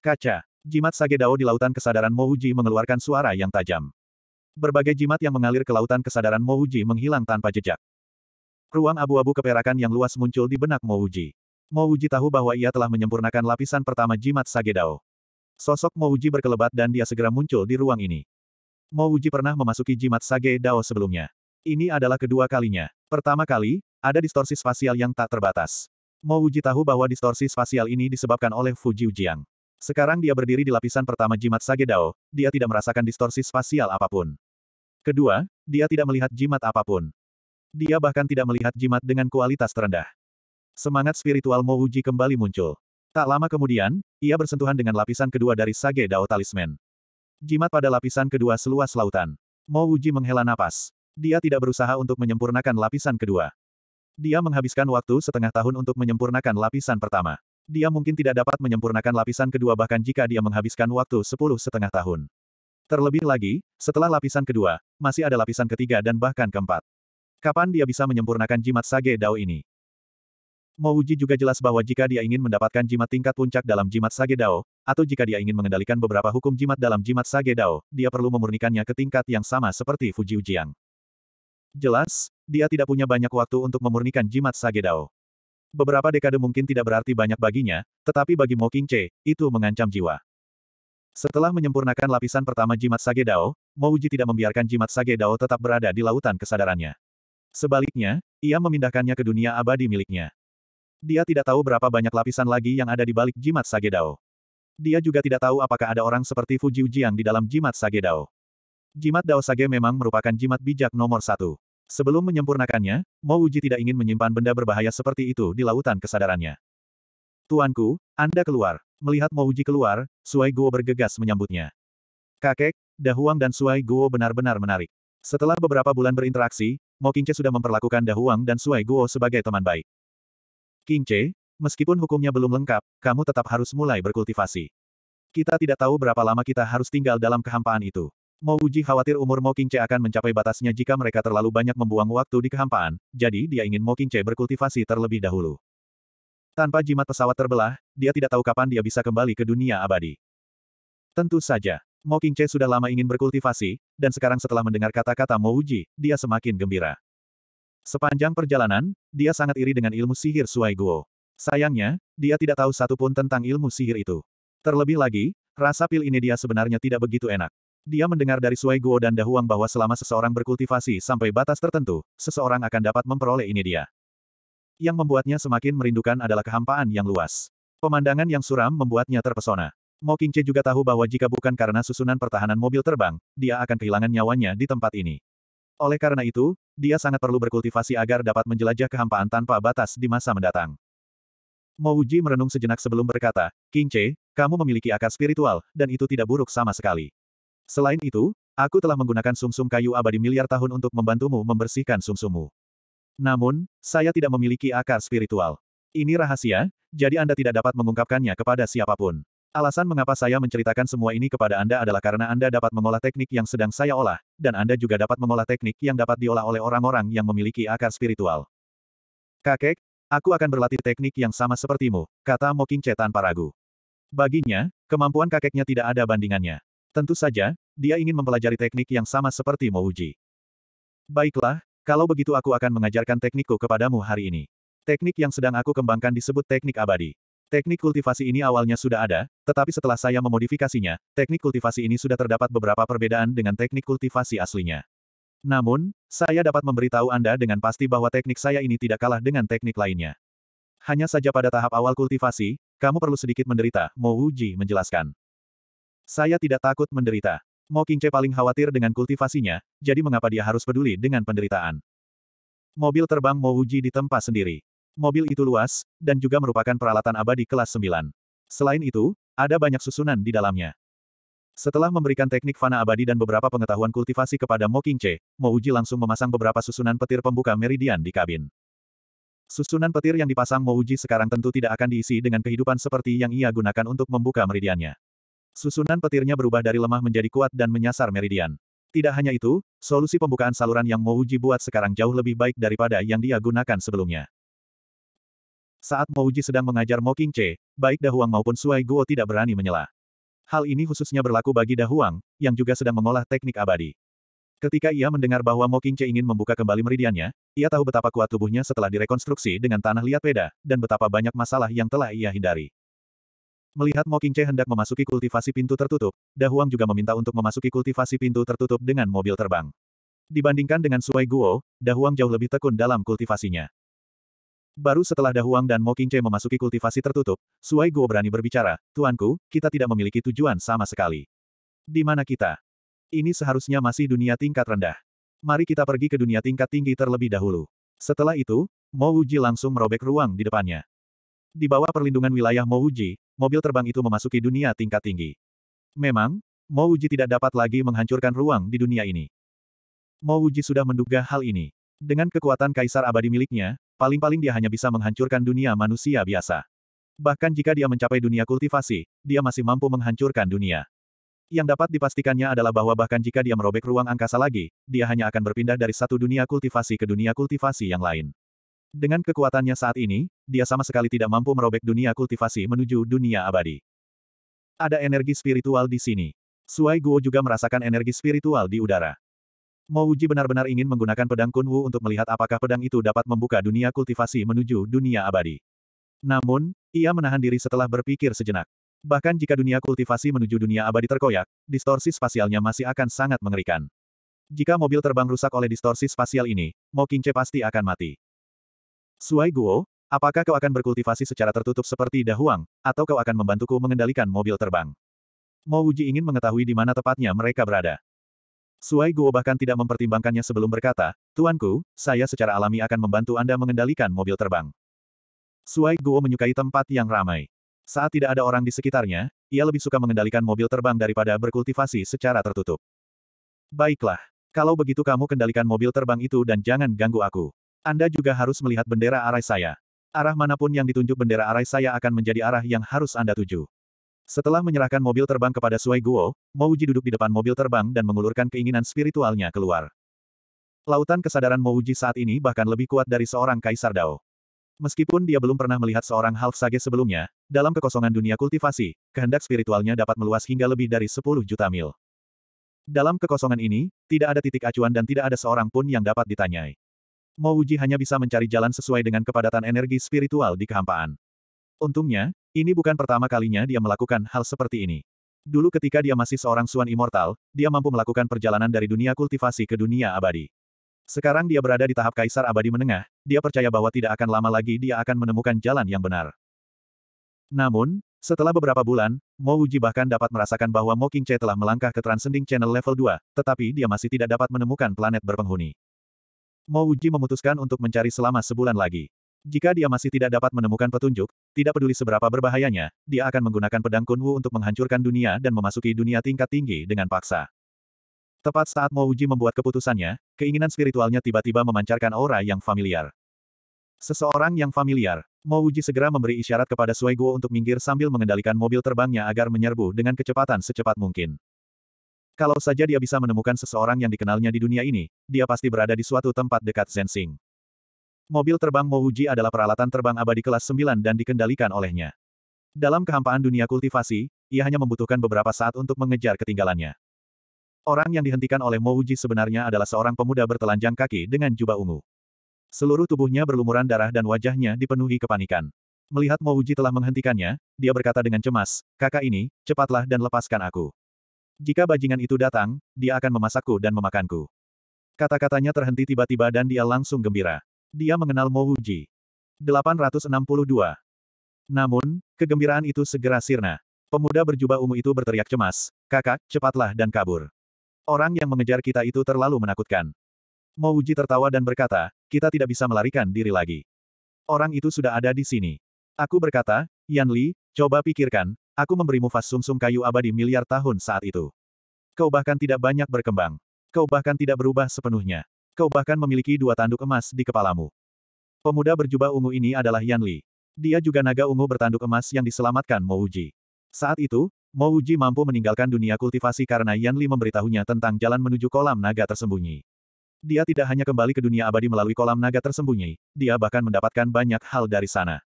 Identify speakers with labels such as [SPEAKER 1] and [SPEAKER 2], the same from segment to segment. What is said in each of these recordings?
[SPEAKER 1] Kaca. Jimat sage dao di lautan kesadaran Mouji mengeluarkan suara yang tajam. Berbagai jimat yang mengalir ke lautan kesadaran Mouji menghilang tanpa jejak. Ruang abu-abu keperakan yang luas muncul di benak Mouji. Mouji tahu bahwa ia telah menyempurnakan lapisan pertama jimat sage dao Sosok Mouji berkelebat dan dia segera muncul di ruang ini. Mouji pernah memasuki jimat sage dao sebelumnya. Ini adalah kedua kalinya. Pertama kali, ada distorsi spasial yang tak terbatas. Mouji tahu bahwa distorsi spasial ini disebabkan oleh Fuji Ujiang. Sekarang dia berdiri di lapisan pertama jimat Sage Dao. dia tidak merasakan distorsi spasial apapun. Kedua, dia tidak melihat jimat apapun. Dia bahkan tidak melihat jimat dengan kualitas terendah. Semangat spiritual Mo Uji kembali muncul. Tak lama kemudian, ia bersentuhan dengan lapisan kedua dari Sage Dao Talisman. Jimat pada lapisan kedua seluas lautan. Mo Uji menghela napas. Dia tidak berusaha untuk menyempurnakan lapisan kedua. Dia menghabiskan waktu setengah tahun untuk menyempurnakan lapisan pertama. Dia mungkin tidak dapat menyempurnakan lapisan kedua bahkan jika dia menghabiskan waktu sepuluh setengah tahun. Terlebih lagi, setelah lapisan kedua, masih ada lapisan ketiga dan bahkan keempat. Kapan dia bisa menyempurnakan jimat Sage Dao ini? Mouji juga jelas bahwa jika dia ingin mendapatkan jimat tingkat puncak dalam jimat Sage Dao, atau jika dia ingin mengendalikan beberapa hukum jimat dalam jimat Sage Dao, dia perlu memurnikannya ke tingkat yang sama seperti Fuji Ujiang. Jelas, dia tidak punya banyak waktu untuk memurnikan jimat Sage Dao. Beberapa dekade mungkin tidak berarti banyak baginya, tetapi bagi Mo Che, itu mengancam jiwa. Setelah menyempurnakan lapisan pertama jimat Sage Dao, Mo Uji tidak membiarkan jimat Sage Dao tetap berada di lautan kesadarannya. Sebaliknya, ia memindahkannya ke dunia abadi miliknya. Dia tidak tahu berapa banyak lapisan lagi yang ada di balik jimat Sage Dao. Dia juga tidak tahu apakah ada orang seperti Fuji Ujiang di dalam jimat Sage Dao. Jimat Dao Sage memang merupakan jimat bijak nomor satu. Sebelum menyempurnakannya, Mo Uji tidak ingin menyimpan benda berbahaya seperti itu di lautan kesadarannya. Tuanku, Anda keluar. Melihat Mo Uji keluar, Suai Guo bergegas menyambutnya. Kakek, Dahuang dan Suai Guo benar-benar menarik. Setelah beberapa bulan berinteraksi, Mo Qingce sudah memperlakukan Dahuang dan Suai Guo sebagai teman baik. Qingce, meskipun hukumnya belum lengkap, kamu tetap harus mulai berkultivasi. Kita tidak tahu berapa lama kita harus tinggal dalam kehampaan itu. Mo Uji khawatir umur Mo Qingce akan mencapai batasnya jika mereka terlalu banyak membuang waktu di kehampaan, jadi dia ingin Mo Qingce berkultivasi terlebih dahulu. Tanpa jimat pesawat terbelah, dia tidak tahu kapan dia bisa kembali ke dunia abadi. Tentu saja, Mo Qingce sudah lama ingin berkultivasi, dan sekarang setelah mendengar kata-kata Mo Uji, dia semakin gembira. Sepanjang perjalanan, dia sangat iri dengan ilmu sihir Suai Guo. Sayangnya, dia tidak tahu satupun tentang ilmu sihir itu. Terlebih lagi, rasa pil ini dia sebenarnya tidak begitu enak. Dia mendengar dari Sui Guo dan Dahuang bahwa selama seseorang berkultivasi sampai batas tertentu, seseorang akan dapat memperoleh ini dia. Yang membuatnya semakin merindukan adalah kehampaan yang luas. Pemandangan yang suram membuatnya terpesona. Mo Qingche juga tahu bahwa jika bukan karena susunan pertahanan mobil terbang, dia akan kehilangan nyawanya di tempat ini. Oleh karena itu, dia sangat perlu berkultivasi agar dapat menjelajah kehampaan tanpa batas di masa mendatang. Mo Uji merenung sejenak sebelum berkata, Qingche, kamu memiliki akar spiritual, dan itu tidak buruk sama sekali. Selain itu, aku telah menggunakan sumsum -sum kayu abadi miliar tahun untuk membantumu membersihkan sumsummu. Namun, saya tidak memiliki akar spiritual. Ini rahasia, jadi Anda tidak dapat mengungkapkannya kepada siapapun. Alasan mengapa saya menceritakan semua ini kepada Anda adalah karena Anda dapat mengolah teknik yang sedang saya olah, dan Anda juga dapat mengolah teknik yang dapat diolah oleh orang-orang yang memiliki akar spiritual. Kakek, aku akan berlatih teknik yang sama sepertimu, kata Mokingce tanpa ragu. Baginya, kemampuan kakeknya tidak ada bandingannya. Tentu saja, dia ingin mempelajari teknik yang sama seperti Mouji. Baiklah, kalau begitu aku akan mengajarkan teknikku kepadamu hari ini. Teknik yang sedang aku kembangkan disebut teknik abadi. Teknik kultivasi ini awalnya sudah ada, tetapi setelah saya memodifikasinya, teknik kultivasi ini sudah terdapat beberapa perbedaan dengan teknik kultivasi aslinya. Namun, saya dapat memberitahu Anda dengan pasti bahwa teknik saya ini tidak kalah dengan teknik lainnya. Hanya saja pada tahap awal kultivasi, kamu perlu sedikit menderita, Mo Uji menjelaskan. Saya tidak takut menderita. Mo Qingche paling khawatir dengan kultivasinya, jadi mengapa dia harus peduli dengan penderitaan? Mobil terbang Mo Uji di tempat sendiri. Mobil itu luas, dan juga merupakan peralatan abadi kelas 9. Selain itu, ada banyak susunan di dalamnya. Setelah memberikan teknik fana abadi dan beberapa pengetahuan kultivasi kepada Mo Qingche, Mo Uji langsung memasang beberapa susunan petir pembuka meridian di kabin. Susunan petir yang dipasang Mo Uji sekarang tentu tidak akan diisi dengan kehidupan seperti yang ia gunakan untuk membuka meridiannya. Susunan petirnya berubah dari lemah menjadi kuat dan menyasar meridian. Tidak hanya itu, solusi pembukaan saluran yang Mouji buat sekarang jauh lebih baik daripada yang dia gunakan sebelumnya. Saat Mouji sedang mengajar Mo Qingche, baik Dahuang maupun Suai Guo tidak berani menyela. Hal ini khususnya berlaku bagi Dahuang, yang juga sedang mengolah teknik abadi. Ketika ia mendengar bahwa Mo Qingche ingin membuka kembali meridiannya, ia tahu betapa kuat tubuhnya setelah direkonstruksi dengan tanah liat peda, dan betapa banyak masalah yang telah ia hindari. Melihat Mo Qingce hendak memasuki kultivasi pintu tertutup, Dahuang juga meminta untuk memasuki kultivasi pintu tertutup dengan mobil terbang. Dibandingkan dengan Suai Guo, Dahuang jauh lebih tekun dalam kultivasinya. Baru setelah Dahuang dan Mo Qingce memasuki kultivasi tertutup, Suai Guo berani berbicara, Tuanku, kita tidak memiliki tujuan sama sekali. Di mana kita? Ini seharusnya masih dunia tingkat rendah. Mari kita pergi ke dunia tingkat tinggi terlebih dahulu. Setelah itu, Mo Uji langsung merobek ruang di depannya. Di bawah perlindungan wilayah Mo Uji, mobil terbang itu memasuki dunia tingkat tinggi. Memang, Mo Uji tidak dapat lagi menghancurkan ruang di dunia ini. Mo Uji sudah menduga hal ini. Dengan kekuatan kaisar abadi miliknya, paling-paling dia hanya bisa menghancurkan dunia manusia biasa. Bahkan jika dia mencapai dunia kultivasi, dia masih mampu menghancurkan dunia. Yang dapat dipastikannya adalah bahwa bahkan jika dia merobek ruang angkasa lagi, dia hanya akan berpindah dari satu dunia kultivasi ke dunia kultivasi yang lain. Dengan kekuatannya saat ini, dia sama sekali tidak mampu merobek dunia kultivasi menuju dunia abadi. Ada energi spiritual di sini. Suai Guo juga merasakan energi spiritual di udara. Mo Uji benar-benar ingin menggunakan pedang Kun Wu untuk melihat apakah pedang itu dapat membuka dunia kultivasi menuju dunia abadi. Namun, ia menahan diri setelah berpikir sejenak. Bahkan jika dunia kultivasi menuju dunia abadi terkoyak, distorsi spasialnya masih akan sangat mengerikan. Jika mobil terbang rusak oleh distorsi spasial ini, Mo Qingce pasti akan mati. Suai Guo, apakah kau akan berkultivasi secara tertutup seperti Dahuang, atau kau akan membantuku mengendalikan mobil terbang? Mo Wuji ingin mengetahui di mana tepatnya mereka berada. Suai Guo bahkan tidak mempertimbangkannya sebelum berkata, Tuanku, saya secara alami akan membantu Anda mengendalikan mobil terbang. Suai Guo menyukai tempat yang ramai. Saat tidak ada orang di sekitarnya, ia lebih suka mengendalikan mobil terbang daripada berkultivasi secara tertutup. Baiklah. Kalau begitu kamu kendalikan mobil terbang itu dan jangan ganggu aku. Anda juga harus melihat bendera arai saya. Arah manapun yang ditunjuk bendera arai saya akan menjadi arah yang harus Anda tuju. Setelah menyerahkan mobil terbang kepada Sui Guo, Mouji duduk di depan mobil terbang dan mengulurkan keinginan spiritualnya keluar. Lautan kesadaran Mouji saat ini bahkan lebih kuat dari seorang Kaisar Dao. Meskipun dia belum pernah melihat seorang Half Sage sebelumnya, dalam kekosongan dunia kultivasi, kehendak spiritualnya dapat meluas hingga lebih dari 10 juta mil. Dalam kekosongan ini, tidak ada titik acuan dan tidak ada seorang pun yang dapat ditanyai. Mo hanya bisa mencari jalan sesuai dengan kepadatan energi spiritual di kehampaan. Untungnya, ini bukan pertama kalinya dia melakukan hal seperti ini. Dulu ketika dia masih seorang Suan Immortal, dia mampu melakukan perjalanan dari dunia kultivasi ke dunia abadi. Sekarang dia berada di tahap Kaisar Abadi Menengah, dia percaya bahwa tidak akan lama lagi dia akan menemukan jalan yang benar. Namun, setelah beberapa bulan, Mo Wuji bahkan dapat merasakan bahwa Mo Qingche telah melangkah ke Transcending Channel Level 2, tetapi dia masih tidak dapat menemukan planet berpenghuni. Mo memutuskan untuk mencari selama sebulan lagi. Jika dia masih tidak dapat menemukan petunjuk, tidak peduli seberapa berbahayanya, dia akan menggunakan pedang Kunwu untuk menghancurkan dunia dan memasuki dunia tingkat tinggi dengan paksa. Tepat saat Mo membuat keputusannya, keinginan spiritualnya tiba-tiba memancarkan aura yang familiar. Seseorang yang familiar, Mo segera memberi isyarat kepada Sui Guo untuk minggir sambil mengendalikan mobil terbangnya agar menyerbu dengan kecepatan secepat mungkin. Kalau saja dia bisa menemukan seseorang yang dikenalnya di dunia ini, dia pasti berada di suatu tempat dekat Zensing. Mobil terbang Mouji adalah peralatan terbang abadi kelas 9 dan dikendalikan olehnya. Dalam kehampaan dunia kultivasi, ia hanya membutuhkan beberapa saat untuk mengejar ketinggalannya. Orang yang dihentikan oleh Mouji sebenarnya adalah seorang pemuda bertelanjang kaki dengan jubah ungu. Seluruh tubuhnya berlumuran darah dan wajahnya dipenuhi kepanikan. Melihat Mouji telah menghentikannya, dia berkata dengan cemas, kakak ini, cepatlah dan lepaskan aku. Jika bajingan itu datang, dia akan memasakku dan memakanku. Kata-katanya terhenti tiba-tiba dan dia langsung gembira. Dia mengenal Mo Wuji. 862. Namun, kegembiraan itu segera sirna. Pemuda berjubah ungu itu berteriak cemas, kakak, cepatlah dan kabur. Orang yang mengejar kita itu terlalu menakutkan. Mo Wuji tertawa dan berkata, kita tidak bisa melarikan diri lagi. Orang itu sudah ada di sini. Aku berkata, Yan Li, coba pikirkan, Aku memberimu vas sumsum kayu abadi miliar tahun saat itu. Kau bahkan tidak banyak berkembang. Kau bahkan tidak berubah sepenuhnya. Kau bahkan memiliki dua tanduk emas di kepalamu. Pemuda berjubah ungu ini adalah Yan Li. Dia juga naga ungu bertanduk emas yang diselamatkan Uji. Saat itu, Uji mampu meninggalkan dunia kultivasi karena Yan Li memberitahunya tentang jalan menuju kolam naga tersembunyi. Dia tidak hanya kembali ke dunia abadi melalui kolam naga tersembunyi, dia bahkan mendapatkan banyak hal dari sana.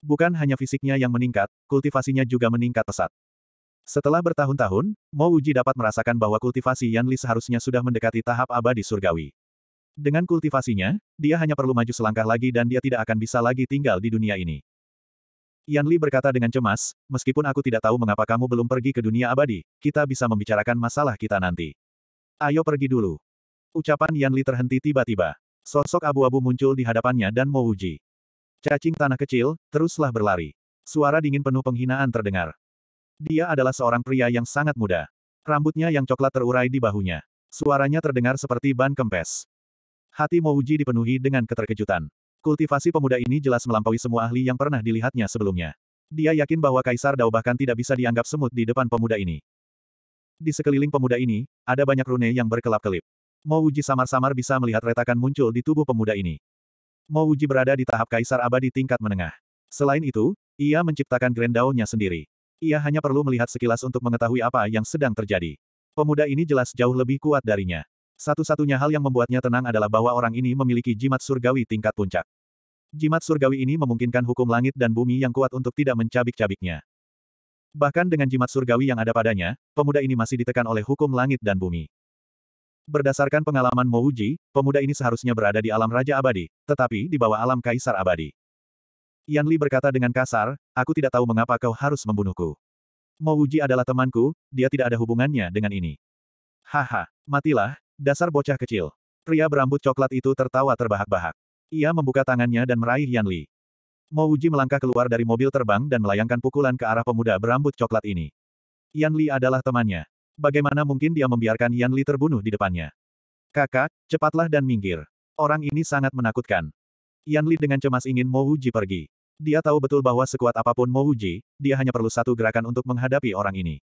[SPEAKER 1] Bukan hanya fisiknya yang meningkat, kultivasinya juga meningkat pesat. Setelah bertahun-tahun, Mo Uji dapat merasakan bahwa kultivasi Yan Li seharusnya sudah mendekati tahap abadi surgawi. Dengan kultivasinya, dia hanya perlu maju selangkah lagi dan dia tidak akan bisa lagi tinggal di dunia ini. Yan Li berkata dengan cemas, meskipun aku tidak tahu mengapa kamu belum pergi ke dunia abadi, kita bisa membicarakan masalah kita nanti. Ayo pergi dulu. Ucapan Yan Li terhenti tiba-tiba. Sosok abu-abu muncul di hadapannya dan Mo Uji. Cacing tanah kecil, teruslah berlari. Suara dingin penuh penghinaan terdengar. Dia adalah seorang pria yang sangat muda. Rambutnya yang coklat terurai di bahunya. Suaranya terdengar seperti ban kempes. Hati Mouji dipenuhi dengan keterkejutan. Kultivasi pemuda ini jelas melampaui semua ahli yang pernah dilihatnya sebelumnya. Dia yakin bahwa Kaisar Dao bahkan tidak bisa dianggap semut di depan pemuda ini. Di sekeliling pemuda ini, ada banyak rune yang berkelap-kelip. Mouji samar-samar bisa melihat retakan muncul di tubuh pemuda ini. Uji berada di tahap kaisar abadi tingkat menengah. Selain itu, ia menciptakan Grand Dao-nya sendiri. Ia hanya perlu melihat sekilas untuk mengetahui apa yang sedang terjadi. Pemuda ini jelas jauh lebih kuat darinya. Satu-satunya hal yang membuatnya tenang adalah bahwa orang ini memiliki jimat surgawi tingkat puncak. Jimat surgawi ini memungkinkan hukum langit dan bumi yang kuat untuk tidak mencabik-cabiknya. Bahkan dengan jimat surgawi yang ada padanya, pemuda ini masih ditekan oleh hukum langit dan bumi. Berdasarkan pengalaman Mouji, pemuda ini seharusnya berada di alam Raja Abadi, tetapi di bawah alam Kaisar Abadi. Yan Li berkata dengan kasar, aku tidak tahu mengapa kau harus membunuhku. Mouji adalah temanku, dia tidak ada hubungannya dengan ini. Haha, matilah, dasar bocah kecil. Pria berambut coklat itu tertawa terbahak-bahak. Ia membuka tangannya dan meraih Yan Li. Mouji melangkah keluar dari mobil terbang dan melayangkan pukulan ke arah pemuda berambut coklat ini. Yan Li adalah temannya bagaimana mungkin dia membiarkan Yan Li terbunuh di depannya? Kakak, cepatlah dan minggir. Orang ini sangat menakutkan. Yan Li dengan cemas ingin Mo Wuji pergi. Dia tahu betul bahwa sekuat apapun Mo Wuji, dia hanya perlu satu gerakan untuk menghadapi orang ini.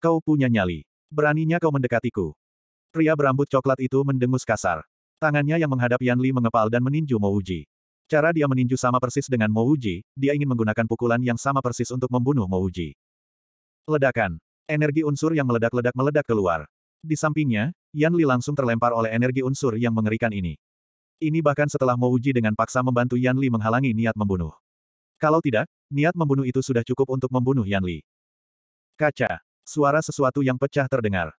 [SPEAKER 1] Kau punya nyali. Beraninya kau mendekatiku. Pria berambut coklat itu mendengus kasar. Tangannya yang menghadap Yan Li mengepal dan meninju Mo Wuji. Cara dia meninju sama persis dengan Mo Wuji, dia ingin menggunakan pukulan yang sama persis untuk membunuh Mo Wuji. Ledakan. Energi unsur yang meledak-ledak meledak keluar. Di sampingnya, Yan Li langsung terlempar oleh energi unsur yang mengerikan ini. Ini bahkan setelah uji dengan paksa membantu Yan Li menghalangi niat membunuh. Kalau tidak, niat membunuh itu sudah cukup untuk membunuh Yan Li. Kaca. Suara sesuatu yang pecah terdengar.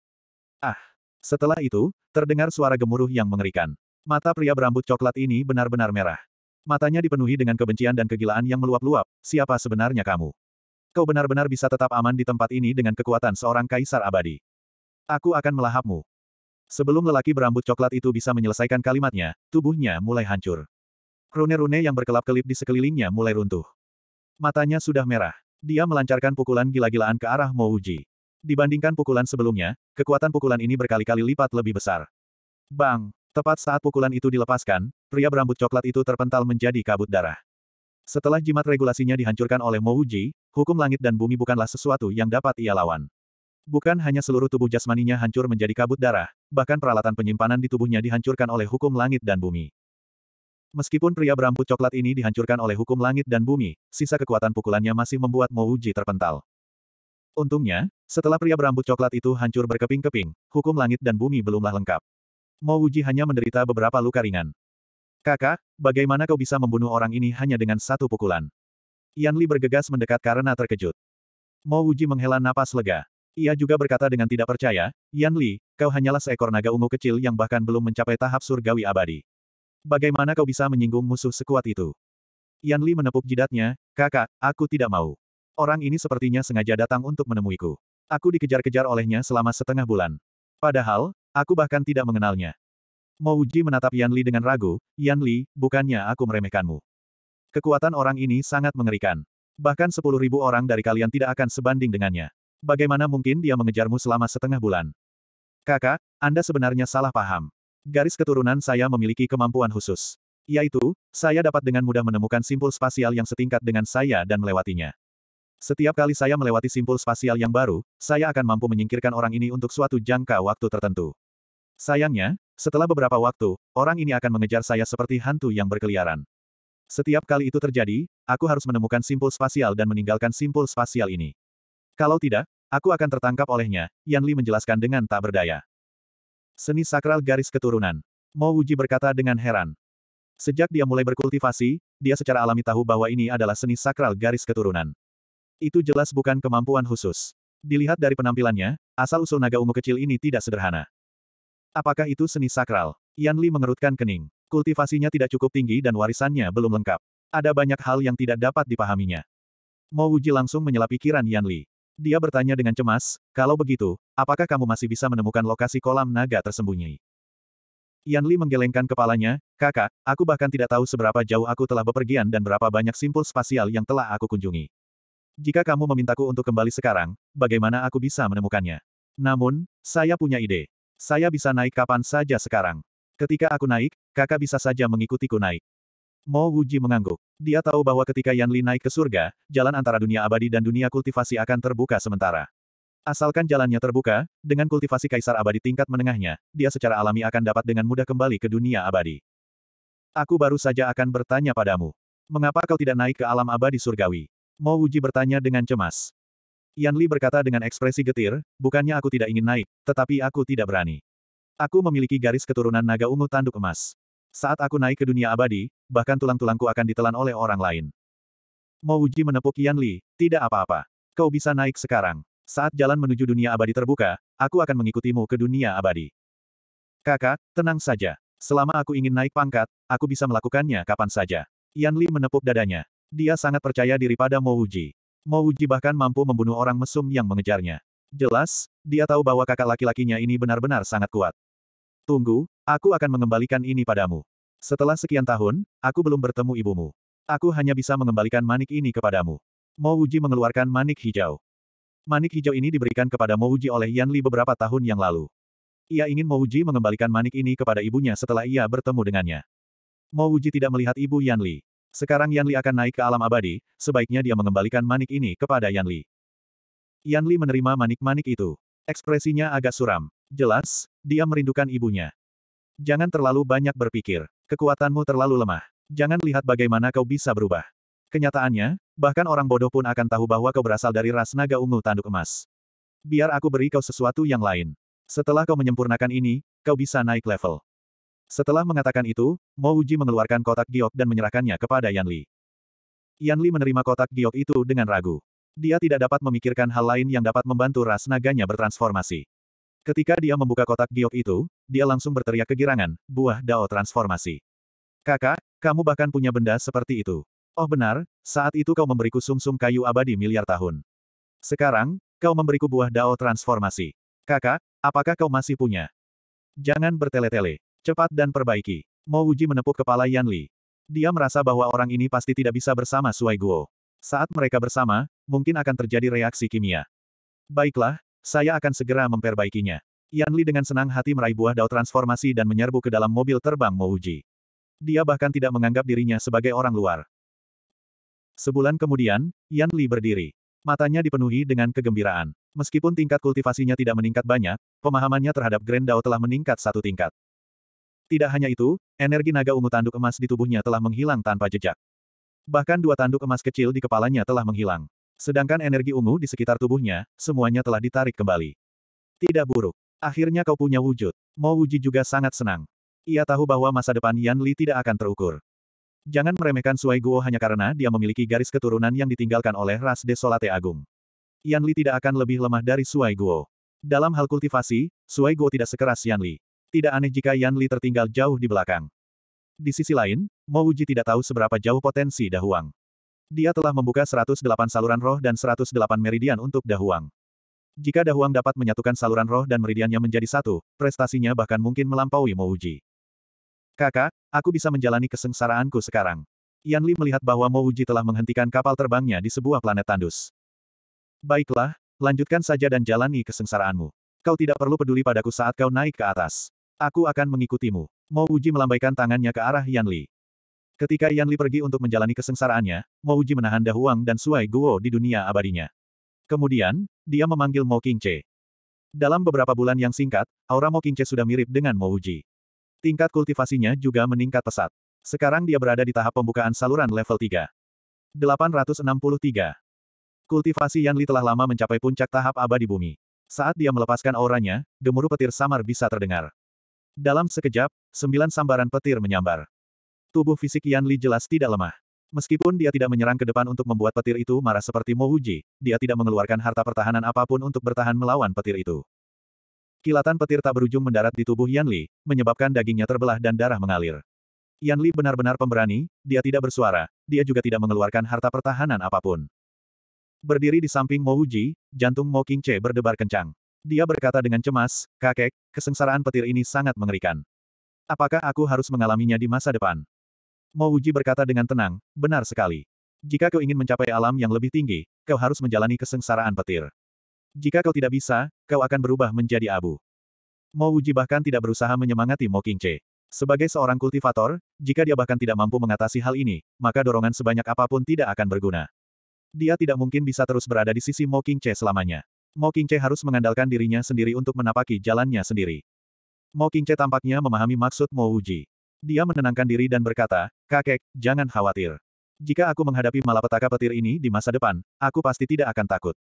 [SPEAKER 1] Ah. Setelah itu, terdengar suara gemuruh yang mengerikan. Mata pria berambut coklat ini benar-benar merah. Matanya dipenuhi dengan kebencian dan kegilaan yang meluap-luap, siapa sebenarnya kamu? Kau benar-benar bisa tetap aman di tempat ini dengan kekuatan seorang kaisar abadi. Aku akan melahapmu. Sebelum lelaki berambut coklat itu bisa menyelesaikan kalimatnya, tubuhnya mulai hancur. Rune-rune yang berkelap-kelip di sekelilingnya mulai runtuh. Matanya sudah merah. Dia melancarkan pukulan gila-gilaan ke arah Mo Uji. Dibandingkan pukulan sebelumnya, kekuatan pukulan ini berkali-kali lipat lebih besar. Bang! Tepat saat pukulan itu dilepaskan, pria berambut coklat itu terpental menjadi kabut darah. Setelah jimat regulasinya dihancurkan oleh Mo Uji, hukum langit dan bumi bukanlah sesuatu yang dapat ia lawan. Bukan hanya seluruh tubuh jasmaninya hancur menjadi kabut darah, bahkan peralatan penyimpanan di tubuhnya dihancurkan oleh hukum langit dan bumi. Meskipun pria berambut coklat ini dihancurkan oleh hukum langit dan bumi, sisa kekuatan pukulannya masih membuat Mo Uji terpental. Untungnya, setelah pria berambut coklat itu hancur berkeping-keping, hukum langit dan bumi belumlah lengkap. Mo Uji hanya menderita beberapa luka ringan. Kakak, bagaimana kau bisa membunuh orang ini hanya dengan satu pukulan? Yan Li bergegas mendekat karena terkejut. Mo Wuji menghela napas lega. Ia juga berkata dengan tidak percaya, Yan Li, kau hanyalah seekor naga ungu kecil yang bahkan belum mencapai tahap surgawi abadi. Bagaimana kau bisa menyinggung musuh sekuat itu? Yan Li menepuk jidatnya, kakak, aku tidak mau. Orang ini sepertinya sengaja datang untuk menemuiku. Aku dikejar-kejar olehnya selama setengah bulan. Padahal, aku bahkan tidak mengenalnya. Mo Uji menatap Yan Li dengan ragu, Yan Li, bukannya aku meremehkanmu. Kekuatan orang ini sangat mengerikan. Bahkan sepuluh ribu orang dari kalian tidak akan sebanding dengannya. Bagaimana mungkin dia mengejarmu selama setengah bulan? Kakak, Anda sebenarnya salah paham. Garis keturunan saya memiliki kemampuan khusus. Yaitu, saya dapat dengan mudah menemukan simpul spasial yang setingkat dengan saya dan melewatinya. Setiap kali saya melewati simpul spasial yang baru, saya akan mampu menyingkirkan orang ini untuk suatu jangka waktu tertentu. Sayangnya, setelah beberapa waktu, orang ini akan mengejar saya seperti hantu yang berkeliaran. Setiap kali itu terjadi, aku harus menemukan simpul spasial dan meninggalkan simpul spasial ini. Kalau tidak, aku akan tertangkap olehnya, Yan Li menjelaskan dengan tak berdaya. Seni sakral garis keturunan. Mo Wuji berkata dengan heran. Sejak dia mulai berkultivasi, dia secara alami tahu bahwa ini adalah seni sakral garis keturunan. Itu jelas bukan kemampuan khusus. Dilihat dari penampilannya, asal-usul naga ungu kecil ini tidak sederhana. Apakah itu seni sakral? Yan Li mengerutkan kening. Kultivasinya tidak cukup tinggi dan warisannya belum lengkap. Ada banyak hal yang tidak dapat dipahaminya. Mo Wuji langsung menyela pikiran Yan Li. Dia bertanya dengan cemas, kalau begitu, apakah kamu masih bisa menemukan lokasi kolam naga tersembunyi? Yan Li menggelengkan kepalanya, kakak, aku bahkan tidak tahu seberapa jauh aku telah bepergian dan berapa banyak simpul spasial yang telah aku kunjungi. Jika kamu memintaku untuk kembali sekarang, bagaimana aku bisa menemukannya? Namun, saya punya ide. Saya bisa naik kapan saja sekarang. Ketika aku naik, kakak bisa saja mengikutiku naik. Mo Wuji mengangguk. Dia tahu bahwa ketika Yan Li naik ke surga, jalan antara dunia abadi dan dunia kultivasi akan terbuka sementara. Asalkan jalannya terbuka, dengan kultivasi kaisar abadi tingkat menengahnya, dia secara alami akan dapat dengan mudah kembali ke dunia abadi. Aku baru saja akan bertanya padamu. Mengapa kau tidak naik ke alam abadi surgawi? Mo Wuji bertanya dengan cemas. Yan Li berkata dengan ekspresi getir, bukannya aku tidak ingin naik, tetapi aku tidak berani. Aku memiliki garis keturunan naga ungu tanduk emas. Saat aku naik ke dunia abadi, bahkan tulang-tulangku akan ditelan oleh orang lain. Mo Uji menepuk Yan Li, tidak apa-apa. Kau bisa naik sekarang. Saat jalan menuju dunia abadi terbuka, aku akan mengikutimu ke dunia abadi. Kakak, tenang saja. Selama aku ingin naik pangkat, aku bisa melakukannya kapan saja. Yan Li menepuk dadanya. Dia sangat percaya diri pada Mo Mo Uji bahkan mampu membunuh orang mesum yang mengejarnya. Jelas, dia tahu bahwa kakak laki-lakinya ini benar-benar sangat kuat. Tunggu, aku akan mengembalikan ini padamu. Setelah sekian tahun, aku belum bertemu ibumu. Aku hanya bisa mengembalikan manik ini kepadamu. Mo Uji mengeluarkan manik hijau. Manik hijau ini diberikan kepada Mo Uji oleh Yan Li beberapa tahun yang lalu. Ia ingin Mo Uji mengembalikan manik ini kepada ibunya setelah ia bertemu dengannya. Mo Uji tidak melihat ibu Yan Li. Sekarang Yan Li akan naik ke alam abadi, sebaiknya dia mengembalikan manik ini kepada Yan Li. Yan Li menerima manik-manik itu. Ekspresinya agak suram. Jelas, dia merindukan ibunya. Jangan terlalu banyak berpikir. Kekuatanmu terlalu lemah. Jangan lihat bagaimana kau bisa berubah. Kenyataannya, bahkan orang bodoh pun akan tahu bahwa kau berasal dari ras naga ungu tanduk emas. Biar aku beri kau sesuatu yang lain. Setelah kau menyempurnakan ini, kau bisa naik level. Setelah mengatakan itu, Mo Uji mengeluarkan kotak giok dan menyerahkannya kepada Yan Li. Yan Li menerima kotak giok itu dengan ragu. Dia tidak dapat memikirkan hal lain yang dapat membantu ras naganya bertransformasi. Ketika dia membuka kotak giok itu, dia langsung berteriak kegirangan, buah dao transformasi. Kakak, kamu bahkan punya benda seperti itu. Oh benar, saat itu kau memberiku sumsum -sum kayu abadi miliar tahun. Sekarang, kau memberiku buah dao transformasi. Kakak, apakah kau masih punya? Jangan bertele-tele. Cepat dan perbaiki. Mo Uji menepuk kepala Yan Li. Dia merasa bahwa orang ini pasti tidak bisa bersama Suai Guo. Saat mereka bersama, mungkin akan terjadi reaksi kimia. Baiklah, saya akan segera memperbaikinya. Yan Li dengan senang hati meraih buah dao transformasi dan menyerbu ke dalam mobil terbang Mo Uji. Dia bahkan tidak menganggap dirinya sebagai orang luar. Sebulan kemudian, Yan Li berdiri. Matanya dipenuhi dengan kegembiraan. Meskipun tingkat kultivasinya tidak meningkat banyak, pemahamannya terhadap Grand Dao telah meningkat satu tingkat. Tidak hanya itu, energi naga ungu tanduk emas di tubuhnya telah menghilang tanpa jejak. Bahkan dua tanduk emas kecil di kepalanya telah menghilang. Sedangkan energi ungu di sekitar tubuhnya, semuanya telah ditarik kembali. Tidak buruk. Akhirnya kau punya wujud. Mo Wuji juga sangat senang. Ia tahu bahwa masa depan Yan Li tidak akan terukur. Jangan meremehkan Suai Guo hanya karena dia memiliki garis keturunan yang ditinggalkan oleh ras Desolate Agung. Yan Li tidak akan lebih lemah dari Suai Guo. Dalam hal kultivasi, Suai Guo tidak sekeras Yan Li. Tidak aneh jika Yan Li tertinggal jauh di belakang. Di sisi lain, Mo Uji tidak tahu seberapa jauh potensi Dahuang. Dia telah membuka 108 saluran roh dan 108 meridian untuk Dahuang. Jika Dahuang dapat menyatukan saluran roh dan meridiannya menjadi satu, prestasinya bahkan mungkin melampaui Mo Uji. Kakak, aku bisa menjalani kesengsaraanku sekarang. Yan Li melihat bahwa Mo Uji telah menghentikan kapal terbangnya di sebuah planet tandus. Baiklah, lanjutkan saja dan jalani kesengsaraanmu. Kau tidak perlu peduli padaku saat kau naik ke atas. Aku akan mengikutimu. Mo Uji melambaikan tangannya ke arah Yan Li. Ketika Yan Li pergi untuk menjalani kesengsaraannya, Mo Uji menahan Dahuang dan Suai Guo di dunia abadinya. Kemudian, dia memanggil Mo Qingche. Dalam beberapa bulan yang singkat, aura Mo Qingche sudah mirip dengan Mo Uji. Tingkat kultivasinya juga meningkat pesat. Sekarang dia berada di tahap pembukaan saluran level 3. 863. Kultivasi Yan Li telah lama mencapai puncak tahap abadi bumi. Saat dia melepaskan auranya, gemuruh petir samar bisa terdengar. Dalam sekejap, sembilan sambaran petir menyambar. Tubuh fisik Yan Li jelas tidak lemah. Meskipun dia tidak menyerang ke depan untuk membuat petir itu marah seperti Mo Wuji, dia tidak mengeluarkan harta pertahanan apapun untuk bertahan melawan petir itu. Kilatan petir tak berujung mendarat di tubuh Yan Li, menyebabkan dagingnya terbelah dan darah mengalir. Yan Li benar-benar pemberani, dia tidak bersuara, dia juga tidak mengeluarkan harta pertahanan apapun. Berdiri di samping Mo Wuji, jantung Mo Qingche berdebar kencang. Dia berkata dengan cemas, kakek, kesengsaraan petir ini sangat mengerikan. Apakah aku harus mengalaminya di masa depan? Mo berkata dengan tenang, benar sekali. Jika kau ingin mencapai alam yang lebih tinggi, kau harus menjalani kesengsaraan petir. Jika kau tidak bisa, kau akan berubah menjadi abu. Mo bahkan tidak berusaha menyemangati Mo Qingche. Sebagai seorang kultivator, jika dia bahkan tidak mampu mengatasi hal ini, maka dorongan sebanyak apapun tidak akan berguna. Dia tidak mungkin bisa terus berada di sisi Mo Qingche selamanya. Mo Qingche harus mengandalkan dirinya sendiri untuk menapaki jalannya sendiri. Mo Qingche tampaknya memahami maksud Mo Wuji. Dia menenangkan diri dan berkata, Kakek, jangan khawatir. Jika aku menghadapi malapetaka petir ini di masa depan, aku pasti tidak akan takut.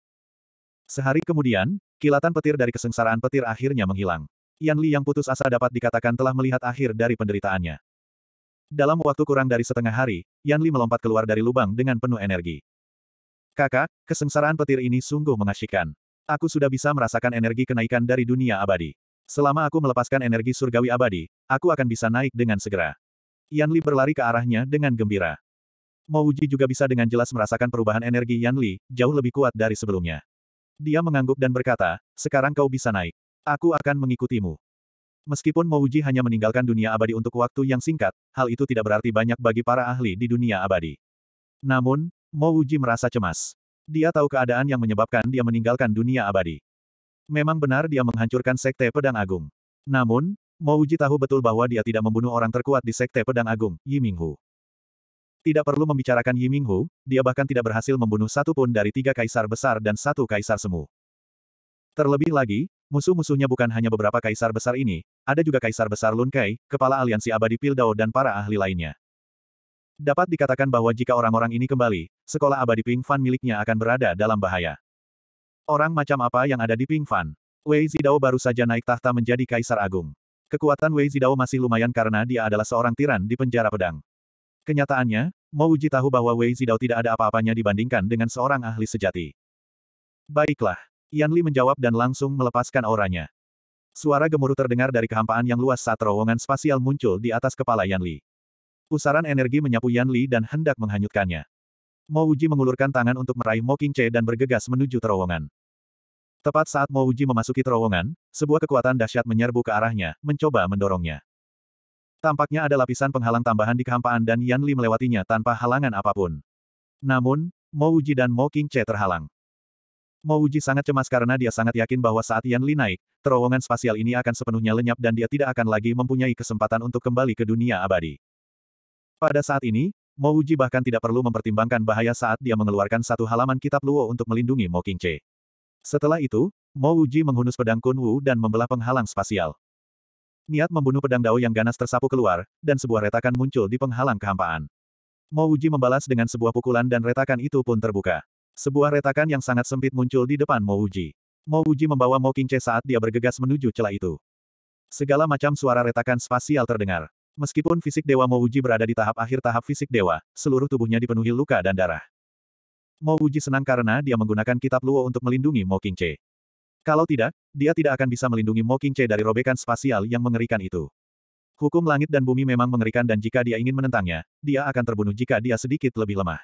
[SPEAKER 1] Sehari kemudian, kilatan petir dari kesengsaraan petir akhirnya menghilang. Yan Li yang putus asa dapat dikatakan telah melihat akhir dari penderitaannya. Dalam waktu kurang dari setengah hari, Yan Li melompat keluar dari lubang dengan penuh energi. Kakak, kesengsaraan petir ini sungguh mengasyikan. Aku sudah bisa merasakan energi kenaikan dari dunia abadi. Selama aku melepaskan energi surgawi abadi, aku akan bisa naik dengan segera. Yan Li berlari ke arahnya dengan gembira. Mo Uji juga bisa dengan jelas merasakan perubahan energi Yan Li, jauh lebih kuat dari sebelumnya. Dia mengangguk dan berkata, sekarang kau bisa naik. Aku akan mengikutimu. Meskipun Mo Uji hanya meninggalkan dunia abadi untuk waktu yang singkat, hal itu tidak berarti banyak bagi para ahli di dunia abadi. Namun, Mo Uji merasa cemas. Dia tahu keadaan yang menyebabkan dia meninggalkan dunia abadi. Memang benar dia menghancurkan Sekte Pedang Agung. Namun, Mouji tahu betul bahwa dia tidak membunuh orang terkuat di Sekte Pedang Agung, Yiminghu. Tidak perlu membicarakan Yiminghu, dia bahkan tidak berhasil membunuh satu pun dari tiga kaisar besar dan satu kaisar semu. Terlebih lagi, musuh-musuhnya bukan hanya beberapa kaisar besar ini, ada juga kaisar besar Lun Kai, kepala aliansi abadi Pildao dan para ahli lainnya. Dapat dikatakan bahwa jika orang-orang ini kembali, sekolah abadi Ping Fan miliknya akan berada dalam bahaya. Orang macam apa yang ada di Ping Fan? Wei Zidao baru saja naik tahta menjadi kaisar agung. Kekuatan Wei Zidao masih lumayan karena dia adalah seorang tiran di penjara pedang. Kenyataannya, Mo Uji tahu bahwa Wei Zidao tidak ada apa-apanya dibandingkan dengan seorang ahli sejati. Baiklah, Yan Li menjawab dan langsung melepaskan auranya. Suara gemuruh terdengar dari kehampaan yang luas saat terowongan spasial muncul di atas kepala Yan Li. Pusaran energi menyapu Yan Li dan hendak menghanyutkannya. Mo Uji mengulurkan tangan untuk meraih Mo King dan bergegas menuju terowongan. Tepat saat Mo Uji memasuki terowongan, sebuah kekuatan dahsyat menyerbu ke arahnya, mencoba mendorongnya. Tampaknya ada lapisan penghalang tambahan di kehampaan dan Yan Li melewatinya tanpa halangan apapun. Namun, Mo Uji dan Mo King terhalang. Mo Uji sangat cemas karena dia sangat yakin bahwa saat Yan Li naik, terowongan spasial ini akan sepenuhnya lenyap dan dia tidak akan lagi mempunyai kesempatan untuk kembali ke dunia abadi. Pada saat ini, Mo Uji bahkan tidak perlu mempertimbangkan bahaya saat dia mengeluarkan satu halaman kitab Luo untuk melindungi Mo Qingche. Setelah itu, Mo Uji menghunus pedang Kun Wu dan membelah penghalang spasial. Niat membunuh pedang Dao yang ganas tersapu keluar, dan sebuah retakan muncul di penghalang kehampaan. Mo Uji membalas dengan sebuah pukulan dan retakan itu pun terbuka. Sebuah retakan yang sangat sempit muncul di depan Mo Uji. Mo Uji membawa Mo Qingche saat dia bergegas menuju celah itu. Segala macam suara retakan spasial terdengar. Meskipun fisik Dewa Mouji berada di tahap akhir tahap fisik Dewa, seluruh tubuhnya dipenuhi luka dan darah. Mouji senang karena dia menggunakan kitab Luo untuk melindungi Mo Qingche. Kalau tidak, dia tidak akan bisa melindungi Mo Qingche dari robekan spasial yang mengerikan itu. Hukum langit dan bumi memang mengerikan dan jika dia ingin menentangnya, dia akan terbunuh jika dia sedikit lebih lemah.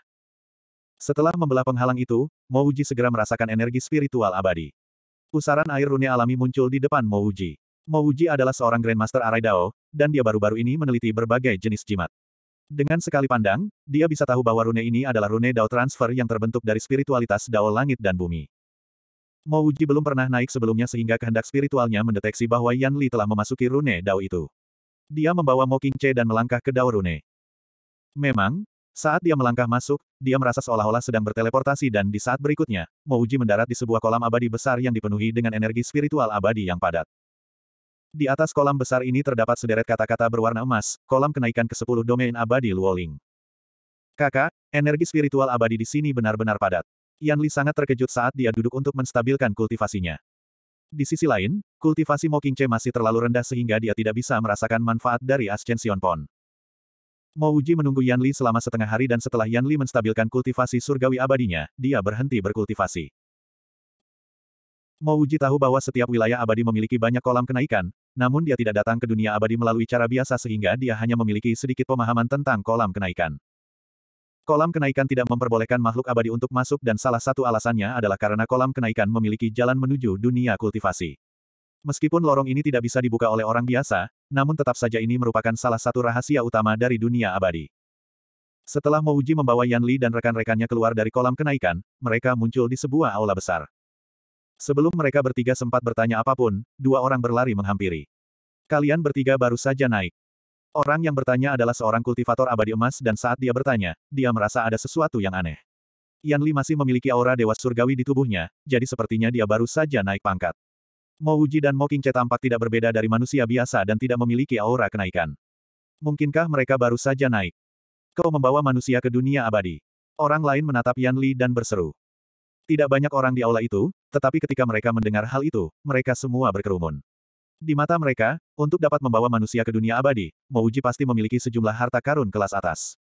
[SPEAKER 1] Setelah membelah penghalang itu, Mouji segera merasakan energi spiritual abadi. Pusaran air rune alami muncul di depan Mouji. Mouji adalah seorang Grandmaster Arai Dao, dan dia baru-baru ini meneliti berbagai jenis jimat. Dengan sekali pandang, dia bisa tahu bahwa rune ini adalah rune Dao transfer yang terbentuk dari spiritualitas Dao langit dan bumi. Mo belum pernah naik sebelumnya sehingga kehendak spiritualnya mendeteksi bahwa Yan Li telah memasuki rune Dao itu. Dia membawa Mo Qingche dan melangkah ke Dao rune. Memang, saat dia melangkah masuk, dia merasa seolah-olah sedang berteleportasi dan di saat berikutnya, Mo mendarat di sebuah kolam abadi besar yang dipenuhi dengan energi spiritual abadi yang padat. Di atas kolam besar ini terdapat sederet kata-kata berwarna emas, kolam kenaikan ke-10 domain abadi Luoling. Kakak, energi spiritual abadi di sini benar-benar padat. Yan Li sangat terkejut saat dia duduk untuk menstabilkan kultivasinya. Di sisi lain, kultivasi Mokingce masih terlalu rendah sehingga dia tidak bisa merasakan manfaat dari Ascension Pond. Mo Uji menunggu Yan Li selama setengah hari dan setelah Yan Li menstabilkan kultivasi surgawi abadinya, dia berhenti berkultivasi. Uji tahu bahwa setiap wilayah abadi memiliki banyak kolam kenaikan, namun dia tidak datang ke dunia abadi melalui cara biasa sehingga dia hanya memiliki sedikit pemahaman tentang kolam kenaikan. Kolam kenaikan tidak memperbolehkan makhluk abadi untuk masuk dan salah satu alasannya adalah karena kolam kenaikan memiliki jalan menuju dunia kultivasi. Meskipun lorong ini tidak bisa dibuka oleh orang biasa, namun tetap saja ini merupakan salah satu rahasia utama dari dunia abadi. Setelah Mouji membawa Yan Li dan rekan-rekannya keluar dari kolam kenaikan, mereka muncul di sebuah aula besar. Sebelum mereka bertiga sempat bertanya apapun, dua orang berlari menghampiri. Kalian bertiga baru saja naik. Orang yang bertanya adalah seorang kultivator abadi emas dan saat dia bertanya, dia merasa ada sesuatu yang aneh. Yan Li masih memiliki aura dewa surgawi di tubuhnya, jadi sepertinya dia baru saja naik pangkat. Mo Wuji dan Mo Qingche tampak tidak berbeda dari manusia biasa dan tidak memiliki aura kenaikan. Mungkinkah mereka baru saja naik? Kau membawa manusia ke dunia abadi. Orang lain menatap Yan Li dan berseru. Tidak banyak orang di aula itu, tetapi ketika mereka mendengar hal itu, mereka semua berkerumun. Di mata mereka, untuk dapat membawa manusia ke dunia abadi, Mouji pasti memiliki sejumlah harta karun kelas atas.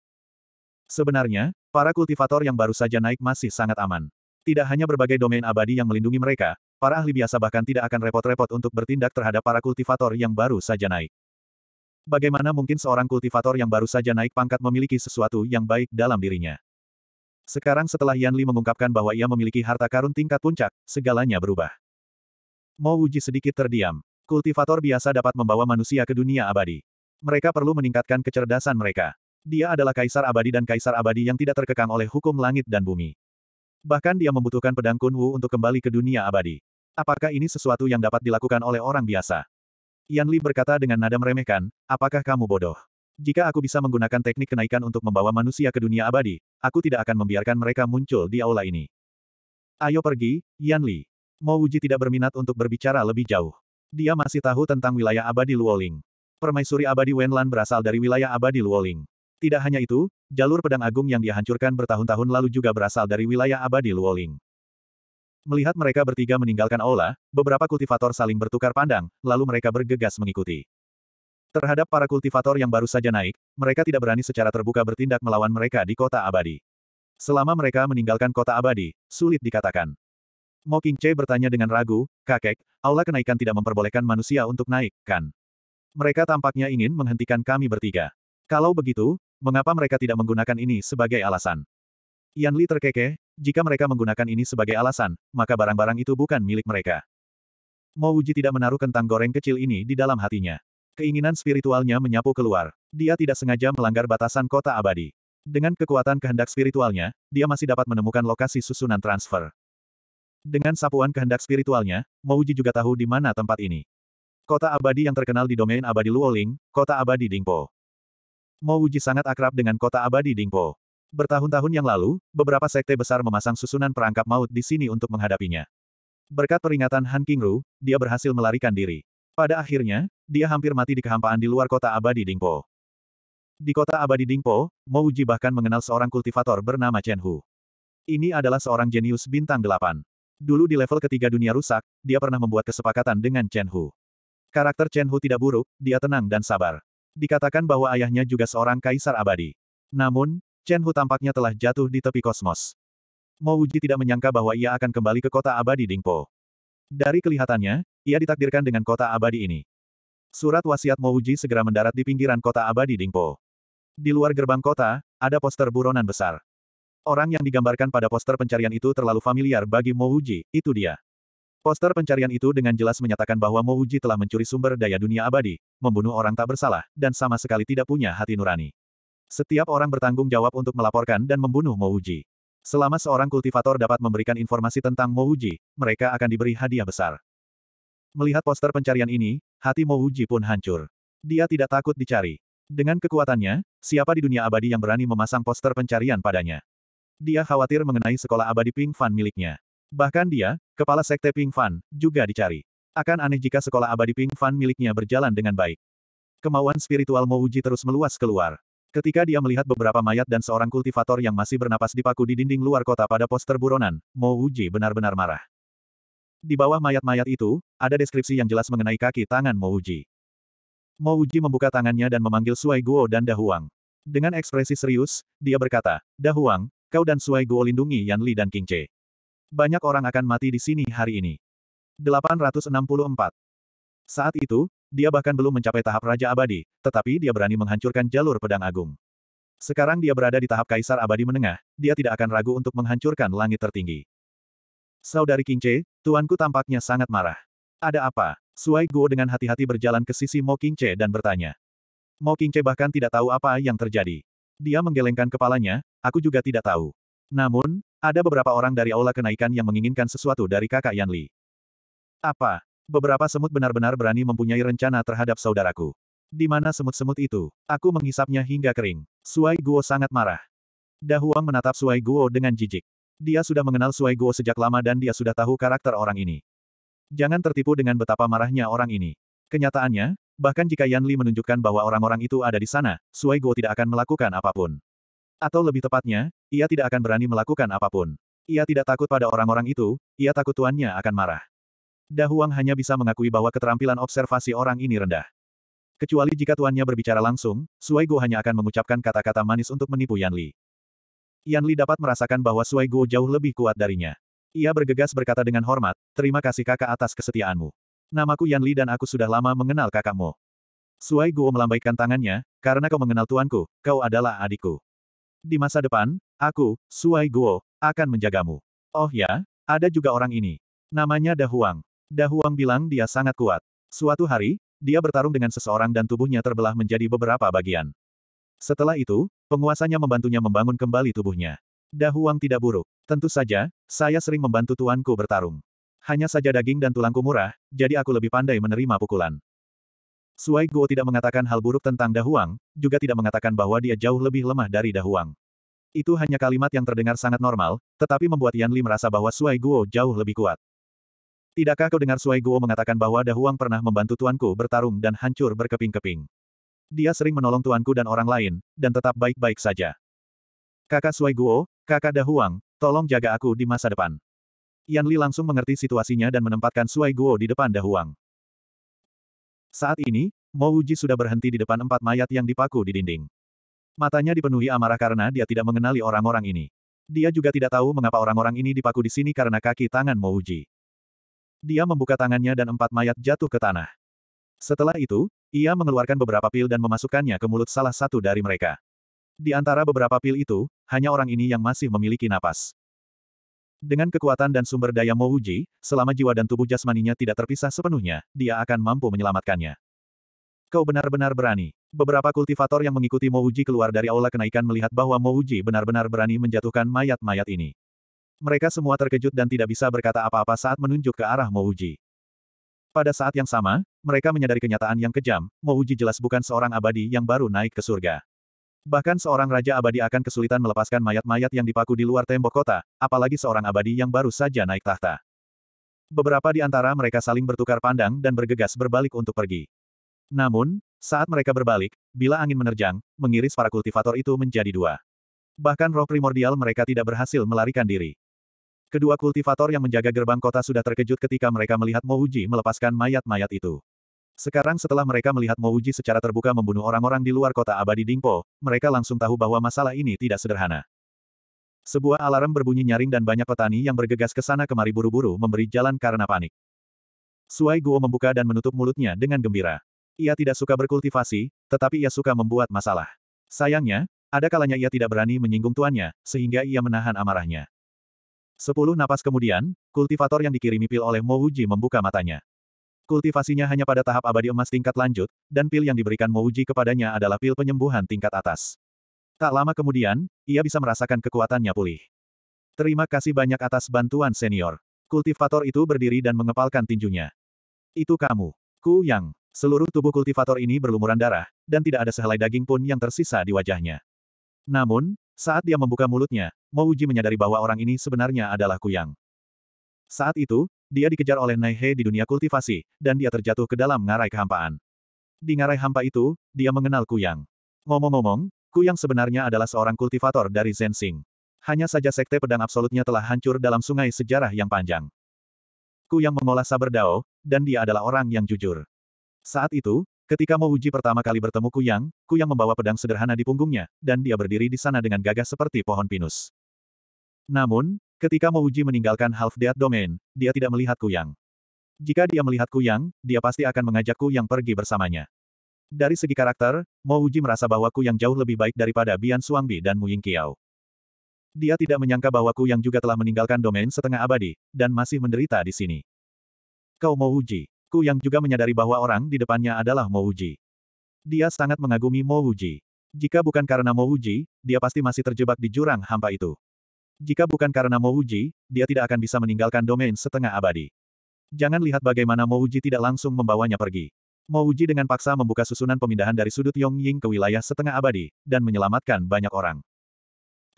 [SPEAKER 1] Sebenarnya, para kultivator yang baru saja naik masih sangat aman. Tidak hanya berbagai domain abadi yang melindungi mereka, para ahli biasa bahkan tidak akan repot-repot untuk bertindak terhadap para kultivator yang baru saja naik. Bagaimana mungkin seorang kultivator yang baru saja naik pangkat memiliki sesuatu yang baik dalam dirinya? Sekarang setelah Yan Li mengungkapkan bahwa ia memiliki harta karun tingkat puncak, segalanya berubah. Mo Wuji sedikit terdiam. Kultivator biasa dapat membawa manusia ke dunia abadi. Mereka perlu meningkatkan kecerdasan mereka. Dia adalah kaisar abadi dan kaisar abadi yang tidak terkekang oleh hukum langit dan bumi. Bahkan dia membutuhkan pedang Kun Wu untuk kembali ke dunia abadi. Apakah ini sesuatu yang dapat dilakukan oleh orang biasa? Yan Li berkata dengan nada meremehkan, apakah kamu bodoh? Jika aku bisa menggunakan teknik kenaikan untuk membawa manusia ke dunia abadi, aku tidak akan membiarkan mereka muncul di aula ini. Ayo pergi, Yan Li. Mo Wuji tidak berminat untuk berbicara lebih jauh. Dia masih tahu tentang wilayah abadi Luoling. Permaisuri abadi Wenlan berasal dari wilayah abadi Luoling. Tidak hanya itu, jalur pedang agung yang dihancurkan bertahun-tahun lalu juga berasal dari wilayah abadi Luoling. Melihat mereka bertiga meninggalkan aula, beberapa kultivator saling bertukar pandang, lalu mereka bergegas mengikuti. Terhadap para kultivator yang baru saja naik, mereka tidak berani secara terbuka bertindak melawan mereka di kota abadi. Selama mereka meninggalkan kota abadi, sulit dikatakan. Mo Che bertanya dengan ragu, kakek, aula kenaikan tidak memperbolehkan manusia untuk naik, kan? Mereka tampaknya ingin menghentikan kami bertiga. Kalau begitu, mengapa mereka tidak menggunakan ini sebagai alasan? Yan Li terkekeh, jika mereka menggunakan ini sebagai alasan, maka barang-barang itu bukan milik mereka. Mo tidak menaruh kentang goreng kecil ini di dalam hatinya. Keinginan spiritualnya menyapu keluar. Dia tidak sengaja melanggar batasan kota abadi. Dengan kekuatan kehendak spiritualnya, dia masih dapat menemukan lokasi susunan transfer. Dengan sapuan kehendak spiritualnya, Mouji juga tahu di mana tempat ini. Kota abadi yang terkenal di domain abadi Luoling, kota abadi Dingpo. Mouji sangat akrab dengan kota abadi Dingpo. Bertahun-tahun yang lalu, beberapa sekte besar memasang susunan perangkap maut di sini untuk menghadapinya. Berkat peringatan Han Kingru, dia berhasil melarikan diri. Pada akhirnya, dia hampir mati di kehampaan di luar kota abadi Dingpo. Di kota abadi Dingpo, Mouji bahkan mengenal seorang kultivator bernama Chen Hu. Ini adalah seorang jenius bintang delapan. Dulu di level ketiga dunia rusak, dia pernah membuat kesepakatan dengan Chen Hu. Karakter Chen Hu tidak buruk, dia tenang dan sabar. Dikatakan bahwa ayahnya juga seorang kaisar abadi. Namun, Chen Hu tampaknya telah jatuh di tepi kosmos. Mouji tidak menyangka bahwa ia akan kembali ke kota abadi Dingpo. Dari kelihatannya, ia ditakdirkan dengan kota abadi ini. Surat wasiat Mouji segera mendarat di pinggiran kota abadi Dingpo. Di luar gerbang kota, ada poster buronan besar. Orang yang digambarkan pada poster pencarian itu terlalu familiar bagi Mouji, itu dia. Poster pencarian itu dengan jelas menyatakan bahwa Mouji telah mencuri sumber daya dunia abadi, membunuh orang tak bersalah, dan sama sekali tidak punya hati nurani. Setiap orang bertanggung jawab untuk melaporkan dan membunuh Mouji. Selama seorang kultivator dapat memberikan informasi tentang Mouji, mereka akan diberi hadiah besar. Melihat poster pencarian ini, hati Mouji pun hancur. Dia tidak takut dicari. Dengan kekuatannya, siapa di dunia abadi yang berani memasang poster pencarian padanya? Dia khawatir mengenai sekolah abadi Ping Fan miliknya. Bahkan dia, kepala sekte Ping Fan, juga dicari. Akan aneh jika sekolah abadi Ping Fan miliknya berjalan dengan baik. Kemauan spiritual Mouji terus meluas keluar. Ketika dia melihat beberapa mayat dan seorang kultivator yang masih bernapas dipaku di dinding luar kota pada poster buronan, Mo Wuji benar-benar marah. Di bawah mayat-mayat itu, ada deskripsi yang jelas mengenai kaki tangan Mouji. Mouji membuka tangannya dan memanggil Suai Guo dan Dahuang. Dengan ekspresi serius, dia berkata, Dahuang, kau dan Suai Guo lindungi Yan Li dan King Che. Banyak orang akan mati di sini hari ini. 864. Saat itu, dia bahkan belum mencapai tahap Raja Abadi, tetapi dia berani menghancurkan jalur pedang agung. Sekarang dia berada di tahap Kaisar Abadi Menengah, dia tidak akan ragu untuk menghancurkan langit tertinggi. Saudari Kingce, tuanku tampaknya sangat marah. Ada apa? Suai Guo dengan hati-hati berjalan ke sisi Mo Kingce dan bertanya. Mo Kingce bahkan tidak tahu apa yang terjadi. Dia menggelengkan kepalanya, aku juga tidak tahu. Namun, ada beberapa orang dari aula kenaikan yang menginginkan sesuatu dari kakak Yan Li. Apa? Beberapa semut benar-benar berani mempunyai rencana terhadap saudaraku. Di mana semut-semut itu? Aku menghisapnya hingga kering. Suai Guo sangat marah. Dahuang menatap Suai Guo dengan jijik. Dia sudah mengenal Sui Guo sejak lama dan dia sudah tahu karakter orang ini. Jangan tertipu dengan betapa marahnya orang ini. Kenyataannya, bahkan jika Yan Li menunjukkan bahwa orang-orang itu ada di sana, Sui Guo tidak akan melakukan apapun. Atau lebih tepatnya, ia tidak akan berani melakukan apapun. Ia tidak takut pada orang-orang itu, ia takut tuannya akan marah. Dahuang hanya bisa mengakui bahwa keterampilan observasi orang ini rendah. Kecuali jika tuannya berbicara langsung, Sui Guo hanya akan mengucapkan kata-kata manis untuk menipu Yan Li. Yan Li dapat merasakan bahwa Sui Guo jauh lebih kuat darinya. Ia bergegas berkata dengan hormat, terima kasih kakak atas kesetiaanmu. Namaku Yan Li dan aku sudah lama mengenal kakakmu. Suai Guo melambaikan tangannya, karena kau mengenal tuanku, kau adalah adikku. Di masa depan, aku, Suai Guo, akan menjagamu. Oh ya, ada juga orang ini. Namanya Dahuang. Dahuang bilang dia sangat kuat. Suatu hari, dia bertarung dengan seseorang dan tubuhnya terbelah menjadi beberapa bagian. Setelah itu, penguasanya membantunya membangun kembali tubuhnya. Dahuang tidak buruk. Tentu saja, saya sering membantu tuanku bertarung. Hanya saja daging dan tulangku murah, jadi aku lebih pandai menerima pukulan. Suai Guo tidak mengatakan hal buruk tentang Dahuang, juga tidak mengatakan bahwa dia jauh lebih lemah dari Dahuang. Itu hanya kalimat yang terdengar sangat normal, tetapi membuat Yan Li merasa bahwa Suai Guo jauh lebih kuat. Tidakkah kau dengar Suai Guo mengatakan bahwa Dahuang pernah membantu tuanku bertarung dan hancur berkeping-keping? Dia sering menolong tuanku dan orang lain, dan tetap baik-baik saja. Kakak Sui Guo, kakak Dahuang, tolong jaga aku di masa depan. Yan Li langsung mengerti situasinya dan menempatkan Sui Guo di depan Dahuang. Saat ini, Mo Wuji sudah berhenti di depan empat mayat yang dipaku di dinding. Matanya dipenuhi amarah karena dia tidak mengenali orang-orang ini. Dia juga tidak tahu mengapa orang-orang ini dipaku di sini karena kaki tangan Mo Wuji. Dia membuka tangannya dan empat mayat jatuh ke tanah. Setelah itu, ia mengeluarkan beberapa pil dan memasukkannya ke mulut salah satu dari mereka. Di antara beberapa pil itu, hanya orang ini yang masih memiliki napas. Dengan kekuatan dan sumber daya Mouji, selama jiwa dan tubuh jasmaninya tidak terpisah sepenuhnya, dia akan mampu menyelamatkannya. Kau benar-benar berani. Beberapa kultivator yang mengikuti Mouji keluar dari aula kenaikan melihat bahwa Mouji benar-benar berani menjatuhkan mayat-mayat ini. Mereka semua terkejut dan tidak bisa berkata apa-apa saat menunjuk ke arah Mouji. Pada saat yang sama, mereka menyadari kenyataan yang kejam, Mouji jelas bukan seorang abadi yang baru naik ke surga. Bahkan seorang raja abadi akan kesulitan melepaskan mayat-mayat yang dipaku di luar tembok kota, apalagi seorang abadi yang baru saja naik tahta. Beberapa di antara mereka saling bertukar pandang dan bergegas berbalik untuk pergi. Namun, saat mereka berbalik, bila angin menerjang, mengiris para kultivator itu menjadi dua. Bahkan roh primordial mereka tidak berhasil melarikan diri. Kedua kultivator yang menjaga gerbang kota sudah terkejut ketika mereka melihat Mouji melepaskan mayat-mayat itu. Sekarang setelah mereka melihat Mouji secara terbuka membunuh orang-orang di luar kota abadi Dingpo, mereka langsung tahu bahwa masalah ini tidak sederhana. Sebuah alarm berbunyi nyaring dan banyak petani yang bergegas ke sana kemari buru-buru memberi jalan karena panik. Suai Guo membuka dan menutup mulutnya dengan gembira. Ia tidak suka berkultivasi, tetapi ia suka membuat masalah. Sayangnya, ada kalanya ia tidak berani menyinggung tuannya, sehingga ia menahan amarahnya. Sepuluh napas kemudian, kultivator yang dikirimi pil oleh Mouji membuka matanya. Kultivasinya hanya pada tahap abadi emas tingkat lanjut, dan pil yang diberikan Mouji kepadanya adalah pil penyembuhan tingkat atas. Tak lama kemudian, ia bisa merasakan kekuatannya pulih. Terima kasih banyak atas bantuan senior. Kultivator itu berdiri dan mengepalkan tinjunya. Itu kamu. Ku Yang. Seluruh tubuh kultivator ini berlumuran darah, dan tidak ada sehelai daging pun yang tersisa di wajahnya. Namun, saat dia membuka mulutnya, Mouji menyadari bahwa orang ini sebenarnya adalah Ku Yang. Saat itu, dia dikejar oleh Naihe di dunia kultivasi, dan dia terjatuh ke dalam ngarai kehampaan. Di ngarai hampa itu, dia mengenal Kuyang. Ngomong-ngomong, Kuyang sebenarnya adalah seorang kultivator dari Zensing. Hanya saja sekte pedang absolutnya telah hancur dalam sungai sejarah yang panjang. Kuyang mengolah saber dao, dan dia adalah orang yang jujur. Saat itu, ketika Mo Uji pertama kali bertemu Kuyang, Kuyang membawa pedang sederhana di punggungnya, dan dia berdiri di sana dengan gagah seperti pohon pinus. Namun, Ketika Mouji meninggalkan half Dead Domain, dia tidak melihat Kuyang. Jika dia melihat Kuyang, dia pasti akan mengajak Kuyang pergi bersamanya. Dari segi karakter, Mouji merasa bahwa Kuyang jauh lebih baik daripada Bian Suangbi dan Muying Kiao. Dia tidak menyangka bahwa Kuyang juga telah meninggalkan domain setengah abadi, dan masih menderita di sini. Kau Mouji. Kuyang juga menyadari bahwa orang di depannya adalah Mouji. Dia sangat mengagumi Mouji. Jika bukan karena Mouji, dia pasti masih terjebak di jurang hampa itu. Jika bukan karena Mouji, dia tidak akan bisa meninggalkan domain setengah abadi. Jangan lihat bagaimana Mouji tidak langsung membawanya pergi. Mouji dengan paksa membuka susunan pemindahan dari sudut Yong Ying ke wilayah setengah abadi, dan menyelamatkan banyak orang.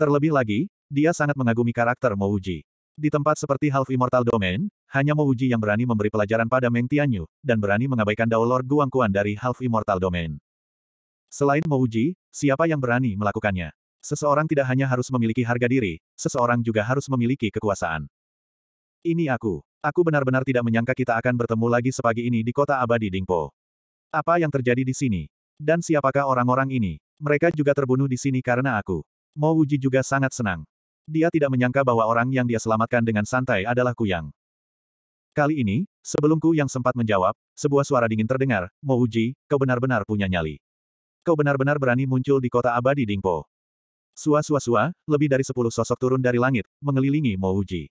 [SPEAKER 1] Terlebih lagi, dia sangat mengagumi karakter Mouji. Di tempat seperti Half Immortal Domain, hanya Mouji yang berani memberi pelajaran pada Meng Tianyu, dan berani mengabaikan Dao Lord Guangkuan dari Half Immortal Domain. Selain Mouji, siapa yang berani melakukannya? Seseorang tidak hanya harus memiliki harga diri, seseorang juga harus memiliki kekuasaan. Ini aku. Aku benar-benar tidak menyangka kita akan bertemu lagi sepagi ini di kota abadi Dingpo. Apa yang terjadi di sini? Dan siapakah orang-orang ini? Mereka juga terbunuh di sini karena aku. Mo Wuji juga sangat senang. Dia tidak menyangka bahwa orang yang dia selamatkan dengan santai adalah Kuyang. Kali ini, sebelum Kuyang sempat menjawab, sebuah suara dingin terdengar, Mo Wuji, kau benar-benar punya nyali. Kau benar-benar berani muncul di kota abadi Dingpo. Sua-sua-sua, lebih dari sepuluh sosok turun dari langit, mengelilingi Uji.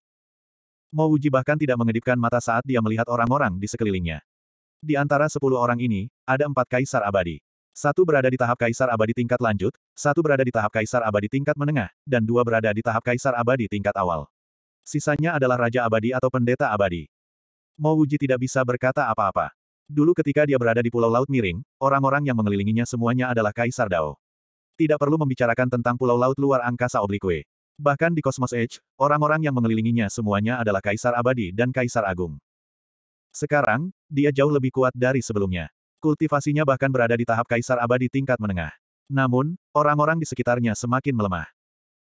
[SPEAKER 1] Mo Uji bahkan tidak mengedipkan mata saat dia melihat orang-orang di sekelilingnya. Di antara sepuluh orang ini, ada empat kaisar abadi. Satu berada di tahap kaisar abadi tingkat lanjut, satu berada di tahap kaisar abadi tingkat menengah, dan dua berada di tahap kaisar abadi tingkat awal. Sisanya adalah raja abadi atau pendeta abadi. Uji tidak bisa berkata apa-apa. Dulu ketika dia berada di Pulau Laut Miring, orang-orang yang mengelilinginya semuanya adalah Kaisar Dao tidak perlu membicarakan tentang pulau laut luar angkasa oblikue. Bahkan di Cosmos Edge, orang-orang yang mengelilinginya semuanya adalah Kaisar Abadi dan Kaisar Agung. Sekarang, dia jauh lebih kuat dari sebelumnya. Kultivasinya bahkan berada di tahap Kaisar Abadi tingkat menengah. Namun, orang-orang di sekitarnya semakin melemah.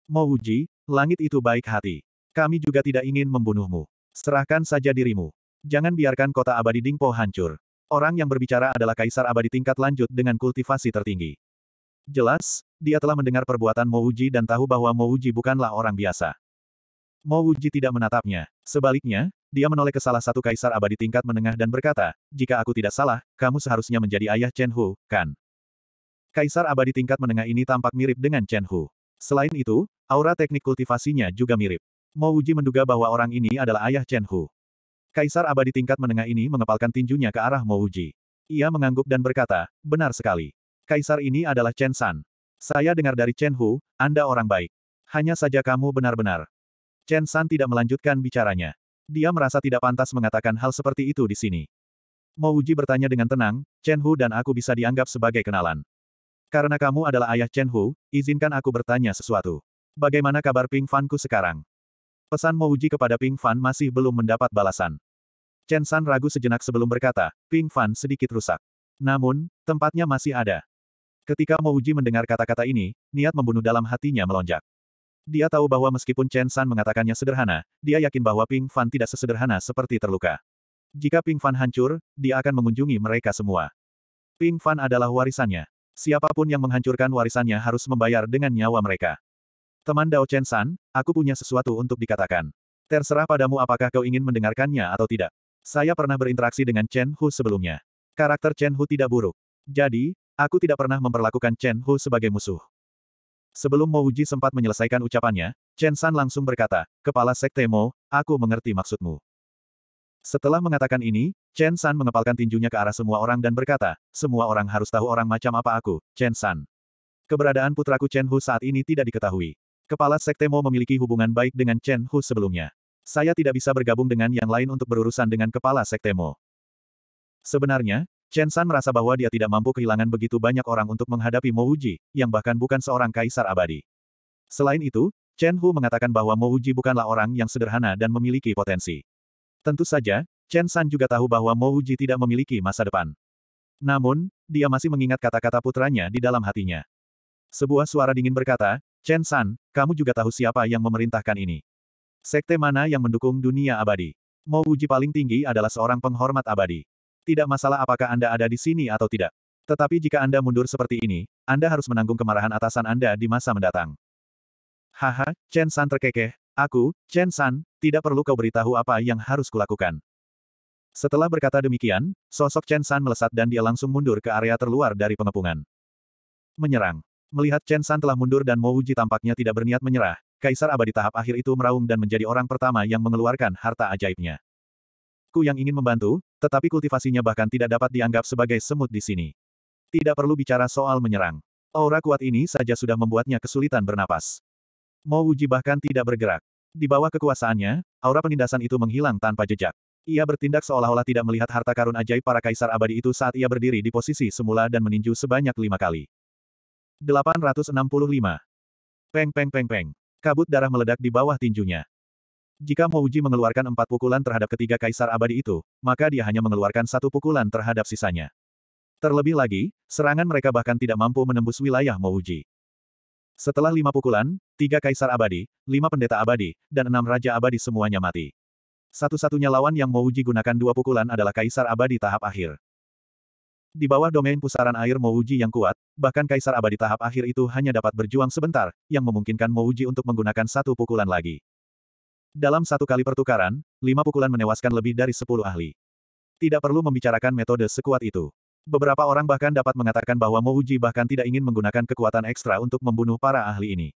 [SPEAKER 1] Mo Wuji, langit itu baik hati. Kami juga tidak ingin membunuhmu. Serahkan saja dirimu. Jangan biarkan kota abadi Dingpo hancur. Orang yang berbicara adalah kaisar abadi tingkat lanjut dengan kultivasi tertinggi. Jelas, dia telah mendengar perbuatan Mouji dan tahu bahwa Mouji bukanlah orang biasa. Mouji tidak menatapnya. Sebaliknya, dia menoleh ke salah satu kaisar abadi tingkat menengah dan berkata, jika aku tidak salah, kamu seharusnya menjadi ayah Chen Hu, kan? Kaisar abadi tingkat menengah ini tampak mirip dengan Chen Hu. Selain itu, aura teknik kultivasinya juga mirip. Mouji menduga bahwa orang ini adalah ayah Chen Hu. Kaisar abadi tingkat menengah ini mengepalkan tinjunya ke arah Mouji. Ia mengangguk dan berkata, benar sekali. Kaisar ini adalah Chen San. Saya dengar dari Chen Hu, Anda orang baik. Hanya saja kamu benar-benar. Chen San tidak melanjutkan bicaranya. Dia merasa tidak pantas mengatakan hal seperti itu di sini. Mo Uji bertanya dengan tenang, Chen Hu dan aku bisa dianggap sebagai kenalan. Karena kamu adalah ayah Chen Hu, izinkan aku bertanya sesuatu. Bagaimana kabar Ping Fanku sekarang? Pesan Mo Uji kepada Ping Fan masih belum mendapat balasan. Chen San ragu sejenak sebelum berkata, Ping Fan sedikit rusak. Namun, tempatnya masih ada. Ketika Mouji mendengar kata-kata ini, niat membunuh dalam hatinya melonjak. Dia tahu bahwa meskipun Chen San mengatakannya sederhana, dia yakin bahwa Ping Fan tidak sesederhana seperti terluka. Jika Ping Fan hancur, dia akan mengunjungi mereka semua. Ping Fan adalah warisannya. Siapapun yang menghancurkan warisannya harus membayar dengan nyawa mereka. Teman Dao Chen San, aku punya sesuatu untuk dikatakan. Terserah padamu apakah kau ingin mendengarkannya atau tidak. Saya pernah berinteraksi dengan Chen Hu sebelumnya. Karakter Chen Hu tidak buruk. Jadi, Aku tidak pernah memperlakukan Chen Hu sebagai musuh. Sebelum Mo Uji sempat menyelesaikan ucapannya, Chen San langsung berkata, Kepala Sekte Mo, aku mengerti maksudmu. Setelah mengatakan ini, Chen San mengepalkan tinjunya ke arah semua orang dan berkata, semua orang harus tahu orang macam apa aku, Chen San. Keberadaan putraku Chen Hu saat ini tidak diketahui. Kepala Sekte Mo memiliki hubungan baik dengan Chen Hu sebelumnya. Saya tidak bisa bergabung dengan yang lain untuk berurusan dengan Kepala Sekte Mo. Sebenarnya, Chen San merasa bahwa dia tidak mampu kehilangan begitu banyak orang untuk menghadapi Mo Uji, yang bahkan bukan seorang kaisar abadi. Selain itu, Chen Hu mengatakan bahwa Mo Uji bukanlah orang yang sederhana dan memiliki potensi. Tentu saja, Chen San juga tahu bahwa Mo Uji tidak memiliki masa depan. Namun, dia masih mengingat kata-kata putranya di dalam hatinya. Sebuah suara dingin berkata, Chen San, kamu juga tahu siapa yang memerintahkan ini. Sekte mana yang mendukung dunia abadi? Mo Uji paling tinggi adalah seorang penghormat abadi. Tidak masalah apakah Anda ada di sini atau tidak. Tetapi jika Anda mundur seperti ini, Anda harus menanggung kemarahan atasan Anda di masa mendatang. Haha, Chen San terkekeh, aku, Chen San, tidak perlu kau beritahu apa yang harus kulakukan. Setelah berkata demikian, sosok Chen San melesat dan dia langsung mundur ke area terluar dari pengepungan. Menyerang. Melihat Chen San telah mundur dan Mo Uji tampaknya tidak berniat menyerah, Kaisar abadi tahap akhir itu meraung dan menjadi orang pertama yang mengeluarkan harta ajaibnya. Ku yang ingin membantu, tetapi kultivasinya bahkan tidak dapat dianggap sebagai semut di sini. Tidak perlu bicara soal menyerang. Aura kuat ini saja sudah membuatnya kesulitan bernapas. Mo Wuji bahkan tidak bergerak. Di bawah kekuasaannya, aura penindasan itu menghilang tanpa jejak. Ia bertindak seolah-olah tidak melihat harta karun ajaib para kaisar abadi itu saat ia berdiri di posisi semula dan meninju sebanyak lima kali. 865. Peng peng peng peng. Kabut darah meledak di bawah tinjunya. Jika Mo Uji mengeluarkan empat pukulan terhadap ketiga kaisar abadi itu, maka dia hanya mengeluarkan satu pukulan terhadap sisanya. Terlebih lagi, serangan mereka bahkan tidak mampu menembus wilayah Mo Uji. Setelah lima pukulan, tiga kaisar abadi, lima pendeta abadi, dan enam raja abadi semuanya mati. Satu-satunya lawan yang Mo Uji gunakan dua pukulan adalah kaisar abadi tahap akhir. Di bawah domain pusaran air Mo Uji yang kuat, bahkan kaisar abadi tahap akhir itu hanya dapat berjuang sebentar, yang memungkinkan Mo Uji untuk menggunakan satu pukulan lagi. Dalam satu kali pertukaran, lima pukulan menewaskan lebih dari sepuluh ahli. Tidak perlu membicarakan metode sekuat itu. Beberapa orang bahkan dapat mengatakan bahwa Mouji bahkan tidak ingin menggunakan kekuatan ekstra untuk membunuh para ahli ini.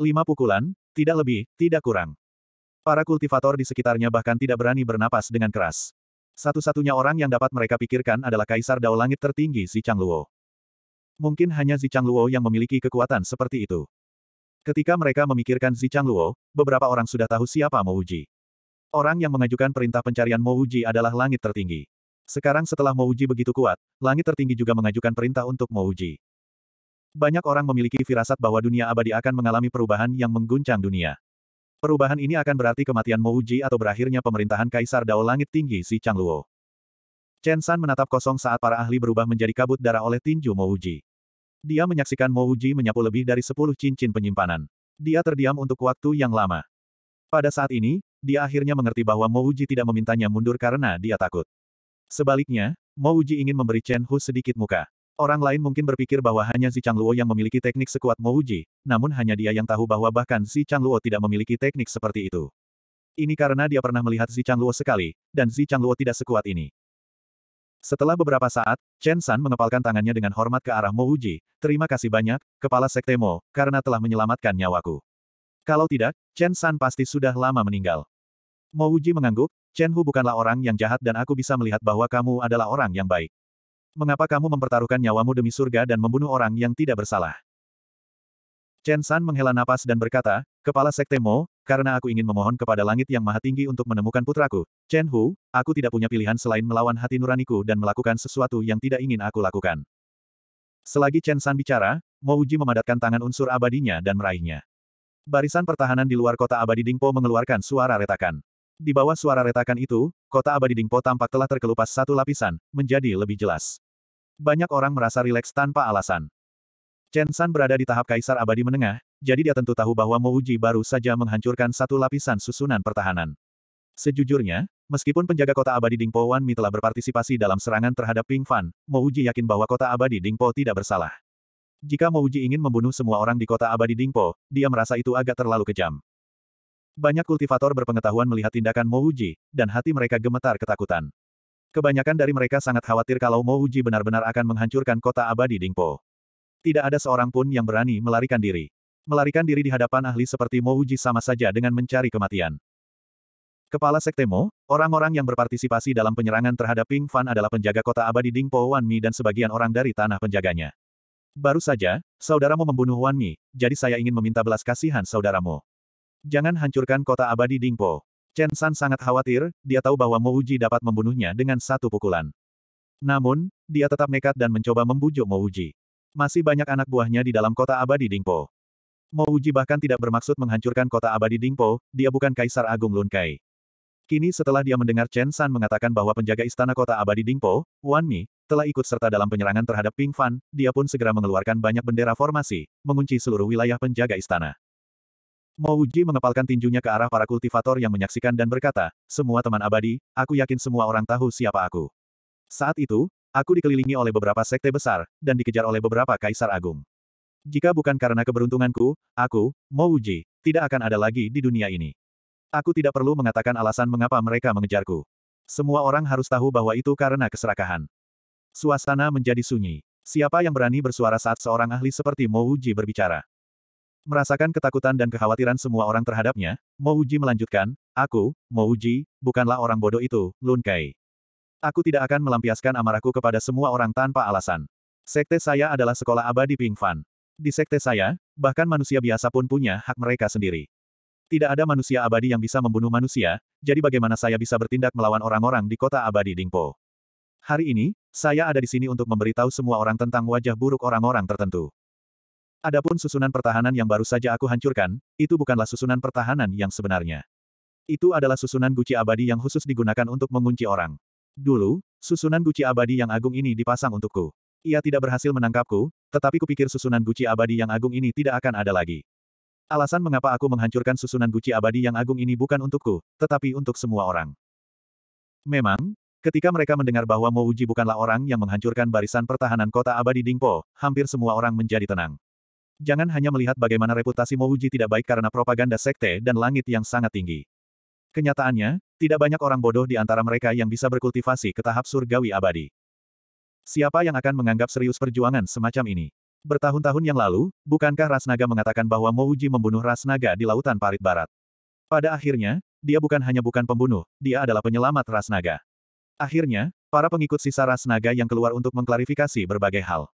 [SPEAKER 1] Lima pukulan, tidak lebih, tidak kurang. Para kultivator di sekitarnya bahkan tidak berani bernapas dengan keras. Satu-satunya orang yang dapat mereka pikirkan adalah Kaisar Dao Langit tertinggi Zichang Luo. Mungkin hanya Zichang Luo yang memiliki kekuatan seperti itu. Ketika mereka memikirkan Zichang Luo, beberapa orang sudah tahu siapa Mo Uji. Orang yang mengajukan perintah pencarian Mo Uji adalah langit tertinggi. Sekarang setelah Mo Uji begitu kuat, langit tertinggi juga mengajukan perintah untuk Mo Uji. Banyak orang memiliki firasat bahwa dunia abadi akan mengalami perubahan yang mengguncang dunia. Perubahan ini akan berarti kematian Mo Uji atau berakhirnya pemerintahan Kaisar Dao Langit Tinggi Si Chang Luo. Chen San menatap kosong saat para ahli berubah menjadi kabut darah oleh tinju Mo Uji. Dia menyaksikan Mo Uji menyapu lebih dari sepuluh cincin penyimpanan. Dia terdiam untuk waktu yang lama. Pada saat ini, dia akhirnya mengerti bahwa Mo Uji tidak memintanya mundur karena dia takut. Sebaliknya, Mo Uji ingin memberi Chen Hu sedikit muka. Orang lain mungkin berpikir bahwa hanya si Chang Luo yang memiliki teknik sekuat Mo Uji, namun hanya dia yang tahu bahwa bahkan si Chang Luo tidak memiliki teknik seperti itu. Ini karena dia pernah melihat si Chang Luo sekali, dan si Chang Luo tidak sekuat ini. Setelah beberapa saat, Chen San mengepalkan tangannya dengan hormat ke arah Mo Uji. Terima kasih banyak, Kepala Sekte Mo, karena telah menyelamatkan nyawaku. Kalau tidak, Chen San pasti sudah lama meninggal. Mo Uji mengangguk, Chen Hu bukanlah orang yang jahat dan aku bisa melihat bahwa kamu adalah orang yang baik. Mengapa kamu mempertaruhkan nyawamu demi surga dan membunuh orang yang tidak bersalah? Chen San menghela napas dan berkata, Kepala Sekte Mo, karena aku ingin memohon kepada langit yang maha tinggi untuk menemukan putraku. Chen Hu, aku tidak punya pilihan selain melawan hati nuraniku dan melakukan sesuatu yang tidak ingin aku lakukan. Selagi Chen San bicara, Mo Uji memadatkan tangan unsur abadinya dan meraihnya. Barisan pertahanan di luar kota abadi Dingpo mengeluarkan suara retakan. Di bawah suara retakan itu, kota abadi Dingpo tampak telah terkelupas satu lapisan, menjadi lebih jelas. Banyak orang merasa rileks tanpa alasan. Chen San berada di tahap kaisar abadi menengah, jadi dia tentu tahu bahwa Mo Uji baru saja menghancurkan satu lapisan susunan pertahanan. Sejujurnya, meskipun penjaga kota abadi Dingpo Wan Mi telah berpartisipasi dalam serangan terhadap Ping Fan, Mo Uji yakin bahwa kota abadi Ding Dingpo tidak bersalah. Jika Mo Uji ingin membunuh semua orang di kota abadi Ding Dingpo, dia merasa itu agak terlalu kejam. Banyak kultivator berpengetahuan melihat tindakan Mo Uji, dan hati mereka gemetar ketakutan. Kebanyakan dari mereka sangat khawatir kalau Mo Uji benar-benar akan menghancurkan kota abadi Ding Dingpo. Tidak ada seorang pun yang berani melarikan diri. Melarikan diri di hadapan ahli seperti Mo Uji sama saja dengan mencari kematian. Kepala Sekte Mo, orang-orang yang berpartisipasi dalam penyerangan terhadap Ping Fan adalah penjaga kota abadi Ding Po Wan Mi dan sebagian orang dari tanah penjaganya. Baru saja, saudaramu membunuh Wan Mi, jadi saya ingin meminta belas kasihan saudaramu. Jangan hancurkan kota abadi Ding Po. Chen San sangat khawatir, dia tahu bahwa Mo Uji dapat membunuhnya dengan satu pukulan. Namun, dia tetap nekat dan mencoba membujuk Mo Uji. Masih banyak anak buahnya di dalam kota abadi Dingpo. uji bahkan tidak bermaksud menghancurkan kota abadi Dingpo, dia bukan Kaisar Agung Lunkai. Kini setelah dia mendengar Chen San mengatakan bahwa penjaga istana kota abadi Dingpo, Wan Mi, telah ikut serta dalam penyerangan terhadap Ping Fan, dia pun segera mengeluarkan banyak bendera formasi, mengunci seluruh wilayah penjaga istana. Uji mengepalkan tinjunya ke arah para kultivator yang menyaksikan dan berkata, semua teman abadi, aku yakin semua orang tahu siapa aku. Saat itu, Aku dikelilingi oleh beberapa sekte besar, dan dikejar oleh beberapa kaisar agung. Jika bukan karena keberuntunganku, aku, Mouji, tidak akan ada lagi di dunia ini. Aku tidak perlu mengatakan alasan mengapa mereka mengejarku. Semua orang harus tahu bahwa itu karena keserakahan. Suasana menjadi sunyi. Siapa yang berani bersuara saat seorang ahli seperti Mouji berbicara? Merasakan ketakutan dan kekhawatiran semua orang terhadapnya, Mouji melanjutkan, Aku, Mouji, bukanlah orang bodoh itu, Lun Kai. Aku tidak akan melampiaskan amarahku kepada semua orang tanpa alasan. Sekte saya adalah sekolah abadi Ping Fan. Di sekte saya, bahkan manusia biasa pun punya hak mereka sendiri. Tidak ada manusia abadi yang bisa membunuh manusia, jadi bagaimana saya bisa bertindak melawan orang-orang di kota abadi Dingpo? Hari ini, saya ada di sini untuk memberitahu semua orang tentang wajah buruk orang-orang tertentu. Adapun susunan pertahanan yang baru saja aku hancurkan, itu bukanlah susunan pertahanan yang sebenarnya. Itu adalah susunan guci abadi yang khusus digunakan untuk mengunci orang. Dulu, susunan guci abadi yang agung ini dipasang untukku. Ia tidak berhasil menangkapku, tetapi kupikir susunan guci abadi yang agung ini tidak akan ada lagi. Alasan mengapa aku menghancurkan susunan guci abadi yang agung ini bukan untukku, tetapi untuk semua orang. Memang, ketika mereka mendengar bahwa Mo Uji bukanlah orang yang menghancurkan barisan pertahanan kota abadi Dingpo, hampir semua orang menjadi tenang. Jangan hanya melihat bagaimana reputasi Mo Uji tidak baik karena propaganda sekte dan langit yang sangat tinggi. Kenyataannya, tidak banyak orang bodoh di antara mereka yang bisa berkultivasi ke tahap surgawi abadi. Siapa yang akan menganggap serius perjuangan semacam ini? Bertahun-tahun yang lalu, bukankah Rasnaga mengatakan bahwa Mouji membunuh Rasnaga di Lautan Parit Barat? Pada akhirnya, dia bukan hanya bukan pembunuh, dia adalah penyelamat Rasnaga. Akhirnya, para pengikut sisa Rasnaga yang keluar untuk mengklarifikasi berbagai hal.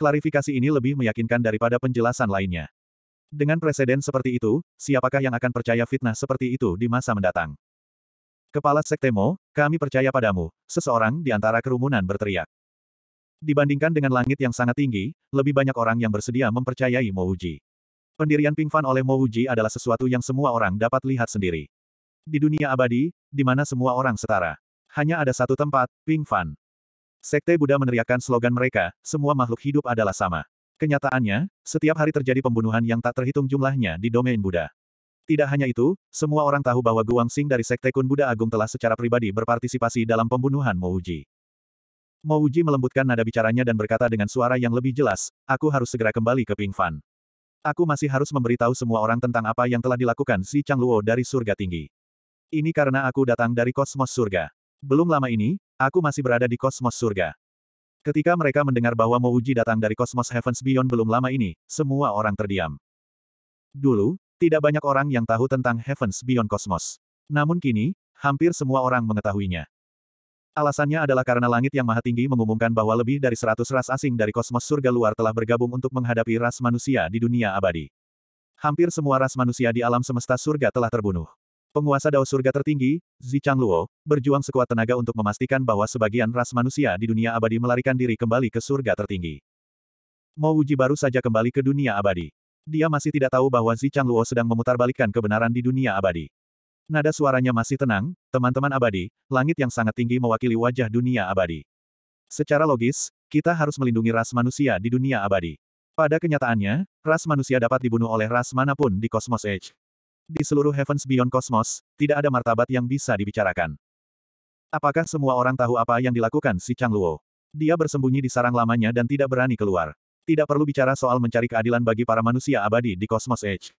[SPEAKER 1] Klarifikasi ini lebih meyakinkan daripada penjelasan lainnya. Dengan presiden seperti itu, siapakah yang akan percaya fitnah seperti itu di masa mendatang? Kepala Sekte Mo, kami percaya padamu, seseorang di antara kerumunan berteriak. Dibandingkan dengan langit yang sangat tinggi, lebih banyak orang yang bersedia mempercayai Mouji. Pendirian Pingfan oleh Mouji adalah sesuatu yang semua orang dapat lihat sendiri. Di dunia abadi, di mana semua orang setara. Hanya ada satu tempat, Pingfan. Sekte Buddha meneriakkan slogan mereka, semua makhluk hidup adalah sama. Kenyataannya, setiap hari terjadi pembunuhan yang tak terhitung jumlahnya di domain Buddha. Tidak hanya itu, semua orang tahu bahwa Guangxing dari Sekte Kun Buddha Agung telah secara pribadi berpartisipasi dalam pembunuhan Mouji. Mouji melembutkan nada bicaranya dan berkata dengan suara yang lebih jelas, aku harus segera kembali ke Ping Fan. Aku masih harus memberitahu semua orang tentang apa yang telah dilakukan si Chang Luo dari surga tinggi. Ini karena aku datang dari kosmos surga. Belum lama ini, aku masih berada di kosmos surga. Ketika mereka mendengar bahwa Mouji datang dari kosmos Heavens Beyond belum lama ini, semua orang terdiam. Dulu, tidak banyak orang yang tahu tentang Heavens Beyond Cosmos. Namun kini, hampir semua orang mengetahuinya. Alasannya adalah karena langit yang maha tinggi mengumumkan bahwa lebih dari seratus ras asing dari kosmos surga luar telah bergabung untuk menghadapi ras manusia di dunia abadi. Hampir semua ras manusia di alam semesta surga telah terbunuh. Penguasa Dao surga tertinggi, Zichang Luo, berjuang sekuat tenaga untuk memastikan bahwa sebagian ras manusia di dunia abadi melarikan diri kembali ke surga tertinggi. Mau Uji baru saja kembali ke dunia abadi. Dia masih tidak tahu bahwa Zichang Luo sedang memutarbalikkan kebenaran di dunia abadi. Nada suaranya masih tenang, teman-teman abadi, langit yang sangat tinggi mewakili wajah dunia abadi. Secara logis, kita harus melindungi ras manusia di dunia abadi. Pada kenyataannya, ras manusia dapat dibunuh oleh ras manapun di Cosmos age. Di seluruh Heavens Beyond Cosmos, tidak ada martabat yang bisa dibicarakan. Apakah semua orang tahu apa yang dilakukan si Chang Luo? Dia bersembunyi di sarang lamanya dan tidak berani keluar. Tidak perlu bicara soal mencari keadilan bagi para manusia abadi di Cosmos Edge.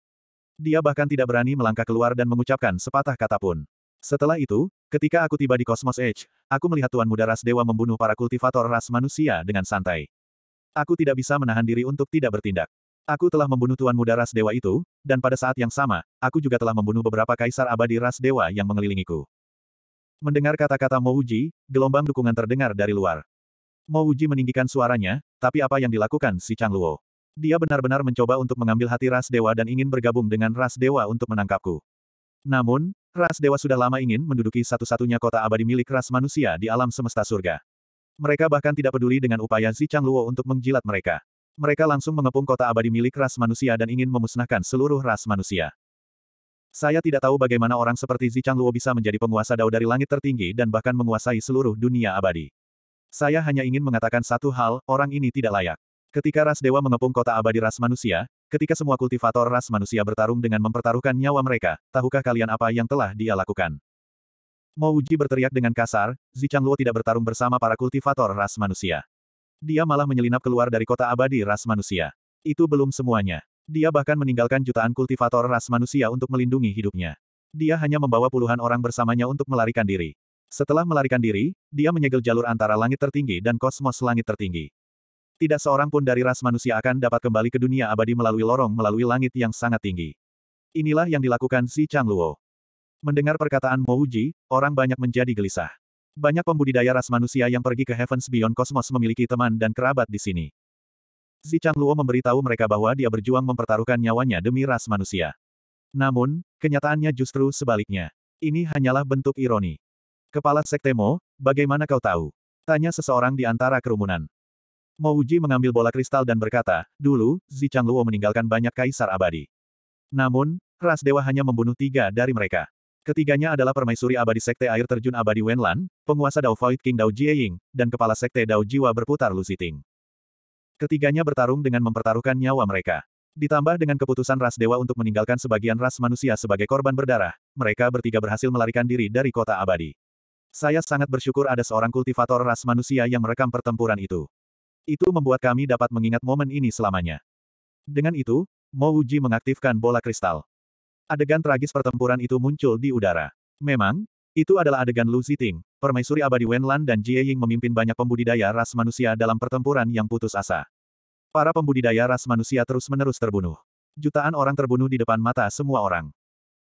[SPEAKER 1] Dia bahkan tidak berani melangkah keluar dan mengucapkan sepatah kata pun. Setelah itu, ketika aku tiba di Cosmos Edge, aku melihat Tuan Muda Ras Dewa membunuh para kultivator ras manusia dengan santai. Aku tidak bisa menahan diri untuk tidak bertindak. Aku telah membunuh Tuan Muda Ras Dewa itu, dan pada saat yang sama, aku juga telah membunuh beberapa kaisar abadi ras dewa yang mengelilingiku. Mendengar kata-kata Mouji, gelombang dukungan terdengar dari luar. Mo Uji meninggikan suaranya, tapi apa yang dilakukan si Chang Luo? Dia benar-benar mencoba untuk mengambil hati ras dewa dan ingin bergabung dengan ras dewa untuk menangkapku. Namun, ras dewa sudah lama ingin menduduki satu-satunya kota abadi milik ras manusia di alam semesta surga. Mereka bahkan tidak peduli dengan upaya Si Chang Luo untuk menjilat mereka. Mereka langsung mengepung kota abadi milik ras manusia dan ingin memusnahkan seluruh ras manusia. Saya tidak tahu bagaimana orang seperti Zichang Luo bisa menjadi penguasa dao dari langit tertinggi dan bahkan menguasai seluruh dunia abadi. Saya hanya ingin mengatakan satu hal, orang ini tidak layak. Ketika ras dewa mengepung kota abadi ras manusia, ketika semua kultivator ras manusia bertarung dengan mempertaruhkan nyawa mereka, tahukah kalian apa yang telah dia lakukan? Mo Uji berteriak dengan kasar, Zichangluo tidak bertarung bersama para kultivator ras manusia. Dia malah menyelinap keluar dari kota abadi ras manusia. Itu belum semuanya. Dia bahkan meninggalkan jutaan kultivator ras manusia untuk melindungi hidupnya. Dia hanya membawa puluhan orang bersamanya untuk melarikan diri. Setelah melarikan diri, dia menyegel jalur antara langit tertinggi dan kosmos langit tertinggi. Tidak seorang pun dari ras manusia akan dapat kembali ke dunia abadi melalui lorong melalui langit yang sangat tinggi. Inilah yang dilakukan si Chang Luo. Mendengar perkataan Mo Uji, orang banyak menjadi gelisah. Banyak pembudidaya ras manusia yang pergi ke Heavens Beyond Cosmos memiliki teman dan kerabat di sini. Si Chang Luo memberitahu mereka bahwa dia berjuang mempertaruhkan nyawanya demi ras manusia. Namun, kenyataannya justru sebaliknya. Ini hanyalah bentuk ironi. Kepala Sekte Mo, bagaimana kau tahu? Tanya seseorang di antara kerumunan. Mouji mengambil bola kristal dan berkata, dulu, Zichang Luo meninggalkan banyak kaisar abadi. Namun, ras dewa hanya membunuh tiga dari mereka. Ketiganya adalah permaisuri abadi Sekte Air Terjun Abadi Wenlan, penguasa Dao Void King Dao Jieying, dan kepala Sekte Dao Jiwa berputar Lusiting. Ketiganya bertarung dengan mempertaruhkan nyawa mereka. Ditambah dengan keputusan ras dewa untuk meninggalkan sebagian ras manusia sebagai korban berdarah, mereka bertiga berhasil melarikan diri dari kota abadi. Saya sangat bersyukur ada seorang kultivator ras manusia yang merekam pertempuran itu. Itu membuat kami dapat mengingat momen ini selamanya. Dengan itu, Mo Uji mengaktifkan bola kristal. Adegan tragis pertempuran itu muncul di udara. Memang, itu adalah adegan Lu Ziting, permaisuri abadi Wenlan dan Jie Ying memimpin banyak pembudidaya ras manusia dalam pertempuran yang putus asa. Para pembudidaya ras manusia terus-menerus terbunuh. Jutaan orang terbunuh di depan mata semua orang.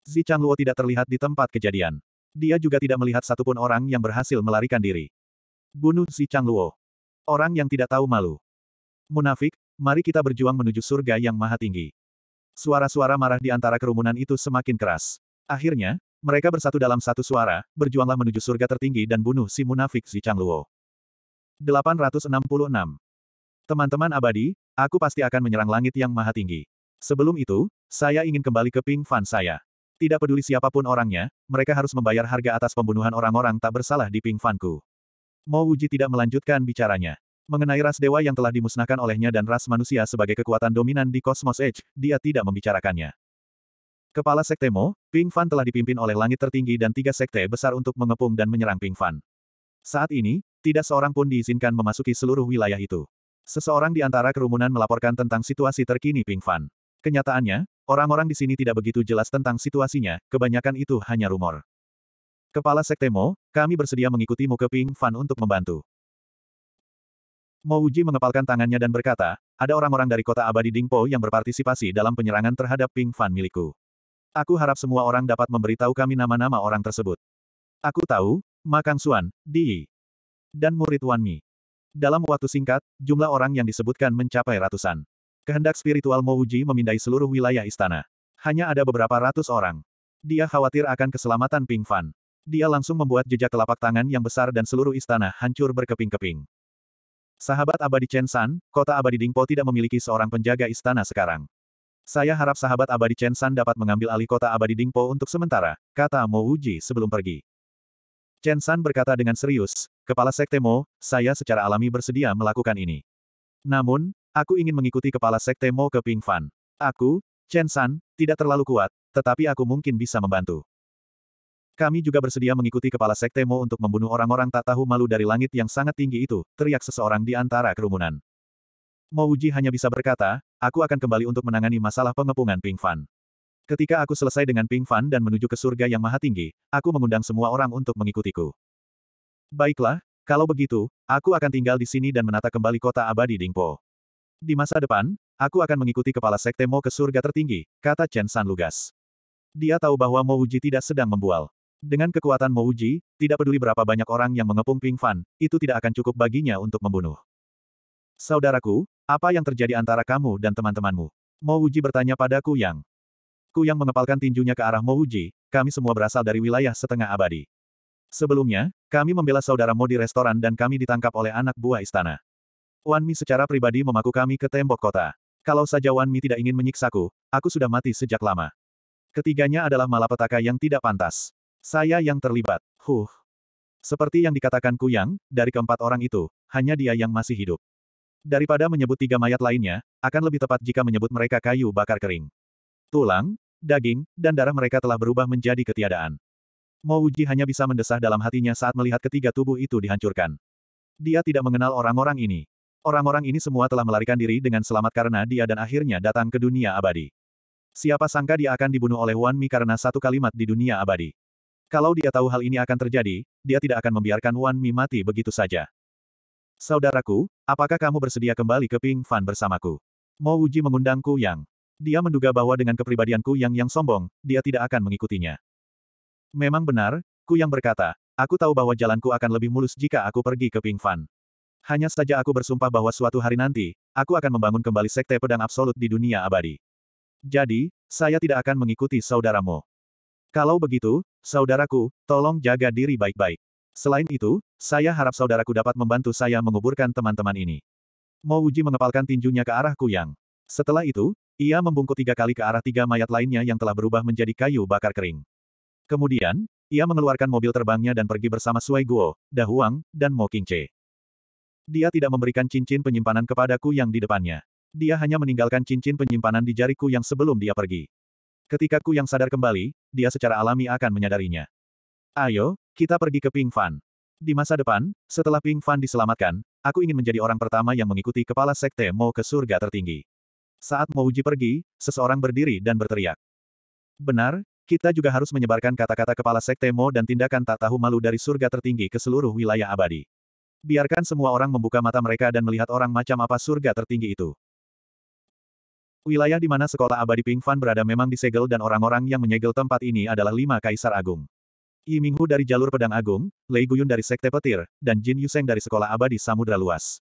[SPEAKER 1] Zi Luo tidak terlihat di tempat kejadian. Dia juga tidak melihat satupun orang yang berhasil melarikan diri. Bunuh si Chang Luo. Orang yang tidak tahu malu. Munafik, mari kita berjuang menuju surga yang maha tinggi. Suara-suara marah di antara kerumunan itu semakin keras. Akhirnya, mereka bersatu dalam satu suara, berjuanglah menuju surga tertinggi dan bunuh si munafik si Chang Luo. 866. Teman-teman abadi, aku pasti akan menyerang langit yang maha tinggi. Sebelum itu, saya ingin kembali ke Ping Fan saya. Tidak peduli siapapun orangnya, mereka harus membayar harga atas pembunuhan orang-orang tak bersalah di Pingfanku. Fanku. Mo Wuji tidak melanjutkan bicaranya. Mengenai ras dewa yang telah dimusnahkan olehnya dan ras manusia sebagai kekuatan dominan di Cosmos Edge, dia tidak membicarakannya. Kepala Sekte Mo, Ping Fan telah dipimpin oleh langit tertinggi dan tiga sekte besar untuk mengepung dan menyerang Ping Fan. Saat ini, tidak seorang pun diizinkan memasuki seluruh wilayah itu. Seseorang di antara kerumunan melaporkan tentang situasi terkini Ping Fan. Kenyataannya, Orang-orang di sini tidak begitu jelas tentang situasinya, kebanyakan itu hanya rumor. Kepala Sekte Mo, kami bersedia mengikutimu ke Ping Fan untuk membantu. Mo Uji mengepalkan tangannya dan berkata, ada orang-orang dari kota abadi Dingpo yang berpartisipasi dalam penyerangan terhadap Ping Fan milikku. Aku harap semua orang dapat memberitahu kami nama-nama orang tersebut. Aku tahu, Makang Suan, Di, dan murid Wan Mi. Dalam waktu singkat, jumlah orang yang disebutkan mencapai ratusan. Kehendak spiritual Mouji memindai seluruh wilayah istana. Hanya ada beberapa ratus orang. Dia khawatir akan keselamatan Ping Fan. Dia langsung membuat jejak telapak tangan yang besar dan seluruh istana hancur berkeping-keping. Sahabat abadi Chen San, kota abadi Dingpo tidak memiliki seorang penjaga istana sekarang. Saya harap sahabat abadi Chen San dapat mengambil alih kota abadi Dingpo untuk sementara, kata Mo Uji sebelum pergi. Chen San berkata dengan serius, Kepala Sekte Mo, saya secara alami bersedia melakukan ini. Namun, Aku ingin mengikuti kepala sekte Mo ke Ping Fan. Aku, Chen San, tidak terlalu kuat, tetapi aku mungkin bisa membantu. Kami juga bersedia mengikuti kepala sekte Mo untuk membunuh orang-orang tak tahu malu dari langit yang sangat tinggi itu, teriak seseorang di antara kerumunan. Mo Uji hanya bisa berkata, aku akan kembali untuk menangani masalah pengepungan Ping Fan. Ketika aku selesai dengan Ping Fan dan menuju ke surga yang maha tinggi, aku mengundang semua orang untuk mengikutiku. Baiklah, kalau begitu, aku akan tinggal di sini dan menata kembali kota abadi Dingpo. Di masa depan, aku akan mengikuti kepala sekte Mo ke surga tertinggi, kata Chen San lugas. Dia tahu bahwa Mo Uji tidak sedang membual. Dengan kekuatan Mo Uji, tidak peduli berapa banyak orang yang mengepung Ping Fan, itu tidak akan cukup baginya untuk membunuh. Saudaraku, apa yang terjadi antara kamu dan teman-temanmu? Mo Uji bertanya pada Ku Yang. Ku Yang mengepalkan tinjunya ke arah Mo Uji, kami semua berasal dari wilayah setengah abadi. Sebelumnya, kami membela saudaramu di restoran dan kami ditangkap oleh anak buah istana. Wan Mi secara pribadi memaku kami ke tembok kota. Kalau saja Wan Mi tidak ingin menyiksaku, aku sudah mati sejak lama. Ketiganya adalah malapetaka yang tidak pantas. Saya yang terlibat. Huh. Seperti yang dikatakan Kuyang, dari keempat orang itu, hanya dia yang masih hidup. Daripada menyebut tiga mayat lainnya, akan lebih tepat jika menyebut mereka kayu bakar kering. Tulang, daging, dan darah mereka telah berubah menjadi ketiadaan. Mo Uji hanya bisa mendesah dalam hatinya saat melihat ketiga tubuh itu dihancurkan. Dia tidak mengenal orang-orang ini. Orang-orang ini semua telah melarikan diri dengan selamat karena dia dan akhirnya datang ke dunia abadi. Siapa sangka dia akan dibunuh oleh Wan Mi karena satu kalimat di dunia abadi. Kalau dia tahu hal ini akan terjadi, dia tidak akan membiarkan Wan Mi mati begitu saja. Saudaraku, apakah kamu bersedia kembali ke Ping Fan bersamaku? Mo Wuji mengundangku yang. Dia menduga bahwa dengan kepribadianku yang yang sombong, dia tidak akan mengikutinya. Memang benar, ku yang berkata, aku tahu bahwa jalanku akan lebih mulus jika aku pergi ke Ping Fan. Hanya saja aku bersumpah bahwa suatu hari nanti, aku akan membangun kembali sekte pedang absolut di dunia abadi. Jadi, saya tidak akan mengikuti saudaramu. Kalau begitu, saudaraku, tolong jaga diri baik-baik. Selain itu, saya harap saudaraku dapat membantu saya menguburkan teman-teman ini. uji mengepalkan tinjunya ke arahku yang. Setelah itu, ia membungkuk tiga kali ke arah tiga mayat lainnya yang telah berubah menjadi kayu bakar kering. Kemudian, ia mengeluarkan mobil terbangnya dan pergi bersama Sui Guo, Dahuang, dan Mo Qingche. Dia tidak memberikan cincin penyimpanan kepadaku yang di depannya. Dia hanya meninggalkan cincin penyimpanan di jariku yang sebelum dia pergi. Ketika ku yang sadar kembali, dia secara alami akan menyadarinya. Ayo, kita pergi ke Ping Fan. Di masa depan, setelah Ping Fan diselamatkan, aku ingin menjadi orang pertama yang mengikuti kepala sekte Mo ke surga tertinggi. Saat Mo Uji pergi, seseorang berdiri dan berteriak. Benar, kita juga harus menyebarkan kata-kata kepala sekte Mo dan tindakan tak tahu malu dari surga tertinggi ke seluruh wilayah abadi. Biarkan semua orang membuka mata mereka dan melihat orang macam apa surga tertinggi itu. Wilayah di mana sekolah abadi Ping Fan berada memang disegel dan orang-orang yang menyegel tempat ini adalah lima kaisar agung. Yi Minghu dari jalur pedang agung, Lei Guyun dari sekte petir, dan Jin Yuseng dari sekolah abadi samudra luas.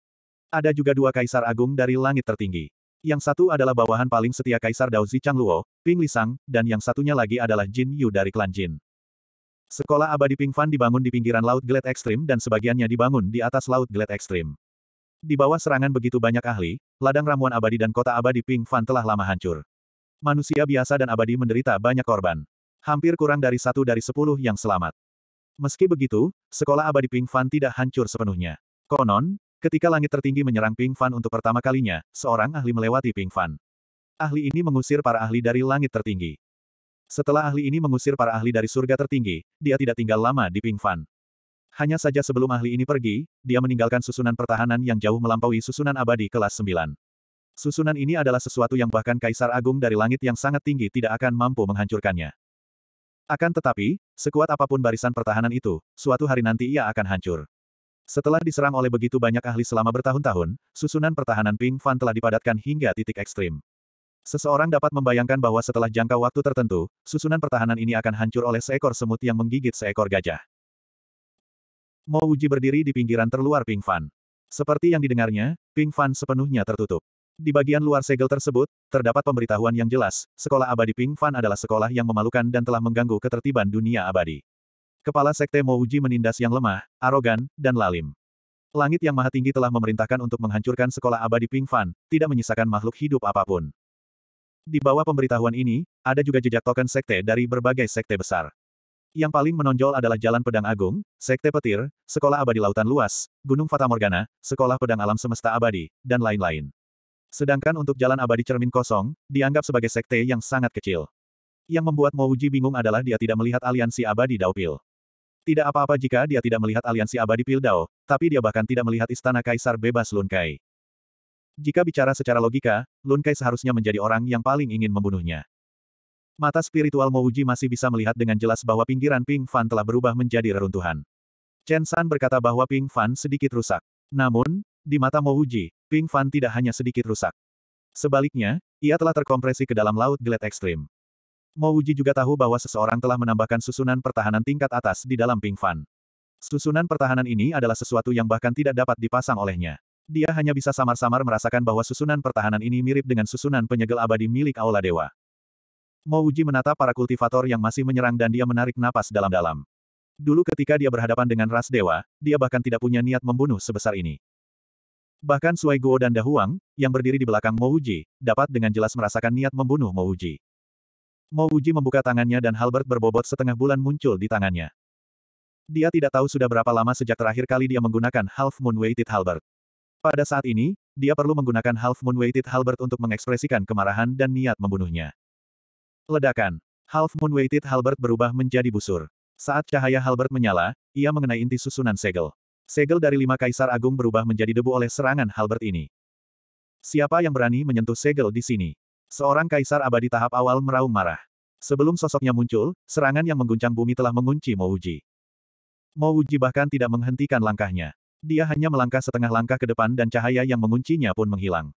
[SPEAKER 1] Ada juga dua kaisar agung dari langit tertinggi. Yang satu adalah bawahan paling setia kaisar Dao Zichang Luo, Ping Lisang, dan yang satunya lagi adalah Jin Yu dari klan Jin. Sekolah abadi Ping Fan dibangun di pinggiran Laut Glet Ekstrim dan sebagiannya dibangun di atas Laut Glet Ekstrim. Di bawah serangan begitu banyak ahli, ladang ramuan abadi dan kota abadi Ping Fan telah lama hancur. Manusia biasa dan abadi menderita banyak korban. Hampir kurang dari satu dari sepuluh yang selamat. Meski begitu, sekolah abadi Ping Fan tidak hancur sepenuhnya. Konon, ketika langit tertinggi menyerang Ping Fan untuk pertama kalinya, seorang ahli melewati Ping Fan. Ahli ini mengusir para ahli dari langit tertinggi. Setelah ahli ini mengusir para ahli dari surga tertinggi, dia tidak tinggal lama di Pingfan. Hanya saja sebelum ahli ini pergi, dia meninggalkan susunan pertahanan yang jauh melampaui susunan abadi kelas 9. Susunan ini adalah sesuatu yang bahkan Kaisar Agung dari langit yang sangat tinggi tidak akan mampu menghancurkannya. Akan tetapi, sekuat apapun barisan pertahanan itu, suatu hari nanti ia akan hancur. Setelah diserang oleh begitu banyak ahli selama bertahun-tahun, susunan pertahanan Ping Fan telah dipadatkan hingga titik ekstrim. Seseorang dapat membayangkan bahwa setelah jangka waktu tertentu, susunan pertahanan ini akan hancur oleh seekor semut yang menggigit seekor gajah. Mo Uji berdiri di pinggiran terluar Ping Fan. Seperti yang didengarnya, Ping Fan sepenuhnya tertutup. Di bagian luar segel tersebut, terdapat pemberitahuan yang jelas, sekolah abadi Ping Fan adalah sekolah yang memalukan dan telah mengganggu ketertiban dunia abadi. Kepala Sekte Mo Uji menindas yang lemah, arogan, dan lalim. Langit yang maha tinggi telah memerintahkan untuk menghancurkan sekolah abadi Ping Fan, tidak menyisakan makhluk hidup apapun. Di bawah pemberitahuan ini, ada juga jejak token sekte dari berbagai sekte besar. Yang paling menonjol adalah Jalan Pedang Agung, Sekte Petir, Sekolah Abadi Lautan Luas, Gunung Fata Morgana, Sekolah Pedang Alam Semesta Abadi, dan lain-lain. Sedangkan untuk Jalan Abadi Cermin Kosong, dianggap sebagai sekte yang sangat kecil. Yang membuat Mouji bingung adalah dia tidak melihat aliansi abadi Dao Pil. Tidak apa-apa jika dia tidak melihat aliansi abadi Pil Dao, tapi dia bahkan tidak melihat istana Kaisar bebas Lunkai. Jika bicara secara logika, Lun Kai seharusnya menjadi orang yang paling ingin membunuhnya. Mata spiritual Mouji masih bisa melihat dengan jelas bahwa pinggiran Ping Fan telah berubah menjadi reruntuhan. Chen San berkata bahwa Ping Fan sedikit rusak. Namun, di mata Mouji, Ping Fan tidak hanya sedikit rusak. Sebaliknya, ia telah terkompresi ke dalam laut gelet ekstrim. Mouji juga tahu bahwa seseorang telah menambahkan susunan pertahanan tingkat atas di dalam Ping Fan. Susunan pertahanan ini adalah sesuatu yang bahkan tidak dapat dipasang olehnya dia hanya bisa samar-samar merasakan bahwa susunan pertahanan ini mirip dengan susunan penyegel abadi milik Aula Dewa. Mo Uji menatap para kultivator yang masih menyerang dan dia menarik napas dalam-dalam. Dulu ketika dia berhadapan dengan ras dewa, dia bahkan tidak punya niat membunuh sebesar ini. Bahkan Sui Guo dan Dahuang, yang berdiri di belakang Mo Uji, dapat dengan jelas merasakan niat membunuh Mo Uji. Mo Uji membuka tangannya dan Halbert berbobot setengah bulan muncul di tangannya. Dia tidak tahu sudah berapa lama sejak terakhir kali dia menggunakan Half Moon Weighted Halbert. Pada saat ini, dia perlu menggunakan Half Moon Weighted Halbert untuk mengekspresikan kemarahan dan niat membunuhnya. Ledakan. Half Moon Weighted Halbert berubah menjadi busur. Saat cahaya halbert menyala, ia mengenai inti susunan segel. Segel dari lima kaisar agung berubah menjadi debu oleh serangan halbert ini. Siapa yang berani menyentuh segel di sini? Seorang kaisar abadi tahap awal meraung marah. Sebelum sosoknya muncul, serangan yang mengguncang bumi telah mengunci Mouji. Mouji bahkan tidak menghentikan langkahnya dia hanya melangkah setengah langkah ke depan dan cahaya yang menguncinya pun menghilang.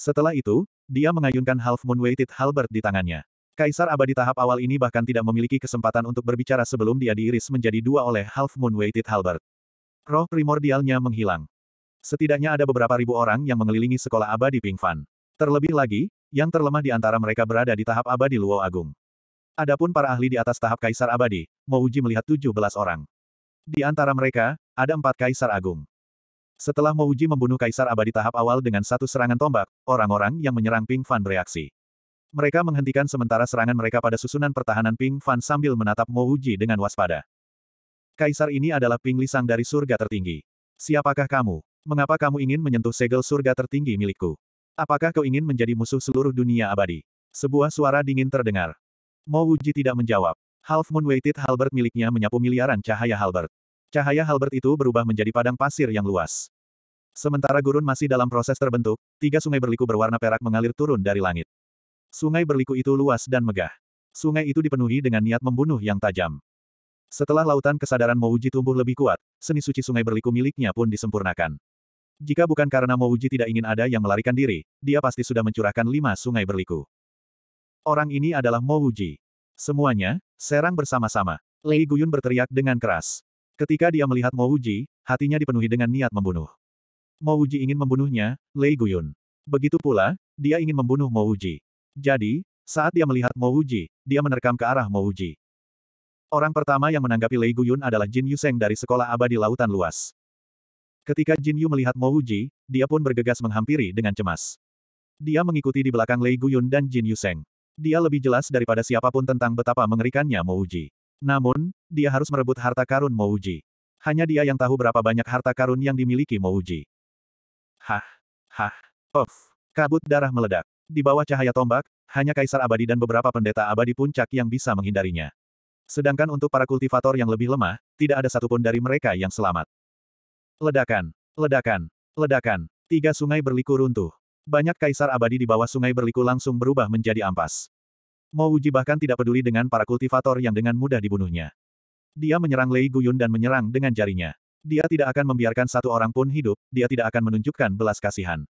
[SPEAKER 1] Setelah itu, dia mengayunkan Half Moon Weighted Halberd di tangannya. Kaisar abadi tahap awal ini bahkan tidak memiliki kesempatan untuk berbicara sebelum dia diiris menjadi dua oleh Half Moon Weighted Halberd. Roh primordialnya menghilang. Setidaknya ada beberapa ribu orang yang mengelilingi sekolah abadi Ping Fan. Terlebih lagi, yang terlemah di antara mereka berada di tahap abadi Luo Agung. Adapun para ahli di atas tahap kaisar abadi, Mouji melihat 17 orang. Di antara mereka, ada empat kaisar agung. Setelah Mouji membunuh kaisar abadi tahap awal dengan satu serangan tombak, orang-orang yang menyerang Ping Fan bereaksi. Mereka menghentikan sementara serangan mereka pada susunan pertahanan Ping Fan sambil menatap Mouji dengan waspada. Kaisar ini adalah Ping Lisang dari surga tertinggi. Siapakah kamu? Mengapa kamu ingin menyentuh segel surga tertinggi milikku? Apakah kau ingin menjadi musuh seluruh dunia abadi? Sebuah suara dingin terdengar. Mo tidak menjawab. Half Moon Weighted halbert miliknya menyapu miliaran cahaya halbert. Cahaya halbert itu berubah menjadi padang pasir yang luas. Sementara gurun masih dalam proses terbentuk, tiga sungai berliku berwarna perak mengalir turun dari langit. Sungai berliku itu luas dan megah. Sungai itu dipenuhi dengan niat membunuh yang tajam. Setelah lautan kesadaran Mouji tumbuh lebih kuat, seni suci sungai berliku miliknya pun disempurnakan. Jika bukan karena Mouji tidak ingin ada yang melarikan diri, dia pasti sudah mencurahkan lima sungai berliku. Orang ini adalah Mouji. Semuanya, Serang bersama-sama. Lei Guyun berteriak dengan keras. Ketika dia melihat Mo Uji, hatinya dipenuhi dengan niat membunuh. Mo Uji ingin membunuhnya, Lei Guyun. Begitu pula, dia ingin membunuh Mo Uji. Jadi, saat dia melihat Mo Uji, dia menerkam ke arah Mo Uji. Orang pertama yang menanggapi Lei Guyun adalah Jin Yuseng dari Sekolah Abadi Lautan Luas. Ketika Jin Yu melihat Mo Uji, dia pun bergegas menghampiri dengan cemas. Dia mengikuti di belakang Lei Guyun dan Jin Yuseng. Dia lebih jelas daripada siapapun tentang betapa mengerikannya Mouji. Namun, dia harus merebut harta karun Mouji. Hanya dia yang tahu berapa banyak harta karun yang dimiliki Mouji. Hah, hah, off. Kabut darah meledak. Di bawah cahaya tombak, hanya Kaisar Abadi dan beberapa pendeta abadi puncak yang bisa menghindarinya. Sedangkan untuk para kultivator yang lebih lemah, tidak ada satupun dari mereka yang selamat. Ledakan, ledakan, ledakan. Tiga sungai berliku runtuh. Banyak kaisar abadi di bawah sungai berliku langsung berubah menjadi ampas. Mo Uji bahkan tidak peduli dengan para kultivator yang dengan mudah dibunuhnya. Dia menyerang Lei Guyun dan menyerang dengan jarinya. Dia tidak akan membiarkan satu orang pun hidup, dia tidak akan menunjukkan belas kasihan.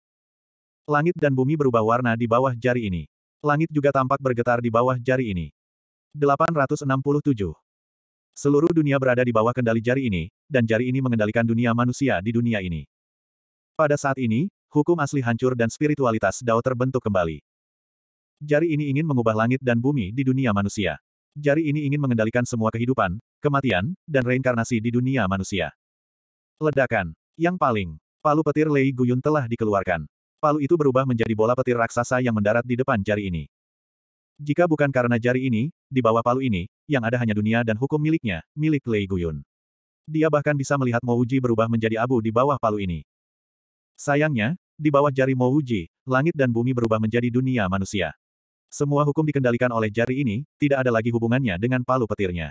[SPEAKER 1] Langit dan bumi berubah warna di bawah jari ini. Langit juga tampak bergetar di bawah jari ini. 867. Seluruh dunia berada di bawah kendali jari ini, dan jari ini mengendalikan dunia manusia di dunia ini. Pada saat ini, hukum asli hancur dan spiritualitas Dao terbentuk kembali. Jari ini ingin mengubah langit dan bumi di dunia manusia. Jari ini ingin mengendalikan semua kehidupan, kematian, dan reinkarnasi di dunia manusia. Ledakan. Yang paling, palu petir Lei Guyun telah dikeluarkan. Palu itu berubah menjadi bola petir raksasa yang mendarat di depan jari ini. Jika bukan karena jari ini, di bawah palu ini, yang ada hanya dunia dan hukum miliknya, milik Lei Guyun. Dia bahkan bisa melihat Mouji berubah menjadi abu di bawah palu ini. Sayangnya, di bawah jari Mo Wuji, langit dan bumi berubah menjadi dunia manusia. Semua hukum dikendalikan oleh jari ini, tidak ada lagi hubungannya dengan palu petirnya.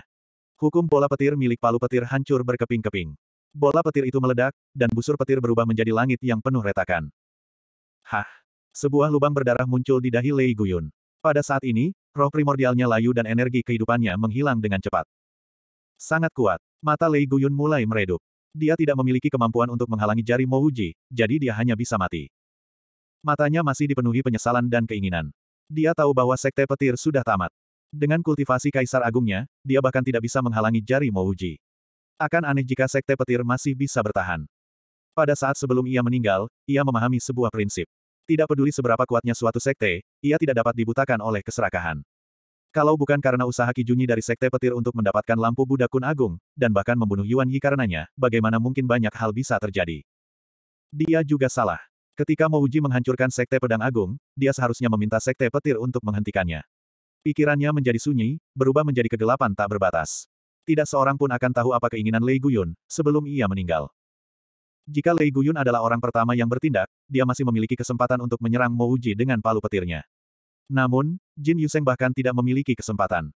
[SPEAKER 1] Hukum bola petir milik palu petir hancur berkeping-keping. Bola petir itu meledak, dan busur petir berubah menjadi langit yang penuh retakan. Hah! Sebuah lubang berdarah muncul di dahi Lei Guyun. Pada saat ini, roh primordialnya layu dan energi kehidupannya menghilang dengan cepat. Sangat kuat, mata Lei Guyun mulai meredup. Dia tidak memiliki kemampuan untuk menghalangi jari Mouji, jadi dia hanya bisa mati. Matanya masih dipenuhi penyesalan dan keinginan. Dia tahu bahwa sekte petir sudah tamat. Dengan kultivasi kaisar agungnya, dia bahkan tidak bisa menghalangi jari Mouji. Akan aneh jika sekte petir masih bisa bertahan. Pada saat sebelum ia meninggal, ia memahami sebuah prinsip. Tidak peduli seberapa kuatnya suatu sekte, ia tidak dapat dibutakan oleh keserakahan. Kalau bukan karena usaha Kijunyi dari Sekte Petir untuk mendapatkan lampu Buddha Kun Agung, dan bahkan membunuh Yuan Yi karenanya, bagaimana mungkin banyak hal bisa terjadi? Dia juga salah. Ketika Mouji menghancurkan Sekte Pedang Agung, dia seharusnya meminta Sekte Petir untuk menghentikannya. Pikirannya menjadi sunyi, berubah menjadi kegelapan tak berbatas. Tidak seorang pun akan tahu apa keinginan Lei Guyun, sebelum ia meninggal. Jika Lei Guyun adalah orang pertama yang bertindak, dia masih memiliki kesempatan untuk menyerang Mouji dengan palu petirnya. Namun, Jin Yuseng bahkan tidak memiliki kesempatan.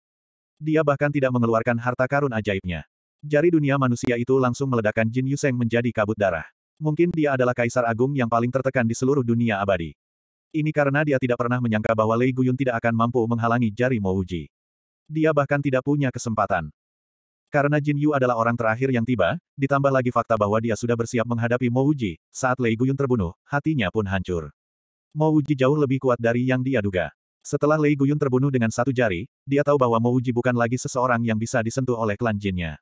[SPEAKER 1] Dia bahkan tidak mengeluarkan harta karun ajaibnya. Jari dunia manusia itu langsung meledakkan Jin Yuseng menjadi kabut darah. Mungkin dia adalah kaisar agung yang paling tertekan di seluruh dunia abadi. Ini karena dia tidak pernah menyangka bahwa Lei Guyun tidak akan mampu menghalangi jari Mouji. Dia bahkan tidak punya kesempatan. Karena Jin Yu adalah orang terakhir yang tiba, ditambah lagi fakta bahwa dia sudah bersiap menghadapi Mouji, saat Lei Guyun terbunuh, hatinya pun hancur. Mo Wuji jauh lebih kuat dari yang dia duga. Setelah Lei Guyun terbunuh dengan satu jari, dia tahu bahwa Mo Wuji bukan lagi seseorang yang bisa disentuh oleh klan Jinnya.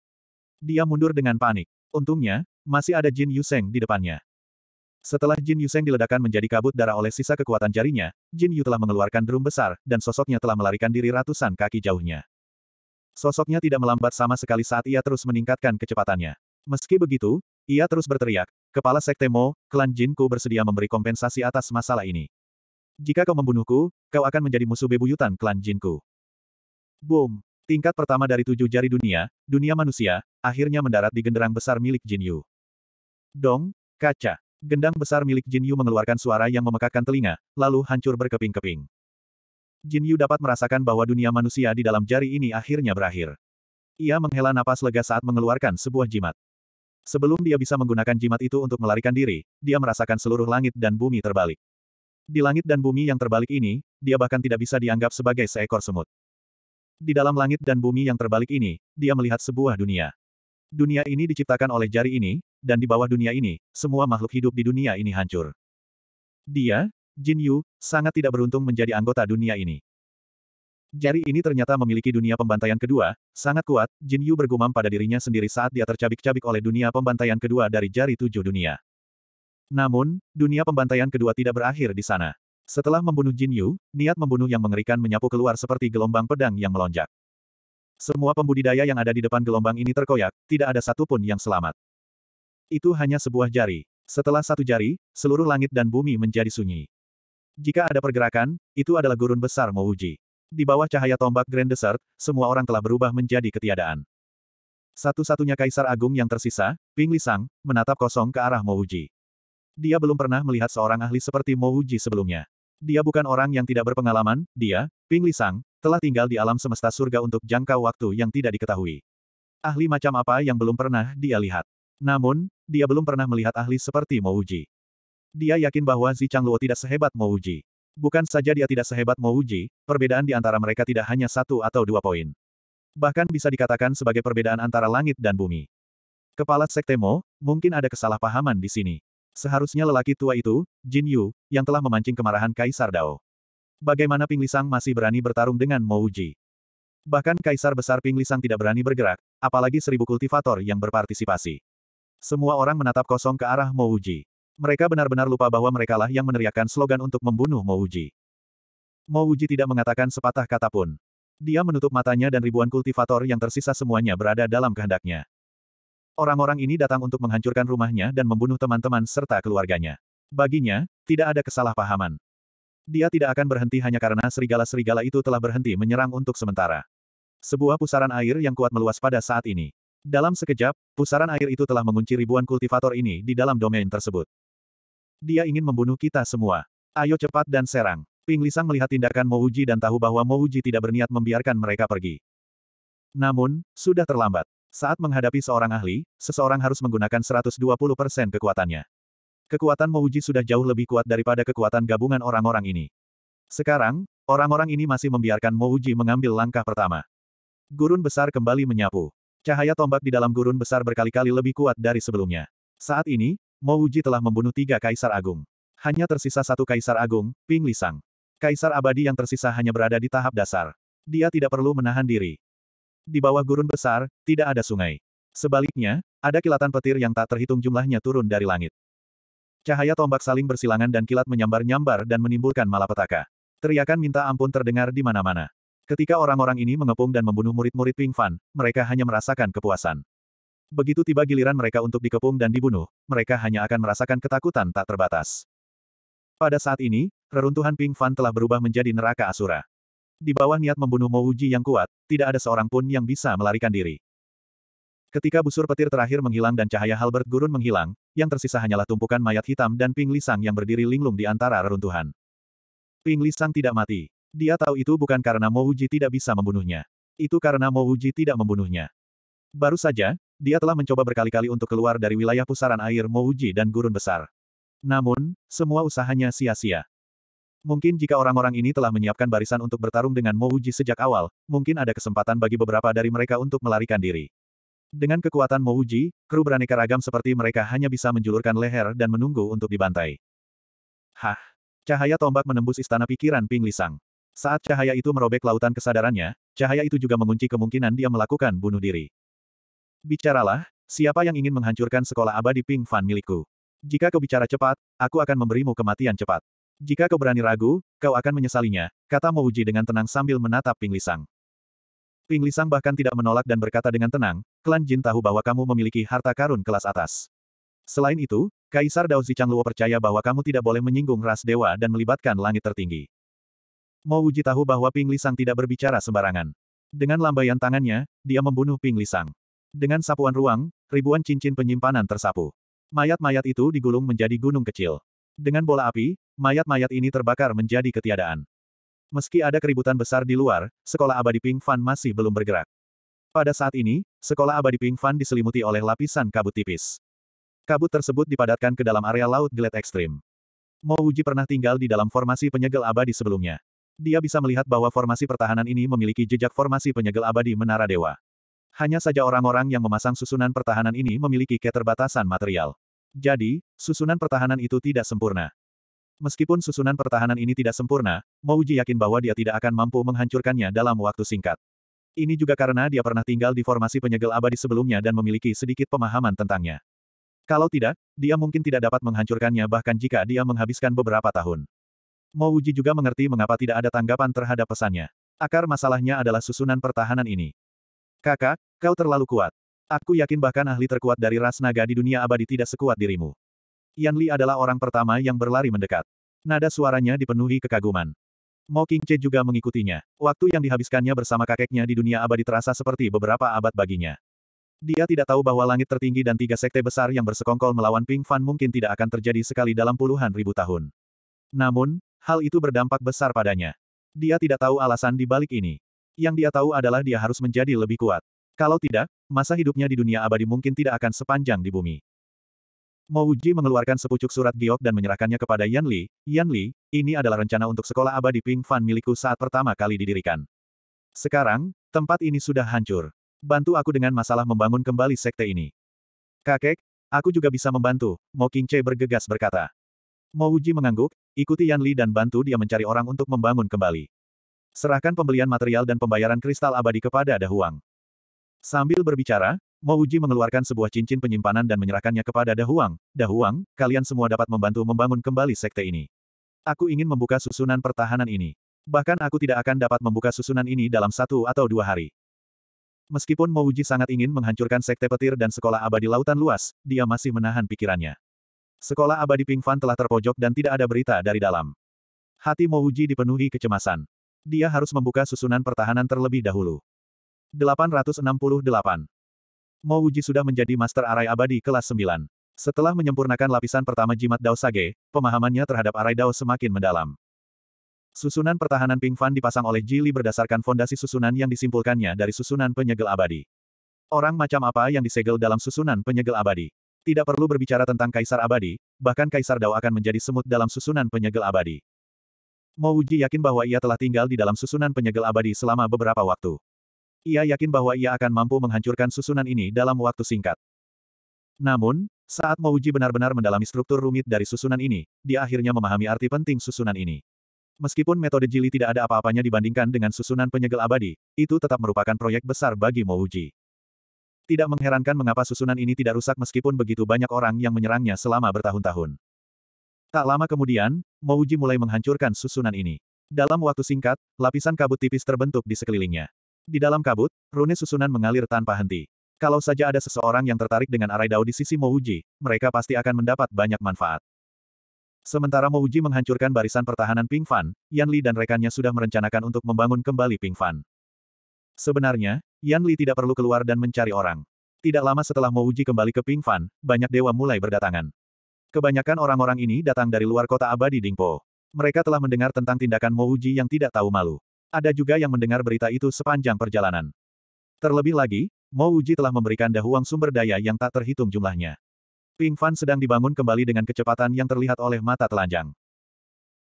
[SPEAKER 1] Dia mundur dengan panik. Untungnya, masih ada Jin Yuseng di depannya. Setelah Jin Yuseng diledakkan menjadi kabut darah oleh sisa kekuatan jarinya, Jin Yu telah mengeluarkan drum besar, dan sosoknya telah melarikan diri ratusan kaki jauhnya. Sosoknya tidak melambat sama sekali saat ia terus meningkatkan kecepatannya. Meski begitu, ia terus berteriak, Kepala Sekte Mo, klan Jinku bersedia memberi kompensasi atas masalah ini. Jika kau membunuhku, kau akan menjadi musuh bebuyutan klan Jinku. Boom! Tingkat pertama dari tujuh jari dunia, dunia manusia, akhirnya mendarat di genderang besar milik Jin Yu. Dong, kaca. Gendang besar milik Jin Yu mengeluarkan suara yang memekakkan telinga, lalu hancur berkeping-keping. Jin Yu dapat merasakan bahwa dunia manusia di dalam jari ini akhirnya berakhir. Ia menghela napas lega saat mengeluarkan sebuah jimat. Sebelum dia bisa menggunakan jimat itu untuk melarikan diri, dia merasakan seluruh langit dan bumi terbalik. Di langit dan bumi yang terbalik ini, dia bahkan tidak bisa dianggap sebagai seekor semut. Di dalam langit dan bumi yang terbalik ini, dia melihat sebuah dunia. Dunia ini diciptakan oleh jari ini, dan di bawah dunia ini, semua makhluk hidup di dunia ini hancur. Dia, Jin Yu, sangat tidak beruntung menjadi anggota dunia ini. Jari ini ternyata memiliki dunia pembantaian kedua, sangat kuat, Jin Yu bergumam pada dirinya sendiri saat dia tercabik-cabik oleh dunia pembantaian kedua dari jari tujuh dunia. Namun, dunia pembantaian kedua tidak berakhir di sana. Setelah membunuh Jin Yu, niat membunuh yang mengerikan menyapu keluar seperti gelombang pedang yang melonjak. Semua pembudidaya yang ada di depan gelombang ini terkoyak, tidak ada satupun yang selamat. Itu hanya sebuah jari. Setelah satu jari, seluruh langit dan bumi menjadi sunyi. Jika ada pergerakan, itu adalah gurun besar Mouji. Di bawah cahaya tombak Grand Desert, semua orang telah berubah menjadi ketiadaan. Satu-satunya kaisar agung yang tersisa, Ping Lisang, menatap kosong ke arah Mouji. Dia belum pernah melihat seorang ahli seperti Mouji sebelumnya. Dia bukan orang yang tidak berpengalaman, dia, Ping Lisang, telah tinggal di alam semesta surga untuk jangka waktu yang tidak diketahui. Ahli macam apa yang belum pernah dia lihat. Namun, dia belum pernah melihat ahli seperti Mouji. Dia yakin bahwa Zi Luo tidak sehebat Mouji. Bukan saja dia tidak sehebat Mo Uji, perbedaan di antara mereka tidak hanya satu atau dua poin. Bahkan bisa dikatakan sebagai perbedaan antara langit dan bumi. Kepala Sekte Mo, mungkin ada kesalahpahaman di sini. Seharusnya lelaki tua itu, Jin Yu, yang telah memancing kemarahan Kaisar Dao. Bagaimana Ping Lisang masih berani bertarung dengan Mo Uji? Bahkan Kaisar Besar Ping Lisang tidak berani bergerak, apalagi seribu kultivator yang berpartisipasi. Semua orang menatap kosong ke arah Mo Uji. Mereka benar-benar lupa bahwa merekalah yang meneriakkan slogan untuk membunuh Mouji. Mouji tidak mengatakan sepatah kata pun. Dia menutup matanya dan ribuan kultivator yang tersisa semuanya berada dalam kehendaknya. Orang-orang ini datang untuk menghancurkan rumahnya dan membunuh teman-teman serta keluarganya. Baginya, tidak ada kesalahpahaman. Dia tidak akan berhenti hanya karena serigala-serigala itu telah berhenti menyerang untuk sementara. Sebuah pusaran air yang kuat meluas pada saat ini. Dalam sekejap, pusaran air itu telah mengunci ribuan kultivator ini di dalam domain tersebut. Dia ingin membunuh kita semua. Ayo cepat dan serang. Ping Lisang melihat tindakan Mouji dan tahu bahwa Mouji tidak berniat membiarkan mereka pergi. Namun, sudah terlambat. Saat menghadapi seorang ahli, seseorang harus menggunakan 120% kekuatannya. Kekuatan Mouji sudah jauh lebih kuat daripada kekuatan gabungan orang-orang ini. Sekarang, orang-orang ini masih membiarkan Mouji mengambil langkah pertama. Gurun besar kembali menyapu. Cahaya tombak di dalam gurun besar berkali-kali lebih kuat dari sebelumnya. Saat ini, Mouji telah membunuh tiga kaisar agung. Hanya tersisa satu kaisar agung, Ping Lisang. Kaisar abadi yang tersisa hanya berada di tahap dasar. Dia tidak perlu menahan diri. Di bawah gurun besar, tidak ada sungai. Sebaliknya, ada kilatan petir yang tak terhitung jumlahnya turun dari langit. Cahaya tombak saling bersilangan dan kilat menyambar-nyambar dan menimbulkan malapetaka. Teriakan minta ampun terdengar di mana-mana. Ketika orang-orang ini mengepung dan membunuh murid-murid Ping Fan, mereka hanya merasakan kepuasan. Begitu tiba giliran mereka untuk dikepung dan dibunuh, mereka hanya akan merasakan ketakutan tak terbatas. Pada saat ini, reruntuhan Ping Fan telah berubah menjadi neraka Asura. Di bawah niat membunuh Mo yang kuat, tidak ada seorang pun yang bisa melarikan diri. Ketika busur petir terakhir menghilang dan cahaya Halbert Gurun menghilang, yang tersisa hanyalah tumpukan mayat hitam dan Ping Lisang yang berdiri linglung di antara reruntuhan. Ping Lisang tidak mati. Dia tahu itu bukan karena Mo tidak bisa membunuhnya. Itu karena Mo tidak membunuhnya. Baru saja, dia telah mencoba berkali-kali untuk keluar dari wilayah pusaran air Mouji dan gurun besar. Namun, semua usahanya sia-sia. Mungkin jika orang-orang ini telah menyiapkan barisan untuk bertarung dengan Mouji sejak awal, mungkin ada kesempatan bagi beberapa dari mereka untuk melarikan diri. Dengan kekuatan Mouji, kru beraneka ragam seperti mereka hanya bisa menjulurkan leher dan menunggu untuk dibantai. Hah! Cahaya tombak menembus istana pikiran Ping Lisang. Saat cahaya itu merobek lautan kesadarannya, cahaya itu juga mengunci kemungkinan dia melakukan bunuh diri. Bicaralah, siapa yang ingin menghancurkan sekolah abadi Ping Fan milikku? Jika kau bicara cepat, aku akan memberimu kematian cepat. Jika kau berani ragu, kau akan menyesalinya, kata Mo Uji dengan tenang sambil menatap Ping Lisang. Ping Lisang bahkan tidak menolak dan berkata dengan tenang, klan Jin tahu bahwa kamu memiliki harta karun kelas atas. Selain itu, Kaisar Dao Luo percaya bahwa kamu tidak boleh menyinggung ras dewa dan melibatkan langit tertinggi. Mo Uji tahu bahwa Ping Lisang tidak berbicara sembarangan. Dengan lambaian tangannya, dia membunuh Ping Lisang. Dengan sapuan ruang, ribuan cincin penyimpanan tersapu. Mayat-mayat itu digulung menjadi gunung kecil. Dengan bola api, mayat-mayat ini terbakar menjadi ketiadaan. Meski ada keributan besar di luar, sekolah abadi Ping Fan masih belum bergerak. Pada saat ini, sekolah abadi Ping Fan diselimuti oleh lapisan kabut tipis. Kabut tersebut dipadatkan ke dalam area laut gelet ekstrim. Mo Uji pernah tinggal di dalam formasi penyegel abadi sebelumnya. Dia bisa melihat bahwa formasi pertahanan ini memiliki jejak formasi penyegel abadi Menara Dewa. Hanya saja orang-orang yang memasang susunan pertahanan ini memiliki keterbatasan material. Jadi, susunan pertahanan itu tidak sempurna. Meskipun susunan pertahanan ini tidak sempurna, Mouji yakin bahwa dia tidak akan mampu menghancurkannya dalam waktu singkat. Ini juga karena dia pernah tinggal di formasi penyegel abadi sebelumnya dan memiliki sedikit pemahaman tentangnya. Kalau tidak, dia mungkin tidak dapat menghancurkannya bahkan jika dia menghabiskan beberapa tahun. Mouji juga mengerti mengapa tidak ada tanggapan terhadap pesannya. Akar masalahnya adalah susunan pertahanan ini. Kakak, kau terlalu kuat. Aku yakin bahkan ahli terkuat dari ras naga di dunia abadi tidak sekuat dirimu. Yan Li adalah orang pertama yang berlari mendekat. Nada suaranya dipenuhi kekaguman. Mo Che juga mengikutinya. Waktu yang dihabiskannya bersama kakeknya di dunia abadi terasa seperti beberapa abad baginya. Dia tidak tahu bahwa langit tertinggi dan tiga sekte besar yang bersekongkol melawan Ping Fan mungkin tidak akan terjadi sekali dalam puluhan ribu tahun. Namun, hal itu berdampak besar padanya. Dia tidak tahu alasan di balik ini. Yang dia tahu adalah dia harus menjadi lebih kuat. Kalau tidak, masa hidupnya di dunia abadi mungkin tidak akan sepanjang di bumi. Wuji mengeluarkan sepucuk surat giok dan menyerahkannya kepada Yan Li. Yan Li, ini adalah rencana untuk sekolah abadi Ping Fan milikku saat pertama kali didirikan. Sekarang, tempat ini sudah hancur. Bantu aku dengan masalah membangun kembali sekte ini. Kakek, aku juga bisa membantu, Mo Che bergegas berkata. Mo Uji mengangguk, ikuti Yan Li dan bantu dia mencari orang untuk membangun kembali. Serahkan pembelian material dan pembayaran kristal abadi kepada Dahuang. Sambil berbicara, Mouji mengeluarkan sebuah cincin penyimpanan dan menyerahkannya kepada Dahuang. Dahuang, kalian semua dapat membantu membangun kembali sekte ini. Aku ingin membuka susunan pertahanan ini. Bahkan aku tidak akan dapat membuka susunan ini dalam satu atau dua hari. Meskipun Mouji sangat ingin menghancurkan sekte petir dan sekolah abadi lautan luas, dia masih menahan pikirannya. Sekolah abadi Ping Fan telah terpojok dan tidak ada berita dari dalam. Hati Mouji dipenuhi kecemasan. Dia harus membuka susunan pertahanan terlebih dahulu. 868. Mo Wuji sudah menjadi Master Arai Abadi kelas 9. Setelah menyempurnakan lapisan pertama jimat Dao Sage, pemahamannya terhadap Arai Dao semakin mendalam. Susunan pertahanan Ping Fan dipasang oleh Jili berdasarkan fondasi susunan yang disimpulkannya dari susunan penyegel abadi. Orang macam apa yang disegel dalam susunan penyegel abadi? Tidak perlu berbicara tentang Kaisar Abadi, bahkan Kaisar Dao akan menjadi semut dalam susunan penyegel abadi. Mouji yakin bahwa ia telah tinggal di dalam susunan penyegel abadi selama beberapa waktu. Ia yakin bahwa ia akan mampu menghancurkan susunan ini dalam waktu singkat. Namun, saat Mouji benar-benar mendalami struktur rumit dari susunan ini, dia akhirnya memahami arti penting susunan ini. Meskipun metode Jili tidak ada apa-apanya dibandingkan dengan susunan penyegel abadi, itu tetap merupakan proyek besar bagi Mouji. Tidak mengherankan mengapa susunan ini tidak rusak meskipun begitu banyak orang yang menyerangnya selama bertahun-tahun. Tak lama kemudian, Mouji mulai menghancurkan susunan ini. Dalam waktu singkat, lapisan kabut tipis terbentuk di sekelilingnya. Di dalam kabut, rune susunan mengalir tanpa henti. Kalau saja ada seseorang yang tertarik dengan arai dao di sisi Mouji, mereka pasti akan mendapat banyak manfaat. Sementara Mouji menghancurkan barisan pertahanan Ping Fan, Yan Li dan rekannya sudah merencanakan untuk membangun kembali Ping Fan. Sebenarnya, Yan Li tidak perlu keluar dan mencari orang. Tidak lama setelah Mouji kembali ke Ping Fan, banyak dewa mulai berdatangan. Kebanyakan orang-orang ini datang dari luar kota abadi Dingpo. Mereka telah mendengar tentang tindakan Mouji yang tidak tahu malu. Ada juga yang mendengar berita itu sepanjang perjalanan. Terlebih lagi, Mouji telah memberikan Dahuang sumber daya yang tak terhitung jumlahnya. Ping Fan sedang dibangun kembali dengan kecepatan yang terlihat oleh mata telanjang.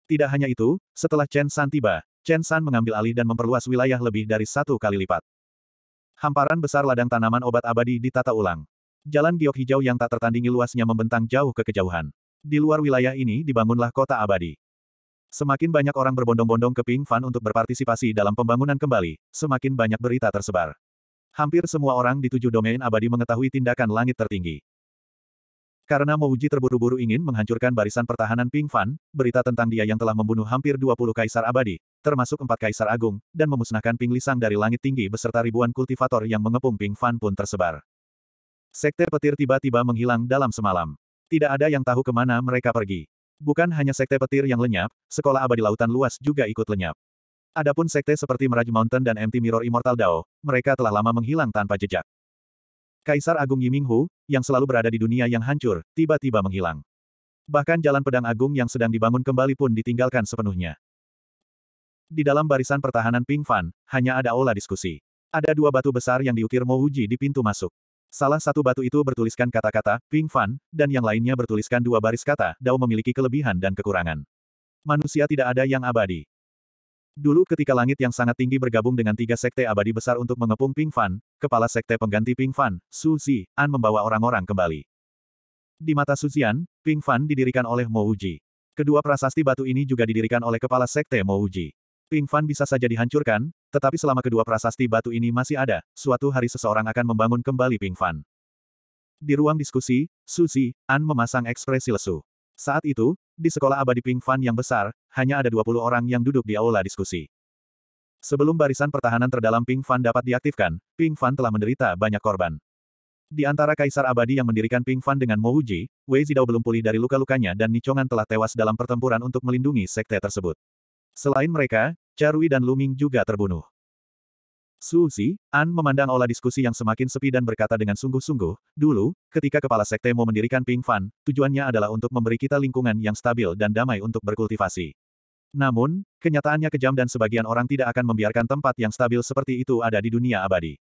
[SPEAKER 1] Tidak hanya itu, setelah Chen San tiba, Chen San mengambil alih dan memperluas wilayah lebih dari satu kali lipat. Hamparan besar ladang tanaman obat abadi ditata ulang. Jalan giok hijau yang tak tertandingi luasnya membentang jauh ke kejauhan. Di luar wilayah ini dibangunlah kota abadi. Semakin banyak orang berbondong-bondong ke Ping Fan untuk berpartisipasi dalam pembangunan kembali, semakin banyak berita tersebar. Hampir semua orang di tujuh domain abadi mengetahui tindakan langit tertinggi. Karena Mouji terburu-buru ingin menghancurkan barisan pertahanan Ping Fan, berita tentang dia yang telah membunuh hampir 20 kaisar abadi, termasuk empat kaisar agung, dan memusnahkan Ping Lisang dari langit tinggi beserta ribuan kultivator yang mengepung Ping Fan pun tersebar. Sekte petir tiba-tiba menghilang dalam semalam. Tidak ada yang tahu kemana mereka pergi. Bukan hanya sekte petir yang lenyap, sekolah abadi lautan luas juga ikut lenyap. Adapun sekte seperti Meraj Mountain dan Empty Mirror Immortal Dao, mereka telah lama menghilang tanpa jejak. Kaisar Agung Yiminghu, yang selalu berada di dunia yang hancur, tiba-tiba menghilang. Bahkan jalan pedang agung yang sedang dibangun kembali pun ditinggalkan sepenuhnya. Di dalam barisan pertahanan Ping Fan, hanya ada aula diskusi. Ada dua batu besar yang diukir Mo Uji di pintu masuk. Salah satu batu itu bertuliskan kata-kata, Ping Fan, dan yang lainnya bertuliskan dua baris kata, Dao memiliki kelebihan dan kekurangan. Manusia tidak ada yang abadi. Dulu ketika langit yang sangat tinggi bergabung dengan tiga sekte abadi besar untuk mengepung Ping Fan, kepala sekte pengganti Ping Fan, Su Zi, An membawa orang-orang kembali. Di mata Su Zian, Ping Fan didirikan oleh Mo Uji. Kedua prasasti batu ini juga didirikan oleh kepala sekte Mo Uji. Ping Fan bisa saja dihancurkan, tetapi selama kedua prasasti batu ini masih ada, suatu hari seseorang akan membangun kembali Ping Fan. Di ruang diskusi, Suzy, An memasang ekspresi lesu. Saat itu, di sekolah abadi Ping Fan yang besar, hanya ada 20 orang yang duduk di aula diskusi. Sebelum barisan pertahanan terdalam Ping Fan dapat diaktifkan, Ping Fan telah menderita banyak korban. Di antara kaisar abadi yang mendirikan Ping Fan dengan Mo Wuji, Wei Zidao belum pulih dari luka-lukanya dan Nichongan telah tewas dalam pertempuran untuk melindungi sekte tersebut. Selain mereka, Charui dan Luming juga terbunuh. Su Si, An memandang olah diskusi yang semakin sepi dan berkata dengan sungguh-sungguh, dulu, ketika kepala sekte mau mendirikan Ping Fan, tujuannya adalah untuk memberi kita lingkungan yang stabil dan damai untuk berkultivasi. Namun, kenyataannya kejam dan sebagian orang tidak akan membiarkan tempat yang stabil seperti itu ada di dunia abadi.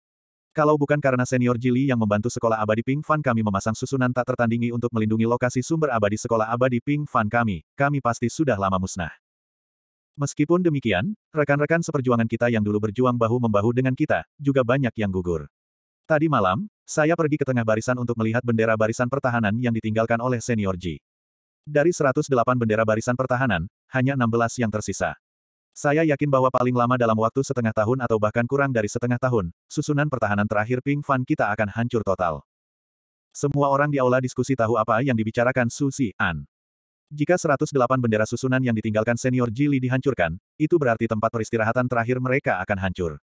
[SPEAKER 1] Kalau bukan karena senior Jili yang membantu sekolah abadi Ping Fan kami memasang susunan tak tertandingi untuk melindungi lokasi sumber abadi sekolah abadi Ping Fan kami, kami pasti sudah lama musnah. Meskipun demikian, rekan-rekan seperjuangan kita yang dulu berjuang bahu-membahu dengan kita, juga banyak yang gugur. Tadi malam, saya pergi ke tengah barisan untuk melihat bendera barisan pertahanan yang ditinggalkan oleh senior Ji. Dari 108 bendera barisan pertahanan, hanya 16 yang tersisa. Saya yakin bahwa paling lama dalam waktu setengah tahun atau bahkan kurang dari setengah tahun, susunan pertahanan terakhir Ping Fan kita akan hancur total. Semua orang di aula diskusi tahu apa yang dibicarakan Susi, An. Jika 108 bendera susunan yang ditinggalkan senior Jili dihancurkan, itu berarti tempat peristirahatan terakhir mereka akan hancur.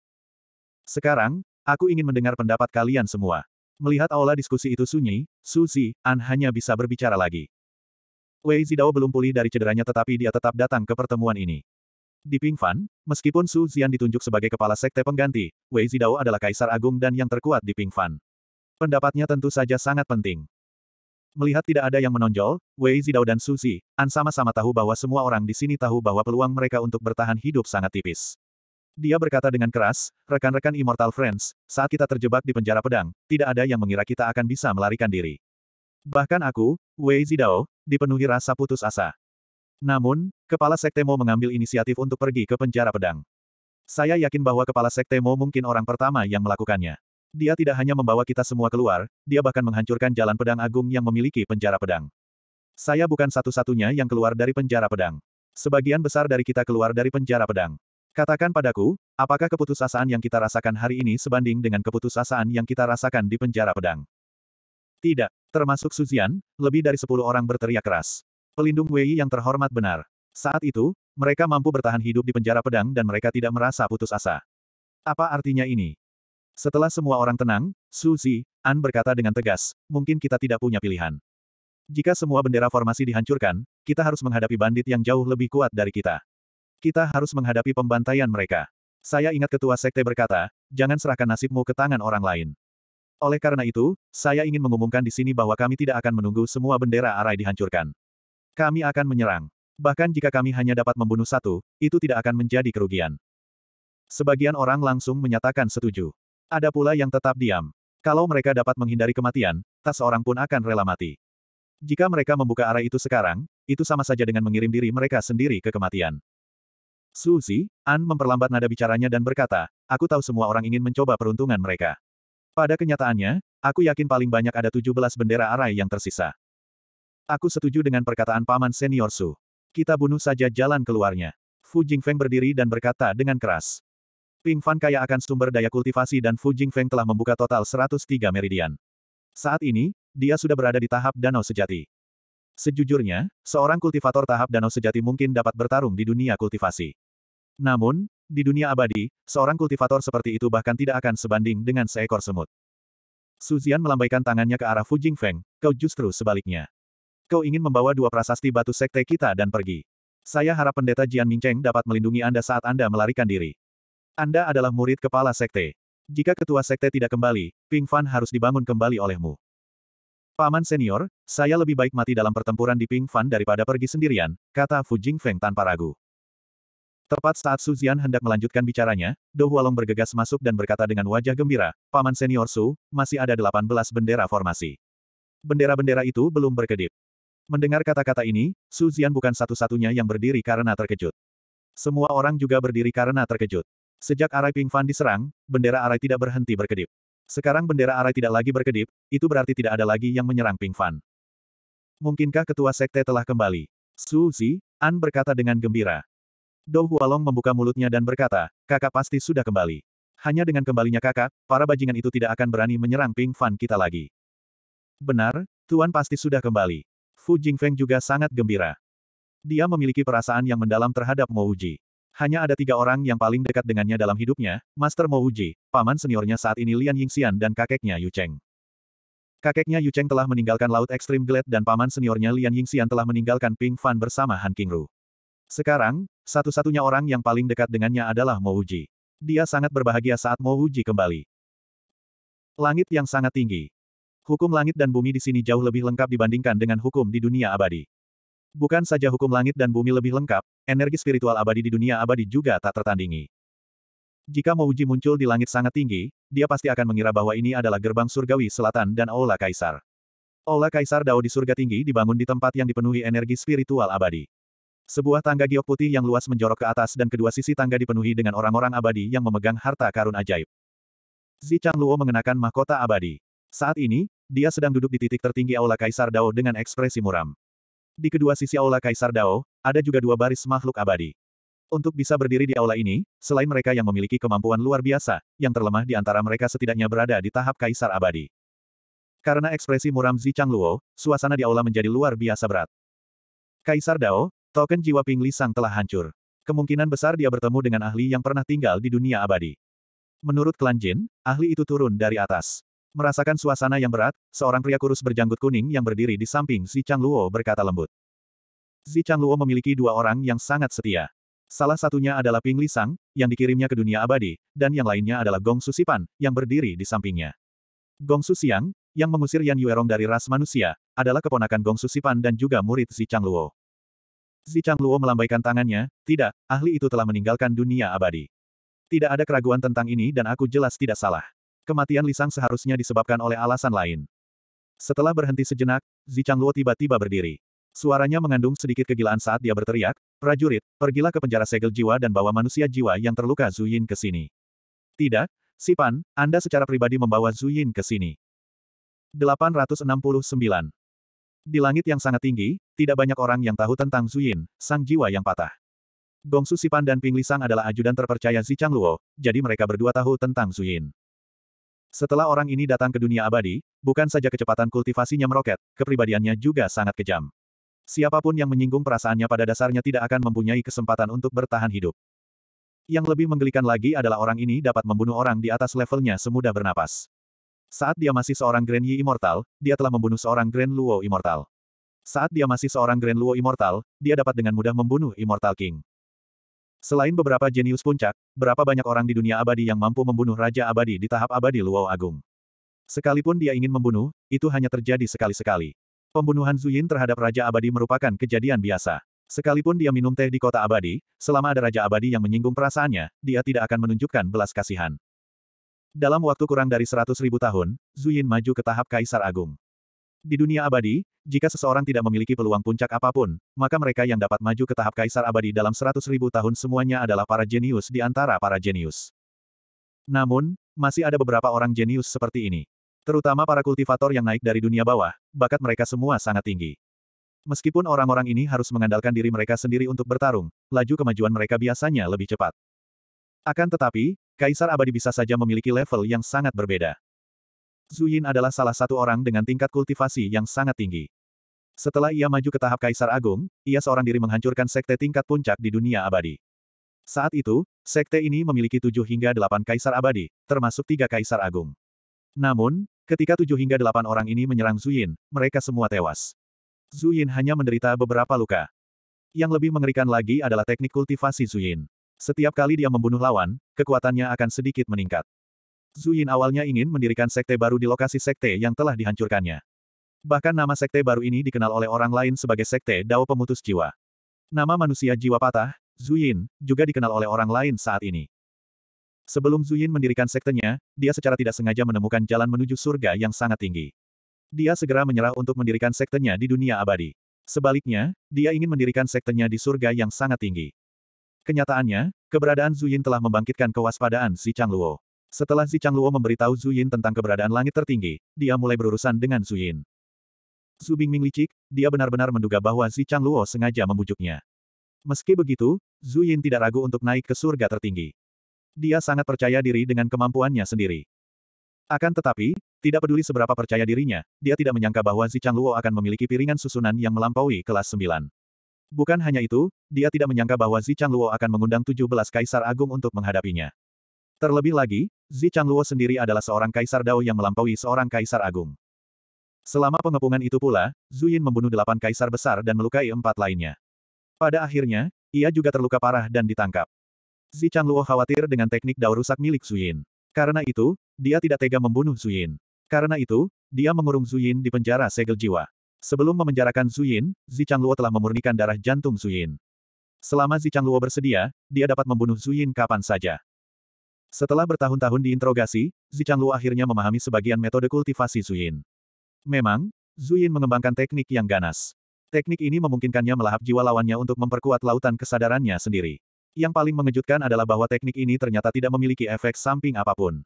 [SPEAKER 1] Sekarang, aku ingin mendengar pendapat kalian semua. Melihat aula diskusi itu sunyi, Suzy, An hanya bisa berbicara lagi. Wei Zidao belum pulih dari cederanya tetapi dia tetap datang ke pertemuan ini. Di Pingfan, meskipun Su Zian ditunjuk sebagai kepala sekte pengganti, Wei Zidao adalah kaisar agung dan yang terkuat di Pingfan. Pendapatnya tentu saja sangat penting. Melihat tidak ada yang menonjol, Wei Zidao dan Su Zi, An sama-sama tahu bahwa semua orang di sini tahu bahwa peluang mereka untuk bertahan hidup sangat tipis. Dia berkata dengan keras, rekan-rekan Immortal Friends, saat kita terjebak di penjara pedang, tidak ada yang mengira kita akan bisa melarikan diri. Bahkan aku, Wei Zidao, dipenuhi rasa putus asa. Namun, Kepala Sekte Mo mengambil inisiatif untuk pergi ke penjara pedang. Saya yakin bahwa Kepala Sekte Mo mungkin orang pertama yang melakukannya. Dia tidak hanya membawa kita semua keluar, dia bahkan menghancurkan jalan pedang agung yang memiliki penjara pedang. Saya bukan satu-satunya yang keluar dari penjara pedang. Sebagian besar dari kita keluar dari penjara pedang. Katakan padaku, apakah keputusasaan yang kita rasakan hari ini sebanding dengan keputusasaan yang kita rasakan di penjara pedang? Tidak, termasuk Suzian, lebih dari sepuluh orang berteriak keras. Pelindung Wei yang terhormat benar. Saat itu, mereka mampu bertahan hidup di penjara pedang dan mereka tidak merasa putus asa. Apa artinya ini? Setelah semua orang tenang, Suzy, An berkata dengan tegas, mungkin kita tidak punya pilihan. Jika semua bendera formasi dihancurkan, kita harus menghadapi bandit yang jauh lebih kuat dari kita. Kita harus menghadapi pembantaian mereka. Saya ingat ketua sekte berkata, jangan serahkan nasibmu ke tangan orang lain. Oleh karena itu, saya ingin mengumumkan di sini bahwa kami tidak akan menunggu semua bendera arai dihancurkan. Kami akan menyerang. Bahkan jika kami hanya dapat membunuh satu, itu tidak akan menjadi kerugian. Sebagian orang langsung menyatakan setuju. Ada pula yang tetap diam. Kalau mereka dapat menghindari kematian, tak seorang pun akan rela mati. Jika mereka membuka arah itu sekarang, itu sama saja dengan mengirim diri mereka sendiri ke kematian. Suzy, An memperlambat nada bicaranya dan berkata, aku tahu semua orang ingin mencoba peruntungan mereka. Pada kenyataannya, aku yakin paling banyak ada 17 bendera arai yang tersisa. Aku setuju dengan perkataan paman senior Su. Kita bunuh saja jalan keluarnya. Fu Jingfeng berdiri dan berkata dengan keras. Ping Fan kaya akan sumber daya kultivasi dan Fu Jing Feng telah membuka total 103 meridian. Saat ini, dia sudah berada di tahap danau sejati. Sejujurnya, seorang kultivator tahap danau sejati mungkin dapat bertarung di dunia kultivasi. Namun, di dunia abadi, seorang kultivator seperti itu bahkan tidak akan sebanding dengan seekor semut. Su Suzian melambaikan tangannya ke arah Fu Jing Feng. kau justru sebaliknya. Kau ingin membawa dua prasasti batu sekte kita dan pergi. Saya harap pendeta Jian Mingcheng dapat melindungi Anda saat Anda melarikan diri. Anda adalah murid kepala sekte. Jika ketua sekte tidak kembali, Ping Fan harus dibangun kembali olehmu. Paman senior, saya lebih baik mati dalam pertempuran di Ping Fan daripada pergi sendirian, kata Fu Jingfeng tanpa ragu. Tepat saat Su Zian hendak melanjutkan bicaranya, Do Hualong bergegas masuk dan berkata dengan wajah gembira, Paman senior Su, masih ada 18 bendera formasi. Bendera-bendera itu belum berkedip. Mendengar kata-kata ini, Su Zian bukan satu-satunya yang berdiri karena terkejut. Semua orang juga berdiri karena terkejut. Sejak arai Ping Fan diserang, bendera arai tidak berhenti berkedip. Sekarang bendera arai tidak lagi berkedip, itu berarti tidak ada lagi yang menyerang Ping Fan. Mungkinkah ketua sekte telah kembali? Su Zi, An berkata dengan gembira. Dou Hualong membuka mulutnya dan berkata, kakak pasti sudah kembali. Hanya dengan kembalinya kakak, para bajingan itu tidak akan berani menyerang Ping Fan kita lagi. Benar, Tuan pasti sudah kembali. Fu Jingfeng juga sangat gembira. Dia memiliki perasaan yang mendalam terhadap Mo Uji. Hanya ada tiga orang yang paling dekat dengannya dalam hidupnya, Master Mo Uji, paman seniornya saat ini Lian Yingxian dan kakeknya Yu Cheng. Kakeknya Yu Cheng telah meninggalkan Laut Ekstrim Glade dan paman seniornya Lian Yingxian telah meninggalkan Ping Fan bersama Han Qingru. Sekarang, satu-satunya orang yang paling dekat dengannya adalah Mo Uji. Dia sangat berbahagia saat Mo Uji kembali. Langit yang sangat tinggi. Hukum langit dan bumi di sini jauh lebih lengkap dibandingkan dengan hukum di dunia abadi. Bukan saja hukum langit dan bumi lebih lengkap, energi spiritual abadi di dunia abadi juga tak tertandingi. Jika Mouji muncul di langit sangat tinggi, dia pasti akan mengira bahwa ini adalah gerbang surgawi selatan dan Aula Kaisar. Aula Kaisar Dao di surga tinggi dibangun di tempat yang dipenuhi energi spiritual abadi. Sebuah tangga giok putih yang luas menjorok ke atas dan kedua sisi tangga dipenuhi dengan orang-orang abadi yang memegang harta karun ajaib. Zi Luo mengenakan mahkota abadi. Saat ini, dia sedang duduk di titik tertinggi Aula Kaisar Dao dengan ekspresi muram. Di kedua sisi Aula Kaisar Dao, ada juga dua baris makhluk abadi. Untuk bisa berdiri di aula ini, selain mereka yang memiliki kemampuan luar biasa, yang terlemah di antara mereka setidaknya berada di tahap Kaisar Abadi. Karena ekspresi muram Zi Luo, suasana di aula menjadi luar biasa berat. Kaisar Dao, token jiwa Pingli Sang telah hancur. Kemungkinan besar dia bertemu dengan ahli yang pernah tinggal di dunia abadi. Menurut Klan Jin, ahli itu turun dari atas. Merasakan suasana yang berat, seorang pria kurus berjanggut kuning yang berdiri di samping Zi Changluo berkata lembut. Zi Changluo memiliki dua orang yang sangat setia. Salah satunya adalah Ping Li Sang, yang dikirimnya ke dunia abadi, dan yang lainnya adalah Gong Susipan, yang berdiri di sampingnya. Gong Susiang, yang mengusir Yan Yuerong dari ras manusia, adalah keponakan Gong Susipan dan juga murid Zi Changluo. Zi Changluo melambaikan tangannya, tidak, ahli itu telah meninggalkan dunia abadi. Tidak ada keraguan tentang ini dan aku jelas tidak salah. Kematian Lisang seharusnya disebabkan oleh alasan lain. Setelah berhenti sejenak, Zichangluo tiba-tiba berdiri. Suaranya mengandung sedikit kegilaan saat dia berteriak, prajurit, pergilah ke penjara segel jiwa dan bawa manusia jiwa yang terluka Zuyin ke sini. Tidak, Sipan, Anda secara pribadi membawa Zuyin ke sini. 869. Di langit yang sangat tinggi, tidak banyak orang yang tahu tentang Zuyin, sang jiwa yang patah. Gongsu Sipan dan Ping Lisang adalah ajudan terpercaya Zichang Luo, jadi mereka berdua tahu tentang Zuyin. Setelah orang ini datang ke dunia abadi, bukan saja kecepatan kultivasinya meroket, kepribadiannya juga sangat kejam. Siapapun yang menyinggung perasaannya pada dasarnya tidak akan mempunyai kesempatan untuk bertahan hidup. Yang lebih menggelikan lagi adalah orang ini dapat membunuh orang di atas levelnya semudah bernapas. Saat dia masih seorang Grand Yi Immortal, dia telah membunuh seorang Grand Luo Immortal. Saat dia masih seorang Grand Luo Immortal, dia dapat dengan mudah membunuh Immortal King. Selain beberapa jenius puncak, berapa banyak orang di dunia abadi yang mampu membunuh Raja Abadi di tahap abadi Luau Agung? Sekalipun dia ingin membunuh, itu hanya terjadi sekali-sekali. Pembunuhan Zuyin terhadap Raja Abadi merupakan kejadian biasa. Sekalipun dia minum teh di kota abadi, selama ada Raja Abadi yang menyinggung perasaannya, dia tidak akan menunjukkan belas kasihan. Dalam waktu kurang dari seratus ribu tahun, Zuyin maju ke tahap Kaisar Agung. Di dunia abadi, jika seseorang tidak memiliki peluang puncak apapun, maka mereka yang dapat maju ke tahap kaisar abadi dalam seratus ribu tahun semuanya adalah para jenius di antara para jenius. Namun, masih ada beberapa orang jenius seperti ini. Terutama para kultivator yang naik dari dunia bawah, bakat mereka semua sangat tinggi. Meskipun orang-orang ini harus mengandalkan diri mereka sendiri untuk bertarung, laju kemajuan mereka biasanya lebih cepat. Akan tetapi, Kaisar Abadi bisa saja memiliki level yang sangat berbeda. Yin adalah salah satu orang dengan tingkat kultivasi yang sangat tinggi. Setelah ia maju ke tahap Kaisar Agung, ia seorang diri menghancurkan sekte tingkat puncak di dunia abadi. Saat itu, sekte ini memiliki tujuh hingga delapan Kaisar Abadi, termasuk tiga Kaisar Agung. Namun, ketika tujuh hingga delapan orang ini menyerang Yin, mereka semua tewas. Yin hanya menderita beberapa luka. Yang lebih mengerikan lagi adalah teknik kultivasi Yin. Setiap kali dia membunuh lawan, kekuatannya akan sedikit meningkat. Yin awalnya ingin mendirikan sekte baru di lokasi sekte yang telah dihancurkannya. Bahkan nama sekte baru ini dikenal oleh orang lain sebagai sekte Dao Pemutus Jiwa. Nama manusia jiwa patah, Yin, juga dikenal oleh orang lain saat ini. Sebelum Yin mendirikan sektenya, dia secara tidak sengaja menemukan jalan menuju surga yang sangat tinggi. Dia segera menyerah untuk mendirikan sektenya di dunia abadi. Sebaliknya, dia ingin mendirikan sektenya di surga yang sangat tinggi. Kenyataannya, keberadaan Zuyin telah membangkitkan kewaspadaan si Chang Luo. Setelah Zi Changluo memberitahu Zhu Yin tentang keberadaan langit tertinggi, dia mulai berurusan dengan Zhu Yin. Zhu Bingming licik, dia benar-benar menduga bahwa Zi Changluo sengaja membujuknya. Meski begitu, Zhu Yin tidak ragu untuk naik ke surga tertinggi. Dia sangat percaya diri dengan kemampuannya sendiri. Akan tetapi, tidak peduli seberapa percaya dirinya, dia tidak menyangka bahwa Zi Changluo akan memiliki piringan susunan yang melampaui kelas 9. Bukan hanya itu, dia tidak menyangka bahwa Zi Changluo akan mengundang 17 kaisar agung untuk menghadapinya. Terlebih lagi, Zi Changluo sendiri adalah seorang kaisar Dao yang melampaui seorang kaisar agung. Selama pengepungan itu pula, Zuyin membunuh delapan kaisar besar dan melukai empat lainnya. Pada akhirnya, ia juga terluka parah dan ditangkap. Zi Changluo khawatir dengan teknik dao rusak milik Zuyin. Karena itu, dia tidak tega membunuh Zuyin. Karena itu, dia mengurung Zuyin di penjara segel jiwa. Sebelum memenjarakan Zuyin, Zi Changluo telah memurnikan darah jantung Zuyin. Selama Zi Changluo bersedia, dia dapat membunuh Zuyin kapan saja. Setelah bertahun-tahun diinterogasi, Zichanglu akhirnya memahami sebagian metode kultivasi Zuyin. Memang, Zuyin mengembangkan teknik yang ganas. Teknik ini memungkinkannya melahap jiwa lawannya untuk memperkuat lautan kesadarannya sendiri. Yang paling mengejutkan adalah bahwa teknik ini ternyata tidak memiliki efek samping apapun.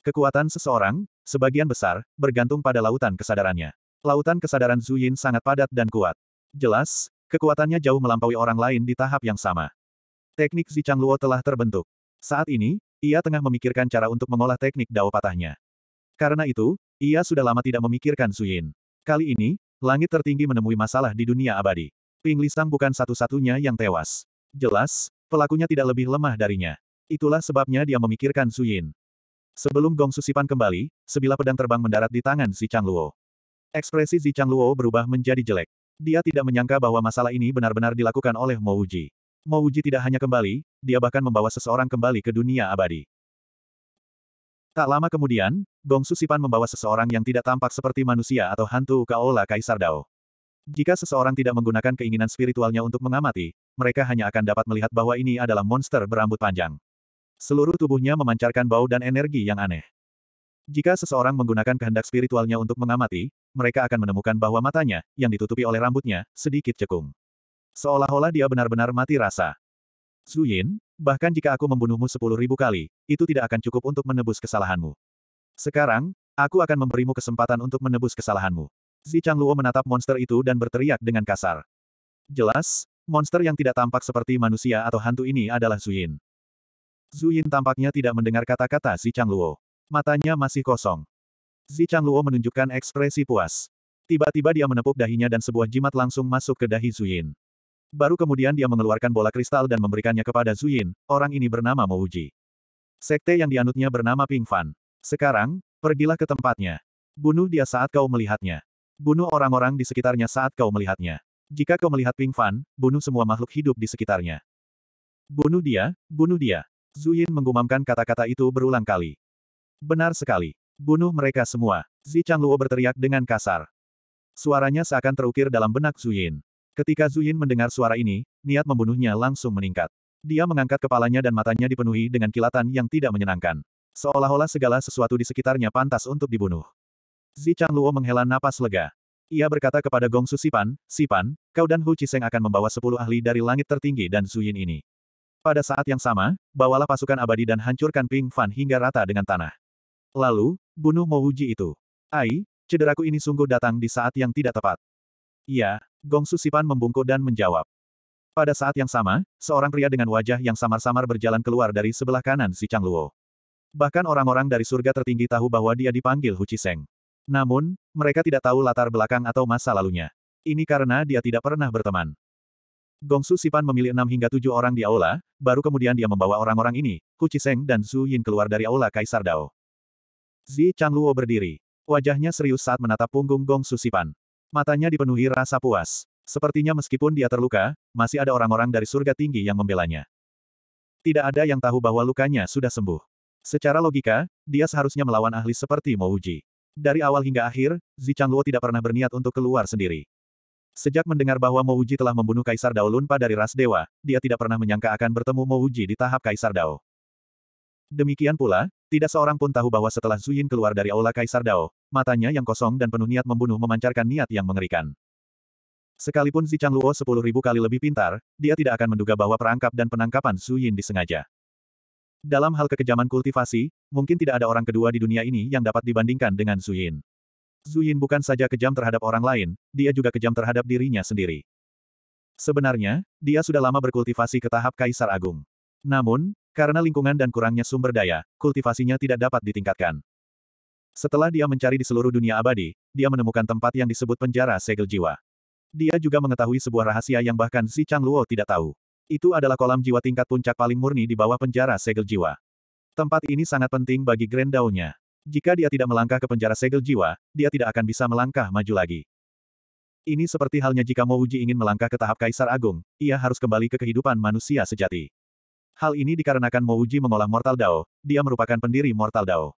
[SPEAKER 1] Kekuatan seseorang, sebagian besar, bergantung pada lautan kesadarannya. Lautan kesadaran Zuyin sangat padat dan kuat. Jelas, kekuatannya jauh melampaui orang lain di tahap yang sama. Teknik Zichang Luo telah terbentuk. Saat ini, ia tengah memikirkan cara untuk mengolah teknik dao patahnya. Karena itu, ia sudah lama tidak memikirkan Suyin. Kali ini, langit tertinggi menemui masalah di dunia abadi. Ping Lisang bukan satu-satunya yang tewas. Jelas, pelakunya tidak lebih lemah darinya. Itulah sebabnya dia memikirkan Suyin. Sebelum Gong Susipan kembali, sebilah pedang terbang mendarat di tangan Si Chang Luo. Ekspresi Si Luo berubah menjadi jelek. Dia tidak menyangka bahwa masalah ini benar-benar dilakukan oleh Mo Mo tidak hanya kembali, dia bahkan membawa seseorang kembali ke dunia abadi. Tak lama kemudian, Gong Susipan membawa seseorang yang tidak tampak seperti manusia atau hantu Kaola Kaisar Dao. Jika seseorang tidak menggunakan keinginan spiritualnya untuk mengamati, mereka hanya akan dapat melihat bahwa ini adalah monster berambut panjang. Seluruh tubuhnya memancarkan bau dan energi yang aneh. Jika seseorang menggunakan kehendak spiritualnya untuk mengamati, mereka akan menemukan bahwa matanya, yang ditutupi oleh rambutnya, sedikit cekung. Seolah-olah dia benar-benar mati rasa. Zuyin, bahkan jika aku membunuhmu sepuluh ribu kali, itu tidak akan cukup untuk menebus kesalahanmu. Sekarang, aku akan memberimu kesempatan untuk menebus kesalahanmu. Zi Luo menatap monster itu dan berteriak dengan kasar. Jelas, monster yang tidak tampak seperti manusia atau hantu ini adalah Zuyin. Zuyin tampaknya tidak mendengar kata-kata Zi Luo. Matanya masih kosong. Zi Luo menunjukkan ekspresi puas. Tiba-tiba dia menepuk dahinya dan sebuah jimat langsung masuk ke dahi Zuyin. Baru kemudian dia mengeluarkan bola kristal dan memberikannya kepada Zuyin, orang ini bernama Mouji. Sekte yang dianutnya bernama Ping Fan. Sekarang, pergilah ke tempatnya. Bunuh dia saat kau melihatnya. Bunuh orang-orang di sekitarnya saat kau melihatnya. Jika kau melihat Ping Fan, bunuh semua makhluk hidup di sekitarnya. Bunuh dia, bunuh dia. Zuyin menggumamkan kata-kata itu berulang kali. Benar sekali. Bunuh mereka semua. Zi Luo berteriak dengan kasar. Suaranya seakan terukir dalam benak Zuyin. Ketika Zuyin mendengar suara ini, niat membunuhnya langsung meningkat. Dia mengangkat kepalanya dan matanya dipenuhi dengan kilatan yang tidak menyenangkan. Seolah-olah segala sesuatu di sekitarnya pantas untuk dibunuh. Zi Luo menghela napas lega. Ia berkata kepada Gong Su Sipan, Sipan, kau dan Hu Chiseng akan membawa sepuluh ahli dari langit tertinggi dan Zuyin ini. Pada saat yang sama, bawalah pasukan abadi dan hancurkan Ping Fan hingga rata dengan tanah. Lalu, bunuh Mo Wuji itu. Ai, cederaku ini sungguh datang di saat yang tidak tepat. Iya, Gong Susipan membungkuk dan menjawab. Pada saat yang sama, seorang pria dengan wajah yang samar-samar berjalan keluar dari sebelah kanan si Chang Luo. Bahkan orang-orang dari surga tertinggi tahu bahwa dia dipanggil Hu Chiseng. Namun, mereka tidak tahu latar belakang atau masa lalunya. Ini karena dia tidak pernah berteman. Gongsu Sipan memilih enam hingga tujuh orang di aula, baru kemudian dia membawa orang-orang ini, Hu Chiseng dan Zhu Yin keluar dari aula Kaisar Dao. Zi Luo berdiri. Wajahnya serius saat menatap punggung Gongsu Sipan. Matanya dipenuhi rasa puas. Sepertinya meskipun dia terluka, masih ada orang-orang dari surga tinggi yang membelanya. Tidak ada yang tahu bahwa lukanya sudah sembuh. Secara logika, dia seharusnya melawan ahli seperti Mouji. Dari awal hingga akhir, Zichangluo tidak pernah berniat untuk keluar sendiri. Sejak mendengar bahwa Mouji telah membunuh Kaisar Dao Lunpa dari ras dewa, dia tidak pernah menyangka akan bertemu Mouji di tahap Kaisar Dao. Demikian pula, tidak seorang pun tahu bahwa setelah Zuyin keluar dari Aula Kaisar Dao, matanya yang kosong dan penuh niat membunuh memancarkan niat yang mengerikan. Sekalipun Chang Luo sepuluh ribu kali lebih pintar, dia tidak akan menduga bahwa perangkap dan penangkapan Zuyin disengaja. Dalam hal kekejaman kultivasi, mungkin tidak ada orang kedua di dunia ini yang dapat dibandingkan dengan Zuyin. Zuyin bukan saja kejam terhadap orang lain, dia juga kejam terhadap dirinya sendiri. Sebenarnya, dia sudah lama berkultivasi ke tahap Kaisar Agung. Namun, karena lingkungan dan kurangnya sumber daya, kultivasinya tidak dapat ditingkatkan. Setelah dia mencari di seluruh dunia abadi, dia menemukan tempat yang disebut penjara segel jiwa. Dia juga mengetahui sebuah rahasia yang bahkan si Chang Luo tidak tahu. Itu adalah kolam jiwa tingkat puncak paling murni di bawah penjara segel jiwa. Tempat ini sangat penting bagi Grand Dao-nya. Jika dia tidak melangkah ke penjara segel jiwa, dia tidak akan bisa melangkah maju lagi. Ini seperti halnya jika Mo ingin melangkah ke tahap Kaisar Agung, ia harus kembali ke kehidupan manusia sejati. Hal ini dikarenakan Mouji mengolah Mortal Dao, dia merupakan pendiri Mortal Dao.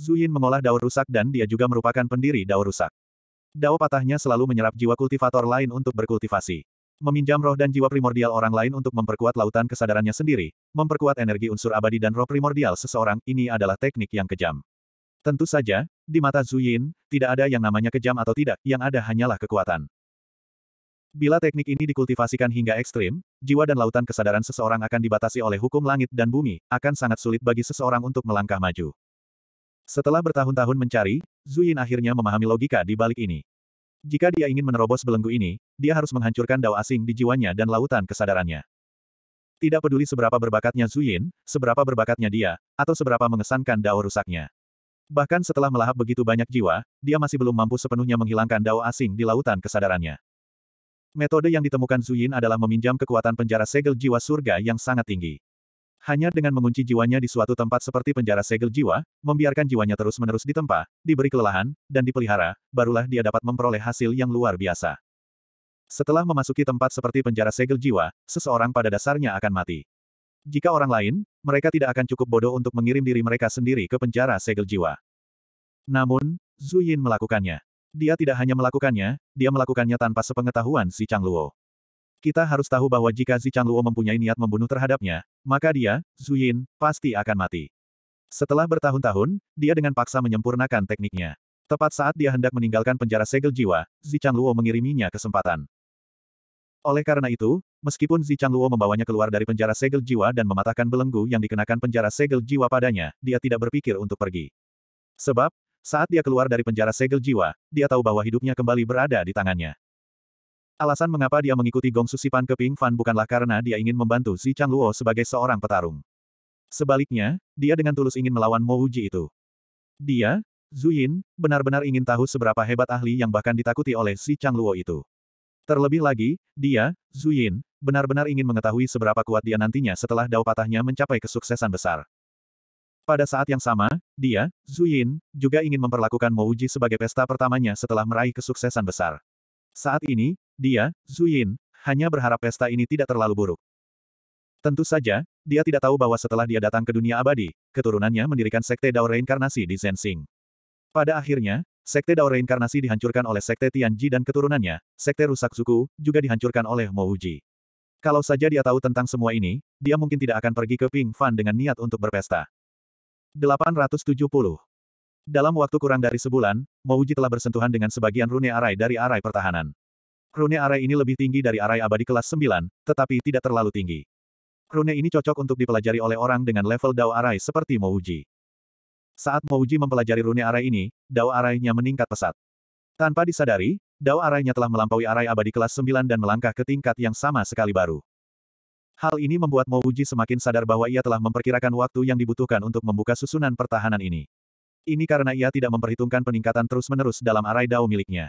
[SPEAKER 1] Zuyin mengolah Dao rusak dan dia juga merupakan pendiri Dao rusak. Dao patahnya selalu menyerap jiwa kultivator lain untuk berkultivasi. Meminjam roh dan jiwa primordial orang lain untuk memperkuat lautan kesadarannya sendiri, memperkuat energi unsur abadi dan roh primordial seseorang, ini adalah teknik yang kejam. Tentu saja, di mata Zuyin, tidak ada yang namanya kejam atau tidak, yang ada hanyalah kekuatan. Bila teknik ini dikultivasikan hingga ekstrim, jiwa dan lautan kesadaran seseorang akan dibatasi oleh hukum langit dan bumi, akan sangat sulit bagi seseorang untuk melangkah maju. Setelah bertahun-tahun mencari, Zuyin akhirnya memahami logika di balik ini. Jika dia ingin menerobos belenggu ini, dia harus menghancurkan dao asing di jiwanya dan lautan kesadarannya. Tidak peduli seberapa berbakatnya Zuyin, seberapa berbakatnya dia, atau seberapa mengesankan dao rusaknya. Bahkan setelah melahap begitu banyak jiwa, dia masih belum mampu sepenuhnya menghilangkan dao asing di lautan kesadarannya. Metode yang ditemukan Zuyin adalah meminjam kekuatan penjara segel jiwa surga yang sangat tinggi. Hanya dengan mengunci jiwanya di suatu tempat seperti penjara segel jiwa, membiarkan jiwanya terus-menerus ditempa, diberi kelelahan, dan dipelihara, barulah dia dapat memperoleh hasil yang luar biasa. Setelah memasuki tempat seperti penjara segel jiwa, seseorang pada dasarnya akan mati. Jika orang lain, mereka tidak akan cukup bodoh untuk mengirim diri mereka sendiri ke penjara segel jiwa. Namun, Zuyin melakukannya. Dia tidak hanya melakukannya, dia melakukannya tanpa sepengetahuan si Chang Luo. Kita harus tahu bahwa jika si Chang Luo mempunyai niat membunuh terhadapnya, maka dia, Zhu Yin, pasti akan mati. Setelah bertahun-tahun, dia dengan paksa menyempurnakan tekniknya. Tepat saat dia hendak meninggalkan penjara segel jiwa, Zi Chang Luo mengiriminya kesempatan. Oleh karena itu, meskipun Chang Luo membawanya keluar dari penjara segel jiwa dan mematahkan belenggu yang dikenakan penjara segel jiwa padanya, dia tidak berpikir untuk pergi. Sebab, saat dia keluar dari penjara segel jiwa, dia tahu bahwa hidupnya kembali berada di tangannya. Alasan mengapa dia mengikuti Gong Susipan ke Ping Fan bukanlah karena dia ingin membantu Chang Luo sebagai seorang petarung. Sebaliknya, dia dengan tulus ingin melawan Mo Uji itu. Dia, Yin, benar-benar ingin tahu seberapa hebat ahli yang bahkan ditakuti oleh Chang Luo itu. Terlebih lagi, dia, Yin, benar-benar ingin mengetahui seberapa kuat dia nantinya setelah dao patahnya mencapai kesuksesan besar. Pada saat yang sama, dia, Yin, juga ingin memperlakukan Mo Uji sebagai pesta pertamanya setelah meraih kesuksesan besar. Saat ini, dia, Yin, hanya berharap pesta ini tidak terlalu buruk. Tentu saja, dia tidak tahu bahwa setelah dia datang ke dunia abadi, keturunannya mendirikan Sekte Dao Reinkarnasi di Zensing. Pada akhirnya, Sekte Dao Reinkarnasi dihancurkan oleh Sekte Tianji dan keturunannya, Sekte Rusak Suku, juga dihancurkan oleh Mo Uji. Kalau saja dia tahu tentang semua ini, dia mungkin tidak akan pergi ke Ping Fan dengan niat untuk berpesta. 870. Dalam waktu kurang dari sebulan, Mouji telah bersentuhan dengan sebagian rune arai dari arai pertahanan. Rune arai ini lebih tinggi dari arai abadi kelas 9, tetapi tidak terlalu tinggi. Rune ini cocok untuk dipelajari oleh orang dengan level Dao arai seperti Mouji. Saat Mouji mempelajari rune arai ini, Dao arai-nya meningkat pesat. Tanpa disadari, Dao arai-nya telah melampaui arai abadi kelas 9 dan melangkah ke tingkat yang sama sekali baru. Hal ini membuat Mo semakin sadar bahwa ia telah memperkirakan waktu yang dibutuhkan untuk membuka susunan pertahanan ini. Ini karena ia tidak memperhitungkan peningkatan terus-menerus dalam arai dao miliknya.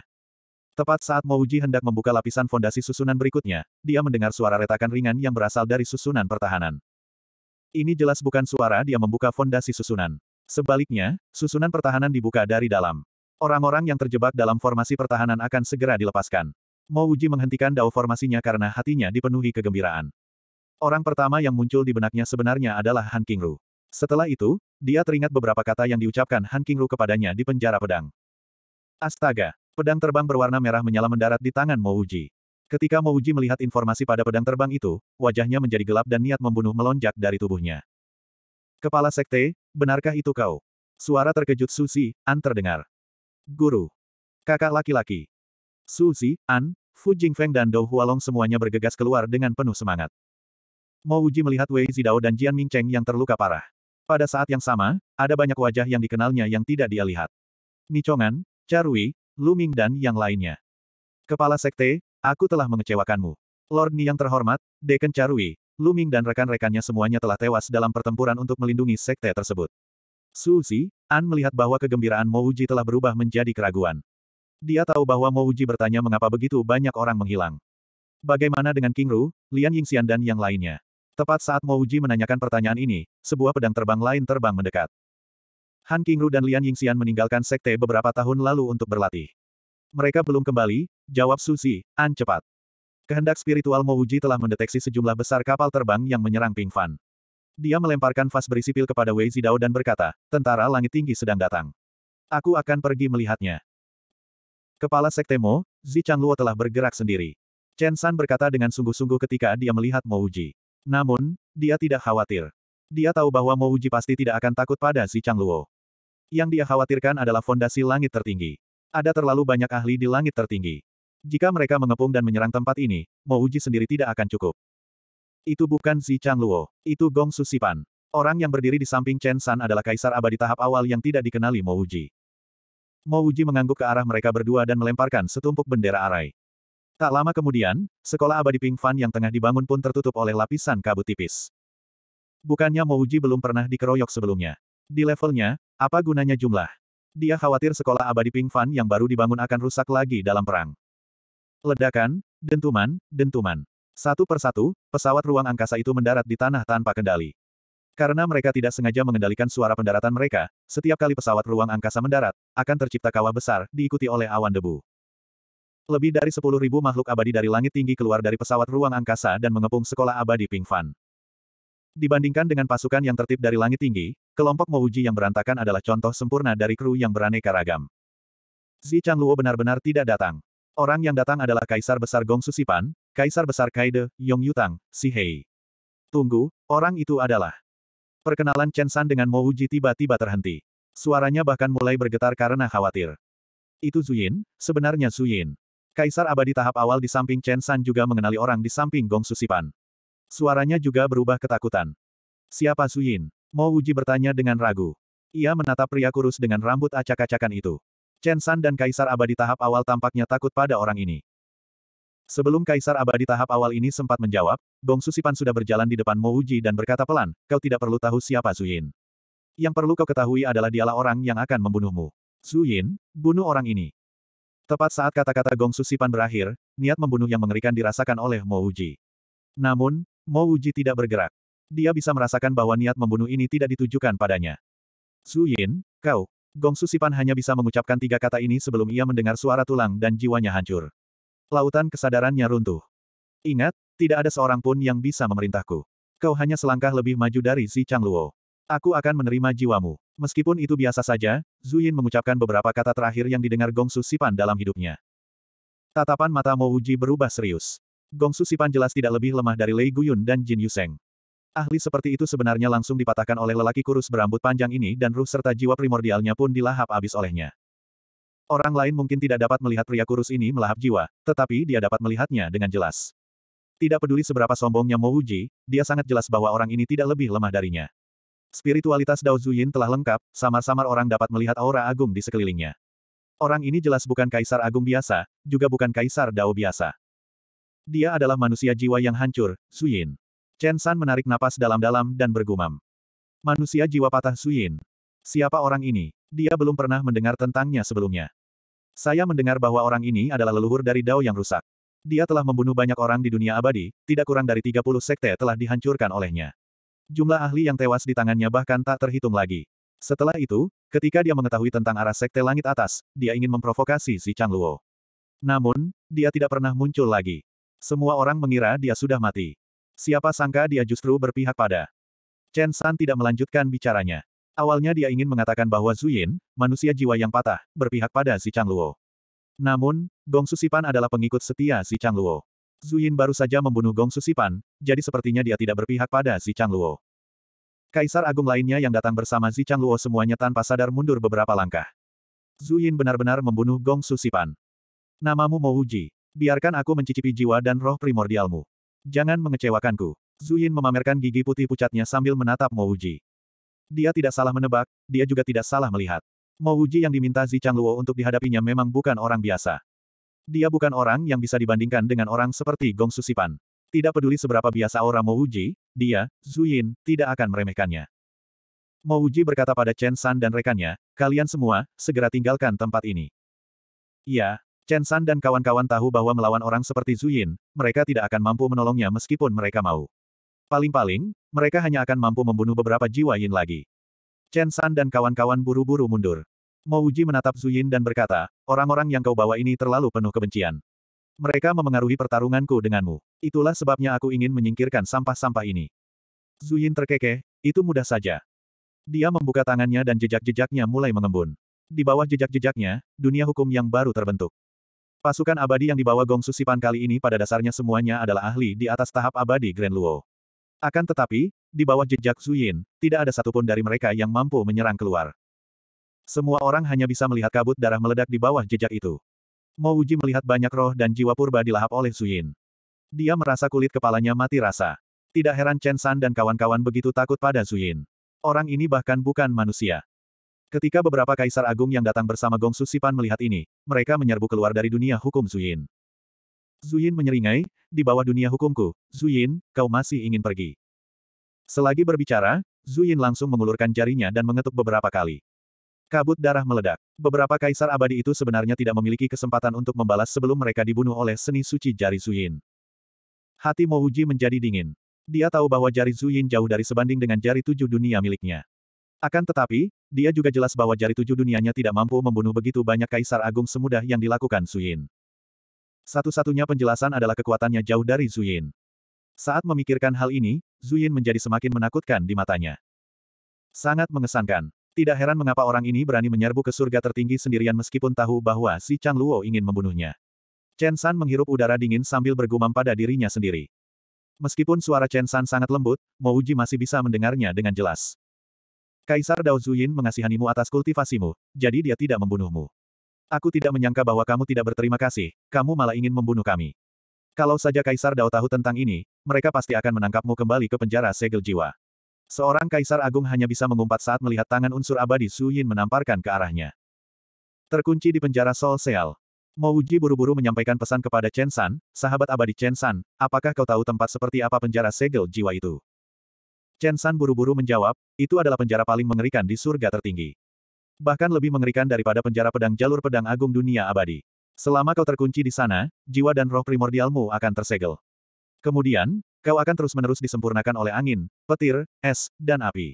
[SPEAKER 1] Tepat saat Mo hendak membuka lapisan fondasi susunan berikutnya, dia mendengar suara retakan ringan yang berasal dari susunan pertahanan. Ini jelas bukan suara dia membuka fondasi susunan. Sebaliknya, susunan pertahanan dibuka dari dalam. Orang-orang yang terjebak dalam formasi pertahanan akan segera dilepaskan. Mo menghentikan dao formasinya karena hatinya dipenuhi kegembiraan. Orang pertama yang muncul di benaknya sebenarnya adalah Han Kingru. Setelah itu, dia teringat beberapa kata yang diucapkan Han Kingru kepadanya di penjara pedang. Astaga! Pedang terbang berwarna merah menyala mendarat di tangan Mo Uji. Ketika Mo Uji melihat informasi pada pedang terbang itu, wajahnya menjadi gelap dan niat membunuh melonjak dari tubuhnya. Kepala Sekte, benarkah itu kau? Suara terkejut Susi, An terdengar. Guru. Kakak laki-laki. Susi, An, Fu Jingfeng dan Dou Hualong semuanya bergegas keluar dengan penuh semangat. Mo Uji melihat Wei Zidao dan Jian Mingcheng yang terluka parah. Pada saat yang sama, ada banyak wajah yang dikenalnya yang tidak dia lihat. Nichongan, Charui, Ming dan yang lainnya. Kepala Sekte, aku telah mengecewakanmu. Lord Ni yang terhormat, Deken Charui, Ming dan rekan-rekannya semuanya telah tewas dalam pertempuran untuk melindungi Sekte tersebut. Su Zi, An melihat bahwa kegembiraan Mo Uji telah berubah menjadi keraguan. Dia tahu bahwa Mo Uji bertanya mengapa begitu banyak orang menghilang. Bagaimana dengan King Ru, Lian Yingxian dan yang lainnya? Tepat saat Mo Uji menanyakan pertanyaan ini, sebuah pedang terbang lain terbang mendekat. Han Qingru dan Lian Yingxian meninggalkan sekte beberapa tahun lalu untuk berlatih. Mereka belum kembali, jawab Susi, An cepat. Kehendak spiritual Mo Uji telah mendeteksi sejumlah besar kapal terbang yang menyerang Ping Fan. Dia melemparkan vas berisi pil kepada Wei Zidao dan berkata, tentara langit tinggi sedang datang. Aku akan pergi melihatnya. Kepala Sekte Mo, Zi Changluo telah bergerak sendiri. Chen San berkata dengan sungguh-sungguh ketika dia melihat Mo Uji. Namun, dia tidak khawatir. Dia tahu bahwa Mo Uji pasti tidak akan takut pada si Chang Luo. Yang dia khawatirkan adalah fondasi langit tertinggi. Ada terlalu banyak ahli di langit tertinggi. Jika mereka mengepung dan menyerang tempat ini, Mo Uji sendiri tidak akan cukup. Itu bukan si Chang Luo, itu Gong Susipan. Orang yang berdiri di samping Chen San adalah kaisar abadi tahap awal yang tidak dikenali Mo Uji. Mo Uji mengangguk ke arah mereka berdua dan melemparkan setumpuk bendera arai. Tak lama kemudian, sekolah abadi Ping Fan yang tengah dibangun pun tertutup oleh lapisan kabut tipis. Bukannya Mo Uji belum pernah dikeroyok sebelumnya. Di levelnya, apa gunanya jumlah? Dia khawatir sekolah abadi Ping Fan yang baru dibangun akan rusak lagi dalam perang. Ledakan, dentuman, dentuman. Satu persatu, pesawat ruang angkasa itu mendarat di tanah tanpa kendali. Karena mereka tidak sengaja mengendalikan suara pendaratan mereka, setiap kali pesawat ruang angkasa mendarat, akan tercipta kawah besar, diikuti oleh awan debu. Lebih dari 10.000 makhluk abadi dari langit tinggi keluar dari pesawat ruang angkasa dan mengepung sekolah abadi Ping Fan. Dibandingkan dengan pasukan yang tertib dari langit tinggi, kelompok Mouji yang berantakan adalah contoh sempurna dari kru yang beraneka ragam. Zi Luo benar-benar tidak datang. Orang yang datang adalah Kaisar Besar Gong Susipan, Kaisar Besar Kaide, Yong Yutang, Si Hei. Tunggu, orang itu adalah. Perkenalan Chen San dengan Mouji tiba-tiba terhenti. Suaranya bahkan mulai bergetar karena khawatir. Itu Zuyin, sebenarnya Zuyin. Kaisar Abadi tahap awal di samping Chen San juga mengenali orang di samping Gong Susipan. Suaranya juga berubah ketakutan. Siapa Zuyin? Mo Wuji bertanya dengan ragu. Ia menatap pria kurus dengan rambut acak-acakan itu. Chen San dan Kaisar Abadi tahap awal tampaknya takut pada orang ini. Sebelum Kaisar Abadi tahap awal ini sempat menjawab, Gong Susipan sudah berjalan di depan Mo Wuji dan berkata pelan, kau tidak perlu tahu siapa Zuyin. Yang perlu kau ketahui adalah dialah orang yang akan membunuhmu. Zuyin, bunuh orang ini. Tepat saat kata-kata Gong Susipan berakhir, niat membunuh yang mengerikan dirasakan oleh Mo Uji. Namun, Mo Uji tidak bergerak. Dia bisa merasakan bahwa niat membunuh ini tidak ditujukan padanya. Su Yin, kau. Gong Susipan hanya bisa mengucapkan tiga kata ini sebelum ia mendengar suara tulang dan jiwanya hancur. Lautan kesadarannya runtuh. Ingat, tidak ada seorang pun yang bisa memerintahku. Kau hanya selangkah lebih maju dari Si Chang Luo. Aku akan menerima jiwamu. Meskipun itu biasa saja, Zuyin mengucapkan beberapa kata terakhir yang didengar Gong Gongsu Sipan dalam hidupnya. Tatapan mata Mo Wuji berubah serius. Gong Gongsu Sipan jelas tidak lebih lemah dari Lei Guyun dan Jin Yu Yuseng. Ahli seperti itu sebenarnya langsung dipatahkan oleh lelaki kurus berambut panjang ini dan ruh serta jiwa primordialnya pun dilahap abis olehnya. Orang lain mungkin tidak dapat melihat pria kurus ini melahap jiwa, tetapi dia dapat melihatnya dengan jelas. Tidak peduli seberapa sombongnya Mo Wuji, dia sangat jelas bahwa orang ini tidak lebih lemah darinya. Spiritualitas Dao Zuyin telah lengkap, samar-samar orang dapat melihat aura agung di sekelilingnya. Orang ini jelas bukan kaisar agung biasa, juga bukan kaisar Dao biasa. Dia adalah manusia jiwa yang hancur, Suyin. Chen San menarik napas dalam-dalam dan bergumam. Manusia jiwa patah Suyin. Siapa orang ini? Dia belum pernah mendengar tentangnya sebelumnya. Saya mendengar bahwa orang ini adalah leluhur dari Dao yang rusak. Dia telah membunuh banyak orang di dunia abadi, tidak kurang dari 30 sekte telah dihancurkan olehnya. Jumlah ahli yang tewas di tangannya bahkan tak terhitung lagi. Setelah itu, ketika dia mengetahui tentang arah sekte langit atas, dia ingin memprovokasi si Chang Luo. Namun, dia tidak pernah muncul lagi. Semua orang mengira dia sudah mati. Siapa sangka dia justru berpihak pada. Chen San tidak melanjutkan bicaranya. Awalnya dia ingin mengatakan bahwa Zhu Yin, manusia jiwa yang patah, berpihak pada si Chang Luo. Namun, Gong Susipan adalah pengikut setia si Chang Luo. Zuyin baru saja membunuh Gong Susipan, jadi sepertinya dia tidak berpihak pada Zi Changluo. Kaisar Agung lainnya yang datang bersama Zi Changluo semuanya tanpa sadar mundur beberapa langkah. Zuyin benar-benar membunuh Gong Susipan. Namamu Uji, Biarkan aku mencicipi jiwa dan roh primordialmu. Jangan mengecewakanku. Zuyin memamerkan gigi putih pucatnya sambil menatap Mo Uji. Dia tidak salah menebak, dia juga tidak salah melihat. Mo Uji yang diminta Zi Changluo untuk dihadapinya memang bukan orang biasa. Dia bukan orang yang bisa dibandingkan dengan orang seperti Gong Susipan. Tidak peduli seberapa biasa aura Mo Uji, dia, Zuyin, tidak akan meremehkannya. Mo Uji berkata pada Chen San dan rekannya, kalian semua, segera tinggalkan tempat ini. Ya, Chen San dan kawan-kawan tahu bahwa melawan orang seperti Zuyin, mereka tidak akan mampu menolongnya meskipun mereka mau. Paling-paling, mereka hanya akan mampu membunuh beberapa jiwa Yin lagi. Chen San dan kawan-kawan buru-buru mundur. Mo Uji menatap Zuyin dan berkata, orang-orang yang kau bawa ini terlalu penuh kebencian. Mereka memengaruhi pertarunganku denganmu. Itulah sebabnya aku ingin menyingkirkan sampah-sampah ini. Zuyin terkekeh, itu mudah saja. Dia membuka tangannya dan jejak-jejaknya mulai mengembun. Di bawah jejak-jejaknya, dunia hukum yang baru terbentuk. Pasukan abadi yang dibawa Gong Susipan kali ini pada dasarnya semuanya adalah ahli di atas tahap abadi Grand Luo. Akan tetapi, di bawah jejak Zuyin, tidak ada satupun dari mereka yang mampu menyerang keluar. Semua orang hanya bisa melihat kabut darah meledak di bawah jejak itu. Mo Uji melihat banyak roh dan jiwa purba dilahap oleh Suyin. Dia merasa kulit kepalanya mati rasa. Tidak heran Chen San dan kawan-kawan begitu takut pada Zuyin. Orang ini bahkan bukan manusia. Ketika beberapa kaisar agung yang datang bersama Su Sipan melihat ini, mereka menyerbu keluar dari dunia hukum Zuyin. Zuyin menyeringai, di bawah dunia hukumku, Zuyin, kau masih ingin pergi. Selagi berbicara, Zuyin langsung mengulurkan jarinya dan mengetuk beberapa kali. Kabut darah meledak. Beberapa kaisar abadi itu sebenarnya tidak memiliki kesempatan untuk membalas sebelum mereka dibunuh oleh seni suci jari Zuyin. Hati Mouji menjadi dingin. Dia tahu bahwa jari Zuyin jauh dari sebanding dengan jari tujuh dunia miliknya. Akan tetapi, dia juga jelas bahwa jari tujuh dunianya tidak mampu membunuh begitu banyak kaisar agung semudah yang dilakukan Zuyin. Satu-satunya penjelasan adalah kekuatannya jauh dari Zuyin. Saat memikirkan hal ini, Zuyin menjadi semakin menakutkan di matanya. Sangat mengesankan. Tidak heran mengapa orang ini berani menyerbu ke surga tertinggi sendirian meskipun tahu bahwa si Chang Luo ingin membunuhnya. Chen San menghirup udara dingin sambil bergumam pada dirinya sendiri. Meskipun suara Chen San sangat lembut, Uji masih bisa mendengarnya dengan jelas. Kaisar Dao Zuyin mengasihanimu atas kultivasimu, jadi dia tidak membunuhmu. Aku tidak menyangka bahwa kamu tidak berterima kasih, kamu malah ingin membunuh kami. Kalau saja Kaisar Dao tahu tentang ini, mereka pasti akan menangkapmu kembali ke penjara segel jiwa. Seorang kaisar agung hanya bisa mengumpat saat melihat tangan unsur abadi Su Yin menamparkan ke arahnya. Terkunci di penjara Sol Seal. Mouji buru-buru menyampaikan pesan kepada Chen San, sahabat abadi Chen San, apakah kau tahu tempat seperti apa penjara segel jiwa itu? Chen San buru-buru menjawab, itu adalah penjara paling mengerikan di surga tertinggi. Bahkan lebih mengerikan daripada penjara pedang jalur pedang agung dunia abadi. Selama kau terkunci di sana, jiwa dan roh primordialmu akan tersegel. Kemudian, kau akan terus-menerus disempurnakan oleh angin, petir, es, dan api.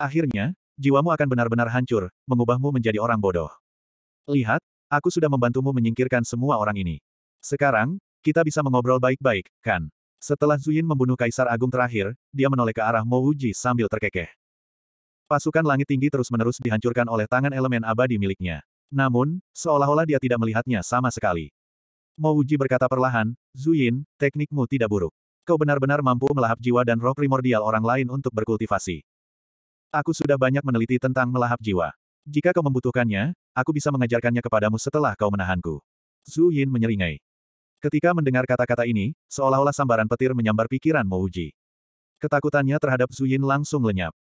[SPEAKER 1] Akhirnya, jiwamu akan benar-benar hancur, mengubahmu menjadi orang bodoh. Lihat, aku sudah membantumu menyingkirkan semua orang ini. Sekarang, kita bisa mengobrol baik-baik, kan? Setelah Zuyin membunuh Kaisar Agung terakhir, dia menoleh ke arah Mo Wuji sambil terkekeh. Pasukan langit tinggi terus-menerus dihancurkan oleh tangan elemen abadi miliknya. Namun, seolah-olah dia tidak melihatnya sama sekali. Mo Wuji berkata perlahan, Zuyin, teknikmu tidak buruk. Kau benar-benar mampu melahap jiwa dan roh primordial orang lain untuk berkultivasi. Aku sudah banyak meneliti tentang melahap jiwa. Jika kau membutuhkannya, aku bisa mengajarkannya kepadamu setelah kau menahanku. Zhu Yin menyeringai. Ketika mendengar kata-kata ini, seolah-olah sambaran petir menyambar pikiran Mo Ketakutannya terhadap Zhu Yin langsung lenyap.